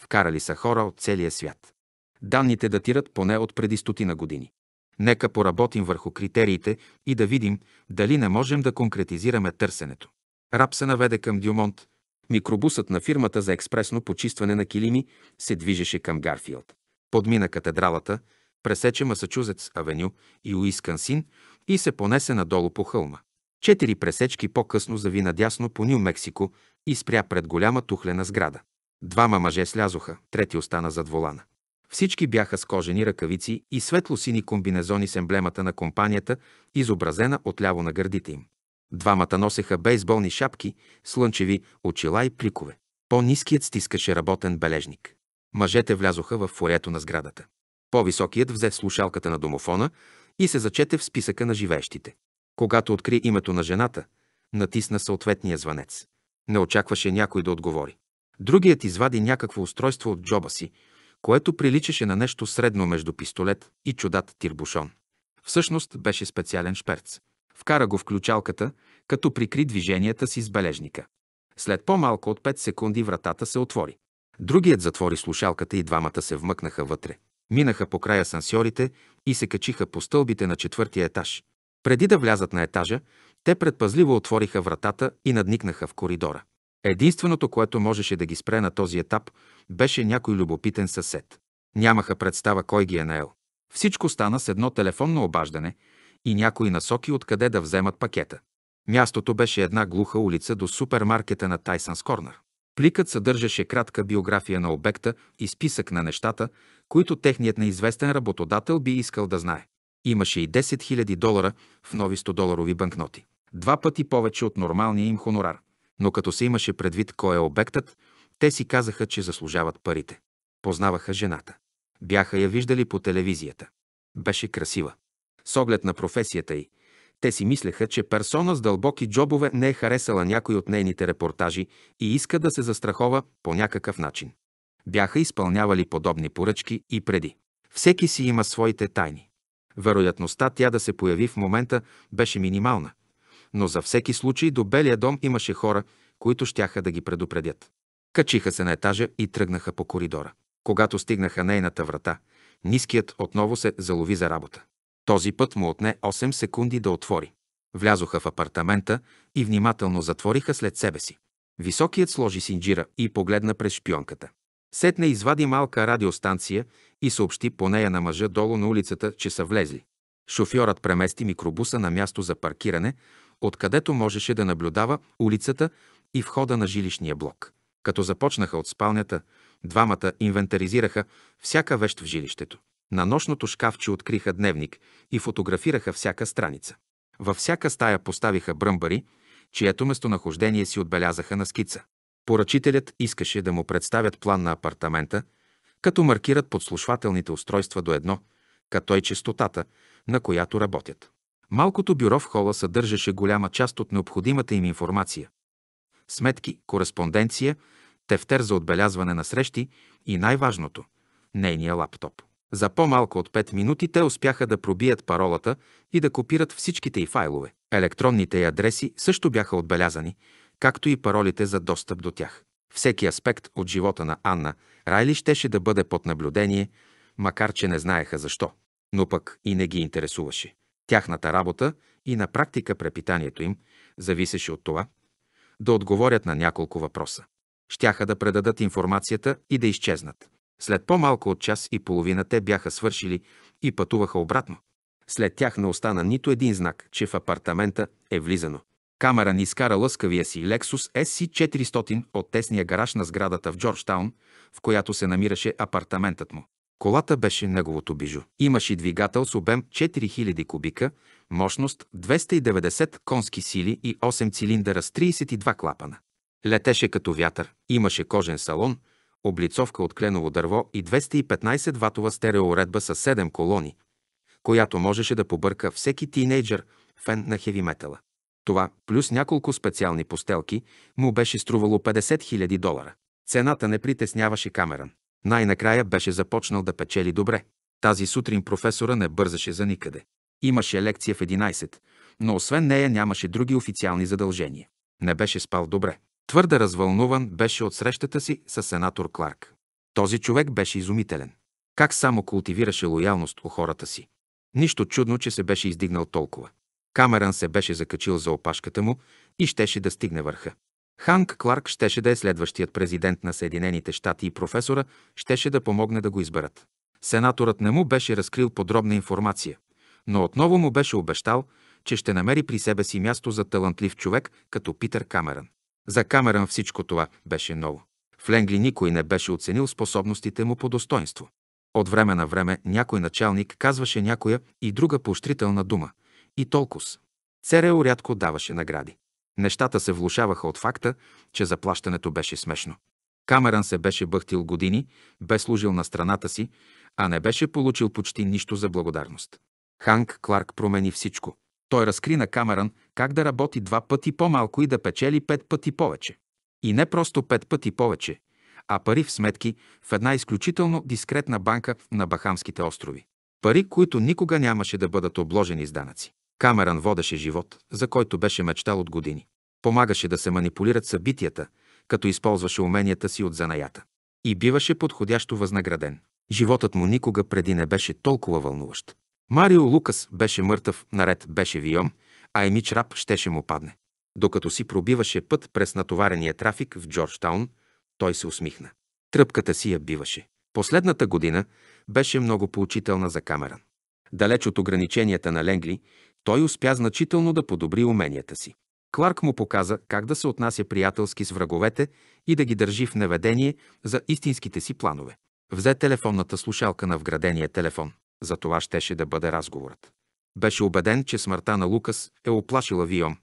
A: Вкарали са хора от целия свят. Данните датират поне от преди стотина години. Нека поработим върху критериите и да видим дали не можем да конкретизираме търсенето. Раб се наведе към Дюмонт. Микробусът на фирмата за експресно почистване на килими се движеше към Гарфилд. Подмина катедралата, пресече Масачузетс авеню и Уискансин и се понесе надолу по хълма. Четири пресечки по-късно зави надясно по Ню Мексико и спря пред голяма тухлена сграда. Двама мъже слязоха, трети остана зад волана. Всички бяха с кожени ръкавици и светло-сини комбинезони с емблемата на компанията, изобразена отляво на гърдите им. Двамата носеха бейсболни шапки, слънчеви очила и пликове. по низкият стискаше работен бележник. Мъжете влязоха в форето на сградата. По-високият взе слушалката на домофона и се зачете в списъка на живеещите. Когато откри името на жената, натисна съответния звънец. Не очакваше някой да отговори. Другият извади някакво устройство от джоба си, което приличаше на нещо средно между пистолет и чудат тирбушон. Всъщност беше специален шперц. Вкара го в ключалката, като прикри движенията си с бележника. След по-малко от 5 секунди вратата се отвори. Другият затвори слушалката и двамата се вмъкнаха вътре. Минаха по края сансьорите и се качиха по стълбите на четвъртия етаж. Преди да влязат на етажа, те предпазливо отвориха вратата и надникнаха в коридора. Единственото, което можеше да ги спре на този етап, беше някой любопитен съсед. Нямаха представа кой ги е наел. Всичко стана с едно телефонно обаждане и някои насоки откъде да вземат пакета. Мястото беше една глуха улица до супермаркета на Тайсънс Корнер. Пликът съдържаше кратка биография на обекта и списък на нещата, които техният неизвестен работодател би искал да знае. Имаше и 10 000 долара в нови 100-доларови банкноти. Два пъти повече от нормалния им хонорар но като се имаше предвид кой е обектът, те си казаха, че заслужават парите. Познаваха жената. Бяха я виждали по телевизията. Беше красива. С оглед на професията й, те си мислеха, че персона с дълбоки джобове не е харесала някой от нейните репортажи и иска да се застрахова по някакъв начин. Бяха изпълнявали подобни поръчки и преди. Всеки си има своите тайни. Вероятността тя да се появи в момента беше минимална – но за всеки случай до Белия дом имаше хора, които щяха да ги предупредят. Качиха се на етажа и тръгнаха по коридора. Когато стигнаха нейната врата, ниският отново се залови за работа. Този път му отне 8 секунди да отвори. Влязоха в апартамента и внимателно затвориха след себе си. Високият сложи синджира и погледна през шпионката. Сетне извади малка радиостанция и съобщи по нея на мъжа долу на улицата, че са влезли. Шофьорът премести микробуса на място за паркиране, откъдето можеше да наблюдава улицата и входа на жилищния блок. Като започнаха от спалнята, двамата инвентаризираха всяка вещ в жилището. На нощното шкафче откриха дневник и фотографираха всяка страница. Във всяка стая поставиха бръмбари, чието местонахождение си отбелязаха на скица. Поръчителят искаше да му представят план на апартамента, като маркират подслушвателните устройства до едно, като и е частотата, на която работят. Малкото бюро в хола съдържаше голяма част от необходимата им информация. Сметки, кореспонденция, тефтер за отбелязване на срещи и най-важното – нейния лаптоп. За по-малко от 5 минути те успяха да пробият паролата и да копират всичките й файлове. Електронните й адреси също бяха отбелязани, както и паролите за достъп до тях. Всеки аспект от живота на Анна Райли щеше да бъде под наблюдение, макар че не знаеха защо. Но пък и не ги интересуваше. Тяхната работа и на практика препитанието им зависеше от това да отговорят на няколко въпроса. Щяха да предадат информацията и да изчезнат. След по-малко от час и половина те бяха свършили и пътуваха обратно. След тях не остана нито един знак, че в апартамента е влизано. Камера ни изкара лъскавия си Lexus SC400 от тесния гараж на сградата в Джорджтаун, в която се намираше апартаментът му. Колата беше неговото бижу. Имаше двигател с обем 4000 кубика, мощност 290 конски сили и 8 цилиндъра с 32 клапана. Летеше като вятър. Имаше кожен салон, облицовка от кленово дърво и 215 ватова стереоредба с 7 колони, която можеше да побърка всеки тинейджър, фен на хеви метала. Това, плюс няколко специални постелки, му беше струвало 50 000 долара. Цената не притесняваше Камеран. Най-накрая беше започнал да печели добре. Тази сутрин професора не бързаше за никъде. Имаше лекция в 11, но освен нея нямаше други официални задължения. Не беше спал добре. Твърде развълнуван беше от срещата си с сенатор Кларк. Този човек беше изумителен. Как само култивираше лоялност у хората си. Нищо чудно, че се беше издигнал толкова. Камеран се беше закачил за опашката му и щеше да стигне върха. Ханк Кларк щеше да е следващият президент на Съединените щати и професора щеше да помогне да го изберат. Сенаторът не му беше разкрил подробна информация, но отново му беше обещал, че ще намери при себе си място за талантлив човек като Питър Камерън. За Камерън всичко това беше ново. В Ленгли никой не беше оценил способностите му по достоинство. От време на време някой началник казваше някоя и друга поощрителна дума. И толкова. Церео рядко даваше награди. Нещата се влушаваха от факта, че заплащането беше смешно. Камеран се беше бъхтил години, бе служил на страната си, а не беше получил почти нищо за благодарност. Ханк Кларк промени всичко. Той разкри на Камеран как да работи два пъти по-малко и да печели пет пъти повече. И не просто пет пъти повече, а пари в сметки в една изключително дискретна банка на Бахамските острови. Пари, които никога нямаше да бъдат обложени с данъци. Камеран водеше живот, за който беше мечтал от години. Помагаше да се манипулират събитията, като използваше уменията си от занаята. И биваше подходящо възнаграден. Животът му никога преди не беше толкова вълнуващ. Марио Лукас беше мъртъв, наред беше вион, а Емич Рап щеше му падне. Докато си пробиваше път през натоварения трафик в Джорджтаун, той се усмихна. Тръпката си я биваше. Последната година беше много поучителна за Камеран. Далеч от ограниченията на Ленгли, той успя значително да подобри уменията си. Кларк му показа как да се отнася приятелски с враговете и да ги държи в неведение за истинските си планове. Взе телефонната слушалка на вградения телефон. За това щеше да бъде разговорът. Беше убеден, че смъртта на Лукас е оплашила Вион.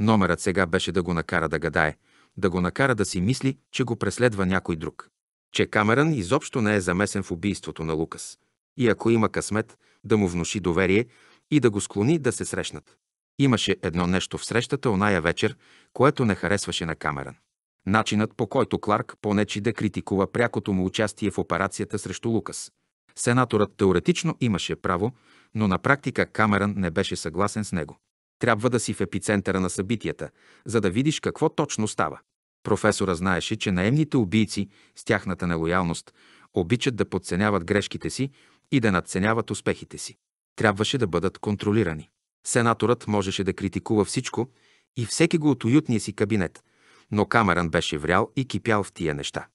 A: Номерът сега беше да го накара да гадае, да го накара да си мисли, че го преследва някой друг. Че Камеран изобщо не е замесен в убийството на Лукас. И ако има късмет, да му внуши доверие, и да го склони да се срещнат. Имаше едно нещо в срещата оная вечер, което не харесваше на Камерън. Начинът по който Кларк понечи да критикува прякото му участие в операцията срещу Лукас. Сенаторът теоретично имаше право, но на практика Камерън не беше съгласен с него. Трябва да си в епицентъра на събитията, за да видиш какво точно става. Професора знаеше, че наемните убийци с тяхната нелоялност обичат да подценяват грешките си и да надценяват успехите си трябваше да бъдат контролирани. Сенаторът можеше да критикува всичко и всеки го от уютния си кабинет, но Камерън беше врял и кипял в тия неща.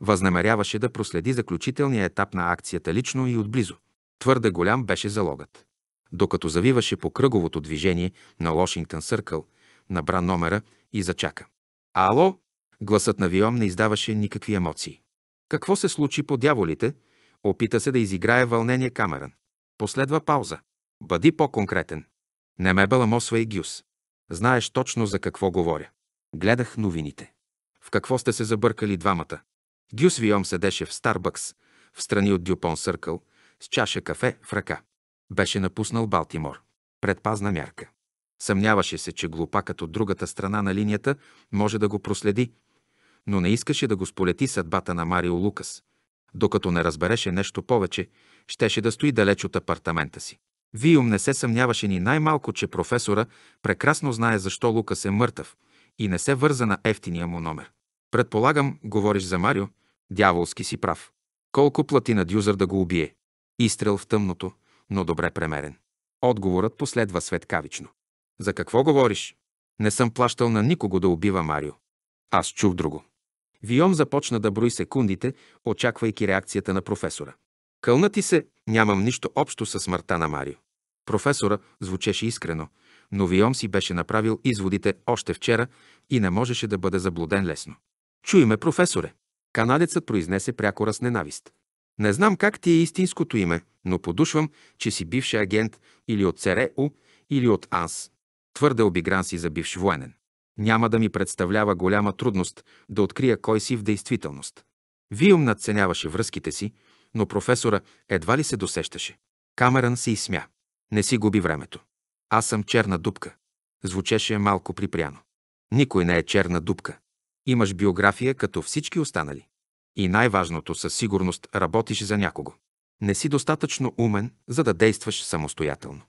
A: Възнамеряваше да проследи заключителния етап на акцията лично и отблизо. Твърде голям беше залогът. Докато завиваше по кръговото движение на Лошингтън Съркъл, набра номера и зачака. Ало! Гласът на Виом не издаваше никакви емоции. Какво се случи по дяволите? Опита се да изиграе вълнение Камерън. Последва пауза. Бъди по-конкретен. Не ме баламосва и гюс. Знаеш точно за какво говоря. Гледах новините. В какво сте се забъркали двамата? Гюс Виом седеше в Старбъкс, в страни от Дюпон Съркъл, с чаша кафе в ръка. Беше напуснал Балтимор. Предпазна мярка. Съмняваше се, че глупакът от другата страна на линията може да го проследи, но не искаше да го сполети съдбата на Марио Лукас, докато не разбереше нещо повече щеше да стои далеч от апартамента си. Виум не се съмняваше ни най-малко, че професора прекрасно знае защо Лукас е мъртъв и не се върза на ефтиния му номер. Предполагам, говориш за Марио, дяволски си прав. Колко плати на дюзър да го убие? Изстрел в тъмното, но добре премерен. Отговорът последва светкавично. За какво говориш? Не съм плащал на никого да убива Марио. Аз чух друго. Виом започна да брои секундите, очаквайки реакцията на професора. Кълна ти се, нямам нищо общо със смъртта на Марио. Професора звучеше искрено, но Вион си беше направил изводите още вчера и не можеше да бъде заблуден лесно. Чуй ме, професоре! Канадецът произнесе пряко раз ненавист. Не знам как ти е истинското име, но подушвам, че си бивши агент или от ЦРУ, е или от АНС. Твърде обигран си за бивш военен. Няма да ми представлява голяма трудност да открия кой си в действителност. Виум надценяваше връзките си, но професора едва ли се досещаше. Камеран се изсмя. Не си губи времето. Аз съм черна дупка. Звучеше малко припряно. Никой не е черна дупка. Имаш биография като всички останали. И най-важното със сигурност работиш за някого. Не си достатъчно умен, за да действаш самостоятелно.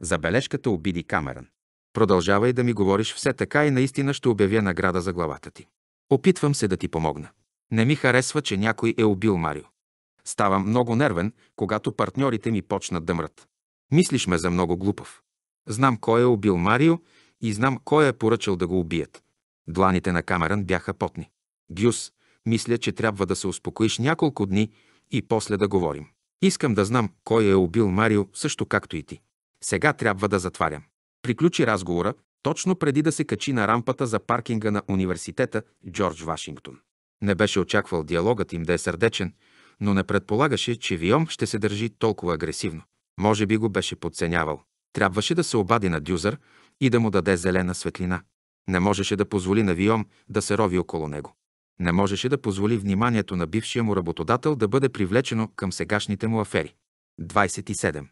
A: Забележката обиди Камеран. Продължавай да ми говориш все така и наистина ще обявя награда за главата ти. Опитвам се да ти помогна. Не ми харесва, че някой е убил Марио. Ставам много нервен, когато партньорите ми почнат да мрат. Мислиш ме за много глупав. Знам кой е убил Марио и знам кой е поръчал да го убият. Дланите на Камерън бяха потни. Гюс, мисля, че трябва да се успокоиш няколко дни и после да говорим. Искам да знам кой е убил Марио, също както и ти. Сега трябва да затварям. Приключи разговора, точно преди да се качи на рампата за паркинга на университета Джордж Вашингтон. Не беше очаквал диалогът им да е сърдечен, но не предполагаше, че Виом ще се държи толкова агресивно. Може би го беше подценявал. Трябваше да се обади на Дюзър и да му даде зелена светлина. Не можеше да позволи на Виом да се рови около него. Не можеше да позволи вниманието на бившия му работодател да бъде привлечено към сегашните му афери. 27.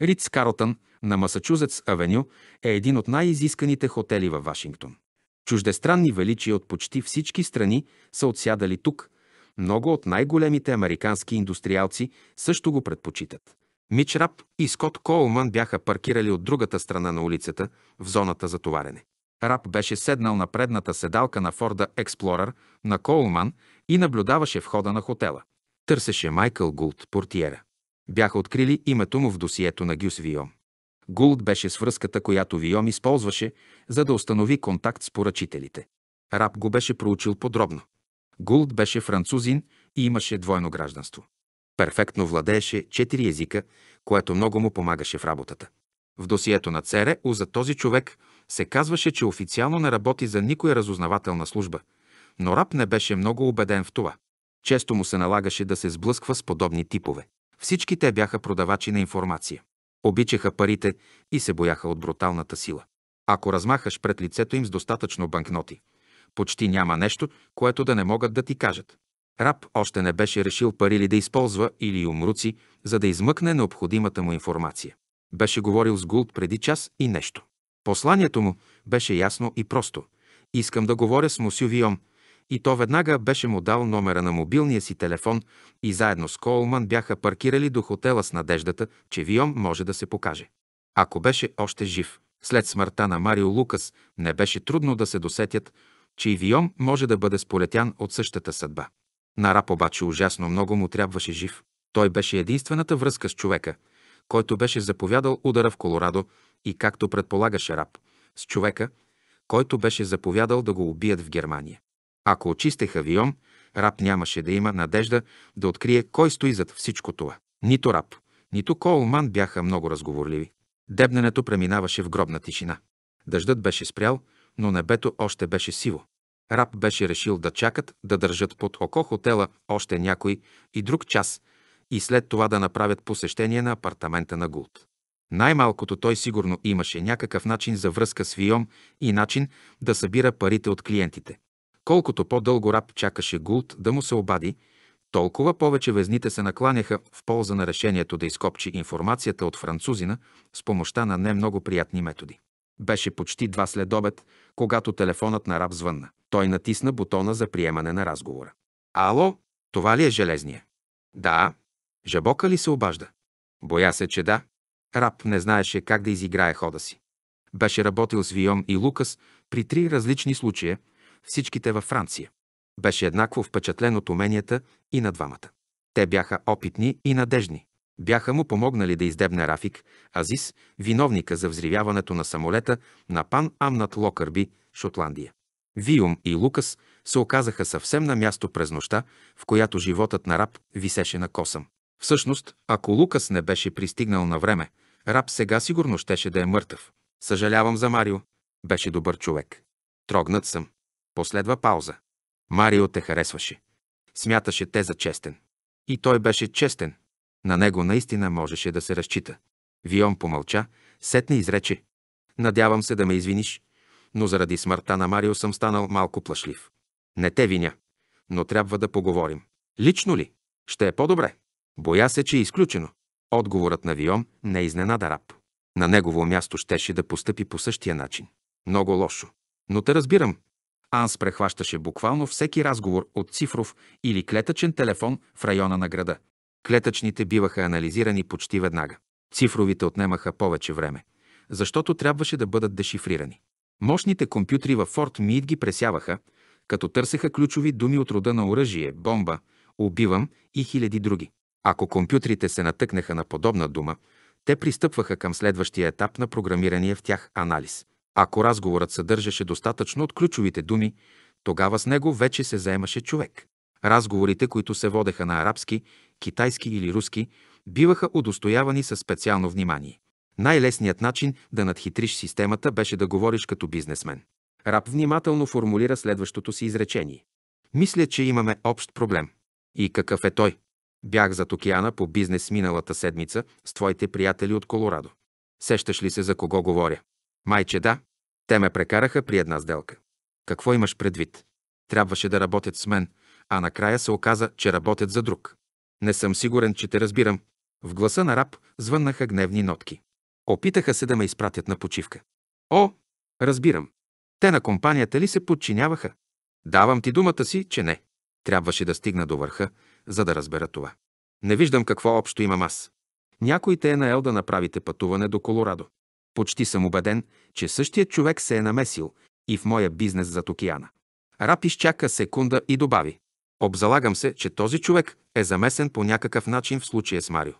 A: Риц Карлтън на Масачузетс Авеню е един от най-изисканите хотели във Вашингтон. Чуждестранни величия от почти всички страни са отсядали тук много от най-големите американски индустриалци също го предпочитат. Мич Рап и Скот Колман бяха паркирали от другата страна на улицата, в зоната за товарене. Рап беше седнал на предната седалка на Форда Експлорър на Колман и наблюдаваше входа на хотела. Търсеше Майкъл Гулт, портиера. Бяха открили името му в досието на Гюс Вион. Гулт беше свръзката, която Виом използваше, за да установи контакт с поръчителите. Рап го беше проучил подробно. Гулд беше французин и имаше двойно гражданство. Перфектно владееше четири езика, което много му помагаше в работата. В досието на ЦРУ за този човек се казваше, че официално не работи за никоя разузнавателна служба, но Рап не беше много убеден в това. Често му се налагаше да се сблъсква с подобни типове. Всички те бяха продавачи на информация. Обичаха парите и се бояха от бруталната сила. Ако размахаш пред лицето им с достатъчно банкноти, почти няма нещо, което да не могат да ти кажат. Раб още не беше решил пари ли да използва или умруци, за да измъкне необходимата му информация. Беше говорил с Гулт преди час и нещо. Посланието му беше ясно и просто. Искам да говоря с Мусю Вион, И то веднага беше му дал номера на мобилния си телефон и заедно с Коулман бяха паркирали до хотела с надеждата, че Вион може да се покаже. Ако беше още жив, след смъртта на Марио Лукас не беше трудно да се досетят, че и Виом може да бъде сполетян от същата съдба. На раб обаче ужасно много му трябваше жив. Той беше единствената връзка с човека, който беше заповядал удара в Колорадо и, както предполагаше раб, с човека, който беше заповядал да го убият в Германия. Ако очистеха Виом, раб нямаше да има надежда да открие кой стои зад всичко това. Нито раб, нито Коулман бяха много разговорливи. Дебненето преминаваше в гробна тишина. Дъждът беше спрял, но небето още беше сиво. Раб беше решил да чакат да държат под око хотела още някой и друг час и след това да направят посещение на апартамента на Гулт. Най-малкото той сигурно имаше някакъв начин за връзка с Виом и начин да събира парите от клиентите. Колкото по-дълго раб чакаше Гулт да му се обади, толкова повече везните се накланяха в полза на решението да изкопчи информацията от французина с помощта на немного приятни методи. Беше почти два след обед, когато телефонът на раб звънна. Той натисна бутона за приемане на разговора. Ало, това ли е железния? Да. Жабока ли се обажда? Боя се, че да. Раб не знаеше как да изиграе хода си. Беше работил с Вион и Лукас при три различни случая, всичките във Франция. Беше еднакво впечатлен от уменията и на двамата. Те бяха опитни и надежни. Бяха му помогнали да издебне Рафик Азис, виновника за взривяването на самолета на пан Амнат Локърби, Шотландия. Виум и Лукас се оказаха съвсем на място през нощта, в която животът на раб висеше на косъм. Всъщност, ако Лукас не беше пристигнал на време, раб сега сигурно щеше да е мъртъв. Съжалявам за Марио. Беше добър човек. Трогнат съм. Последва пауза. Марио те харесваше. Смяташе те за честен. И той беше честен. На него наистина можеше да се разчита. Вион помълча, сетне изрече. Надявам се да ме извиниш, но заради смъртта на Марио съм станал малко плашлив. Не те виня, но трябва да поговорим. Лично ли? Ще е по-добре. Боя се, че е изключено. Отговорът на Вион не изненада раб. На негово място щеше да постъпи по същия начин. Много лошо. Но те разбирам. Анс прехващаше буквално всеки разговор от цифров или клетъчен телефон в района на града. Клетъчните биваха анализирани почти веднага. Цифровите отнемаха повече време, защото трябваше да бъдат дешифрирани. Мощните компютри във Форт Мид ги пресяваха, като търсеха ключови думи от рода на оръжие, бомба, убивам и хиляди други. Ако компютрите се натъкнаха на подобна дума, те пристъпваха към следващия етап на програмирания в тях анализ. Ако разговорът съдържаше достатъчно от ключовите думи, тогава с него вече се заемаше човек. Разговорите, които се водеха на арабски китайски или руски, биваха удостоявани със специално внимание. Най-лесният начин да надхитриш системата беше да говориш като бизнесмен. Раб внимателно формулира следващото си изречение. Мисля, че имаме общ проблем. И какъв е той? Бях зад океана по бизнес миналата седмица с твоите приятели от Колорадо. Сещаш ли се за кого говоря? Майче да. Те ме прекараха при една сделка. Какво имаш предвид? Трябваше да работят с мен, а накрая се оказа, че работят за друг. Не съм сигурен, че те разбирам. В гласа на раб звъннаха гневни нотки. Опитаха се да ме изпратят на почивка. О, разбирам. Те на компанията ли се подчиняваха? Давам ти думата си, че не. Трябваше да стигна до върха, за да разбера това. Не виждам какво общо имам аз. Някой те е наел да направите пътуване до Колорадо. Почти съм убеден, че същият човек се е намесил и в моя бизнес зад океана. Рап изчака секунда и добави. Обзалагам се, че този човек е замесен по някакъв начин в случая с Марио.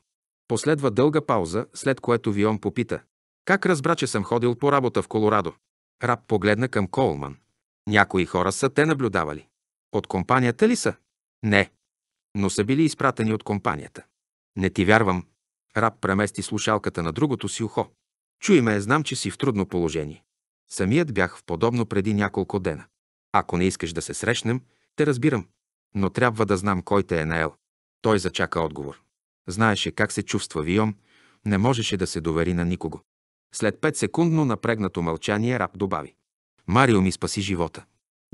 A: Последва дълга пауза, след което Вион попита. Как разбра, че съм ходил по работа в Колорадо? Раб погледна към Колман. Някои хора са те наблюдавали. От компанията ли са? Не. Но са били изпратени от компанията. Не ти вярвам. Раб премести слушалката на другото си ухо. Чуй ме, знам, че си в трудно положение. Самият бях в подобно преди няколко дена. Ако не искаш да се срещнем, те разбирам но трябва да знам кой те е наел. Той зачака отговор. Знаеше как се чувства Вион. не можеше да се довери на никого. След пет секундно напрегнато мълчание раб добави. Марио ми спаси живота.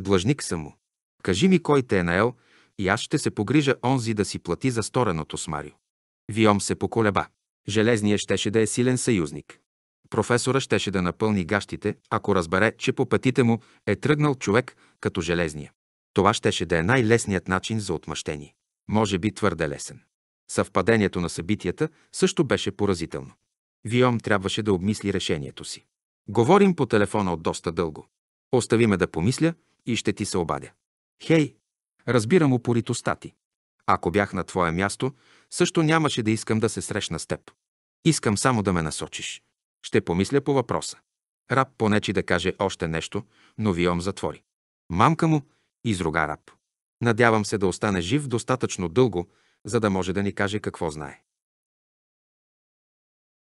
A: Длъжник съм му. Кажи ми кой те е наел и аз ще се погрижа онзи да си плати за стореното с Марио. Виом се поколеба. Железният щеше да е силен съюзник. Професора щеше да напълни гащите, ако разбере, че по пътите му е тръгнал човек като Железния. Това щеше да е най-лесният начин за отмъщение. Може би твърде лесен. Съвпадението на събитията също беше поразително. Виом трябваше да обмисли решението си. Говорим по телефона от доста дълго. Остави ме да помисля и ще ти се обадя. Хей, разбирам упоритостта ти. Ако бях на твое място, също нямаше да искам да се срещна с теб. Искам само да ме насочиш. Ще помисля по въпроса. Раб понечи да каже още нещо, но Виом затвори. Мамка му изруга раб. Надявам се да остане жив достатъчно дълго, за да може да ни каже какво знае.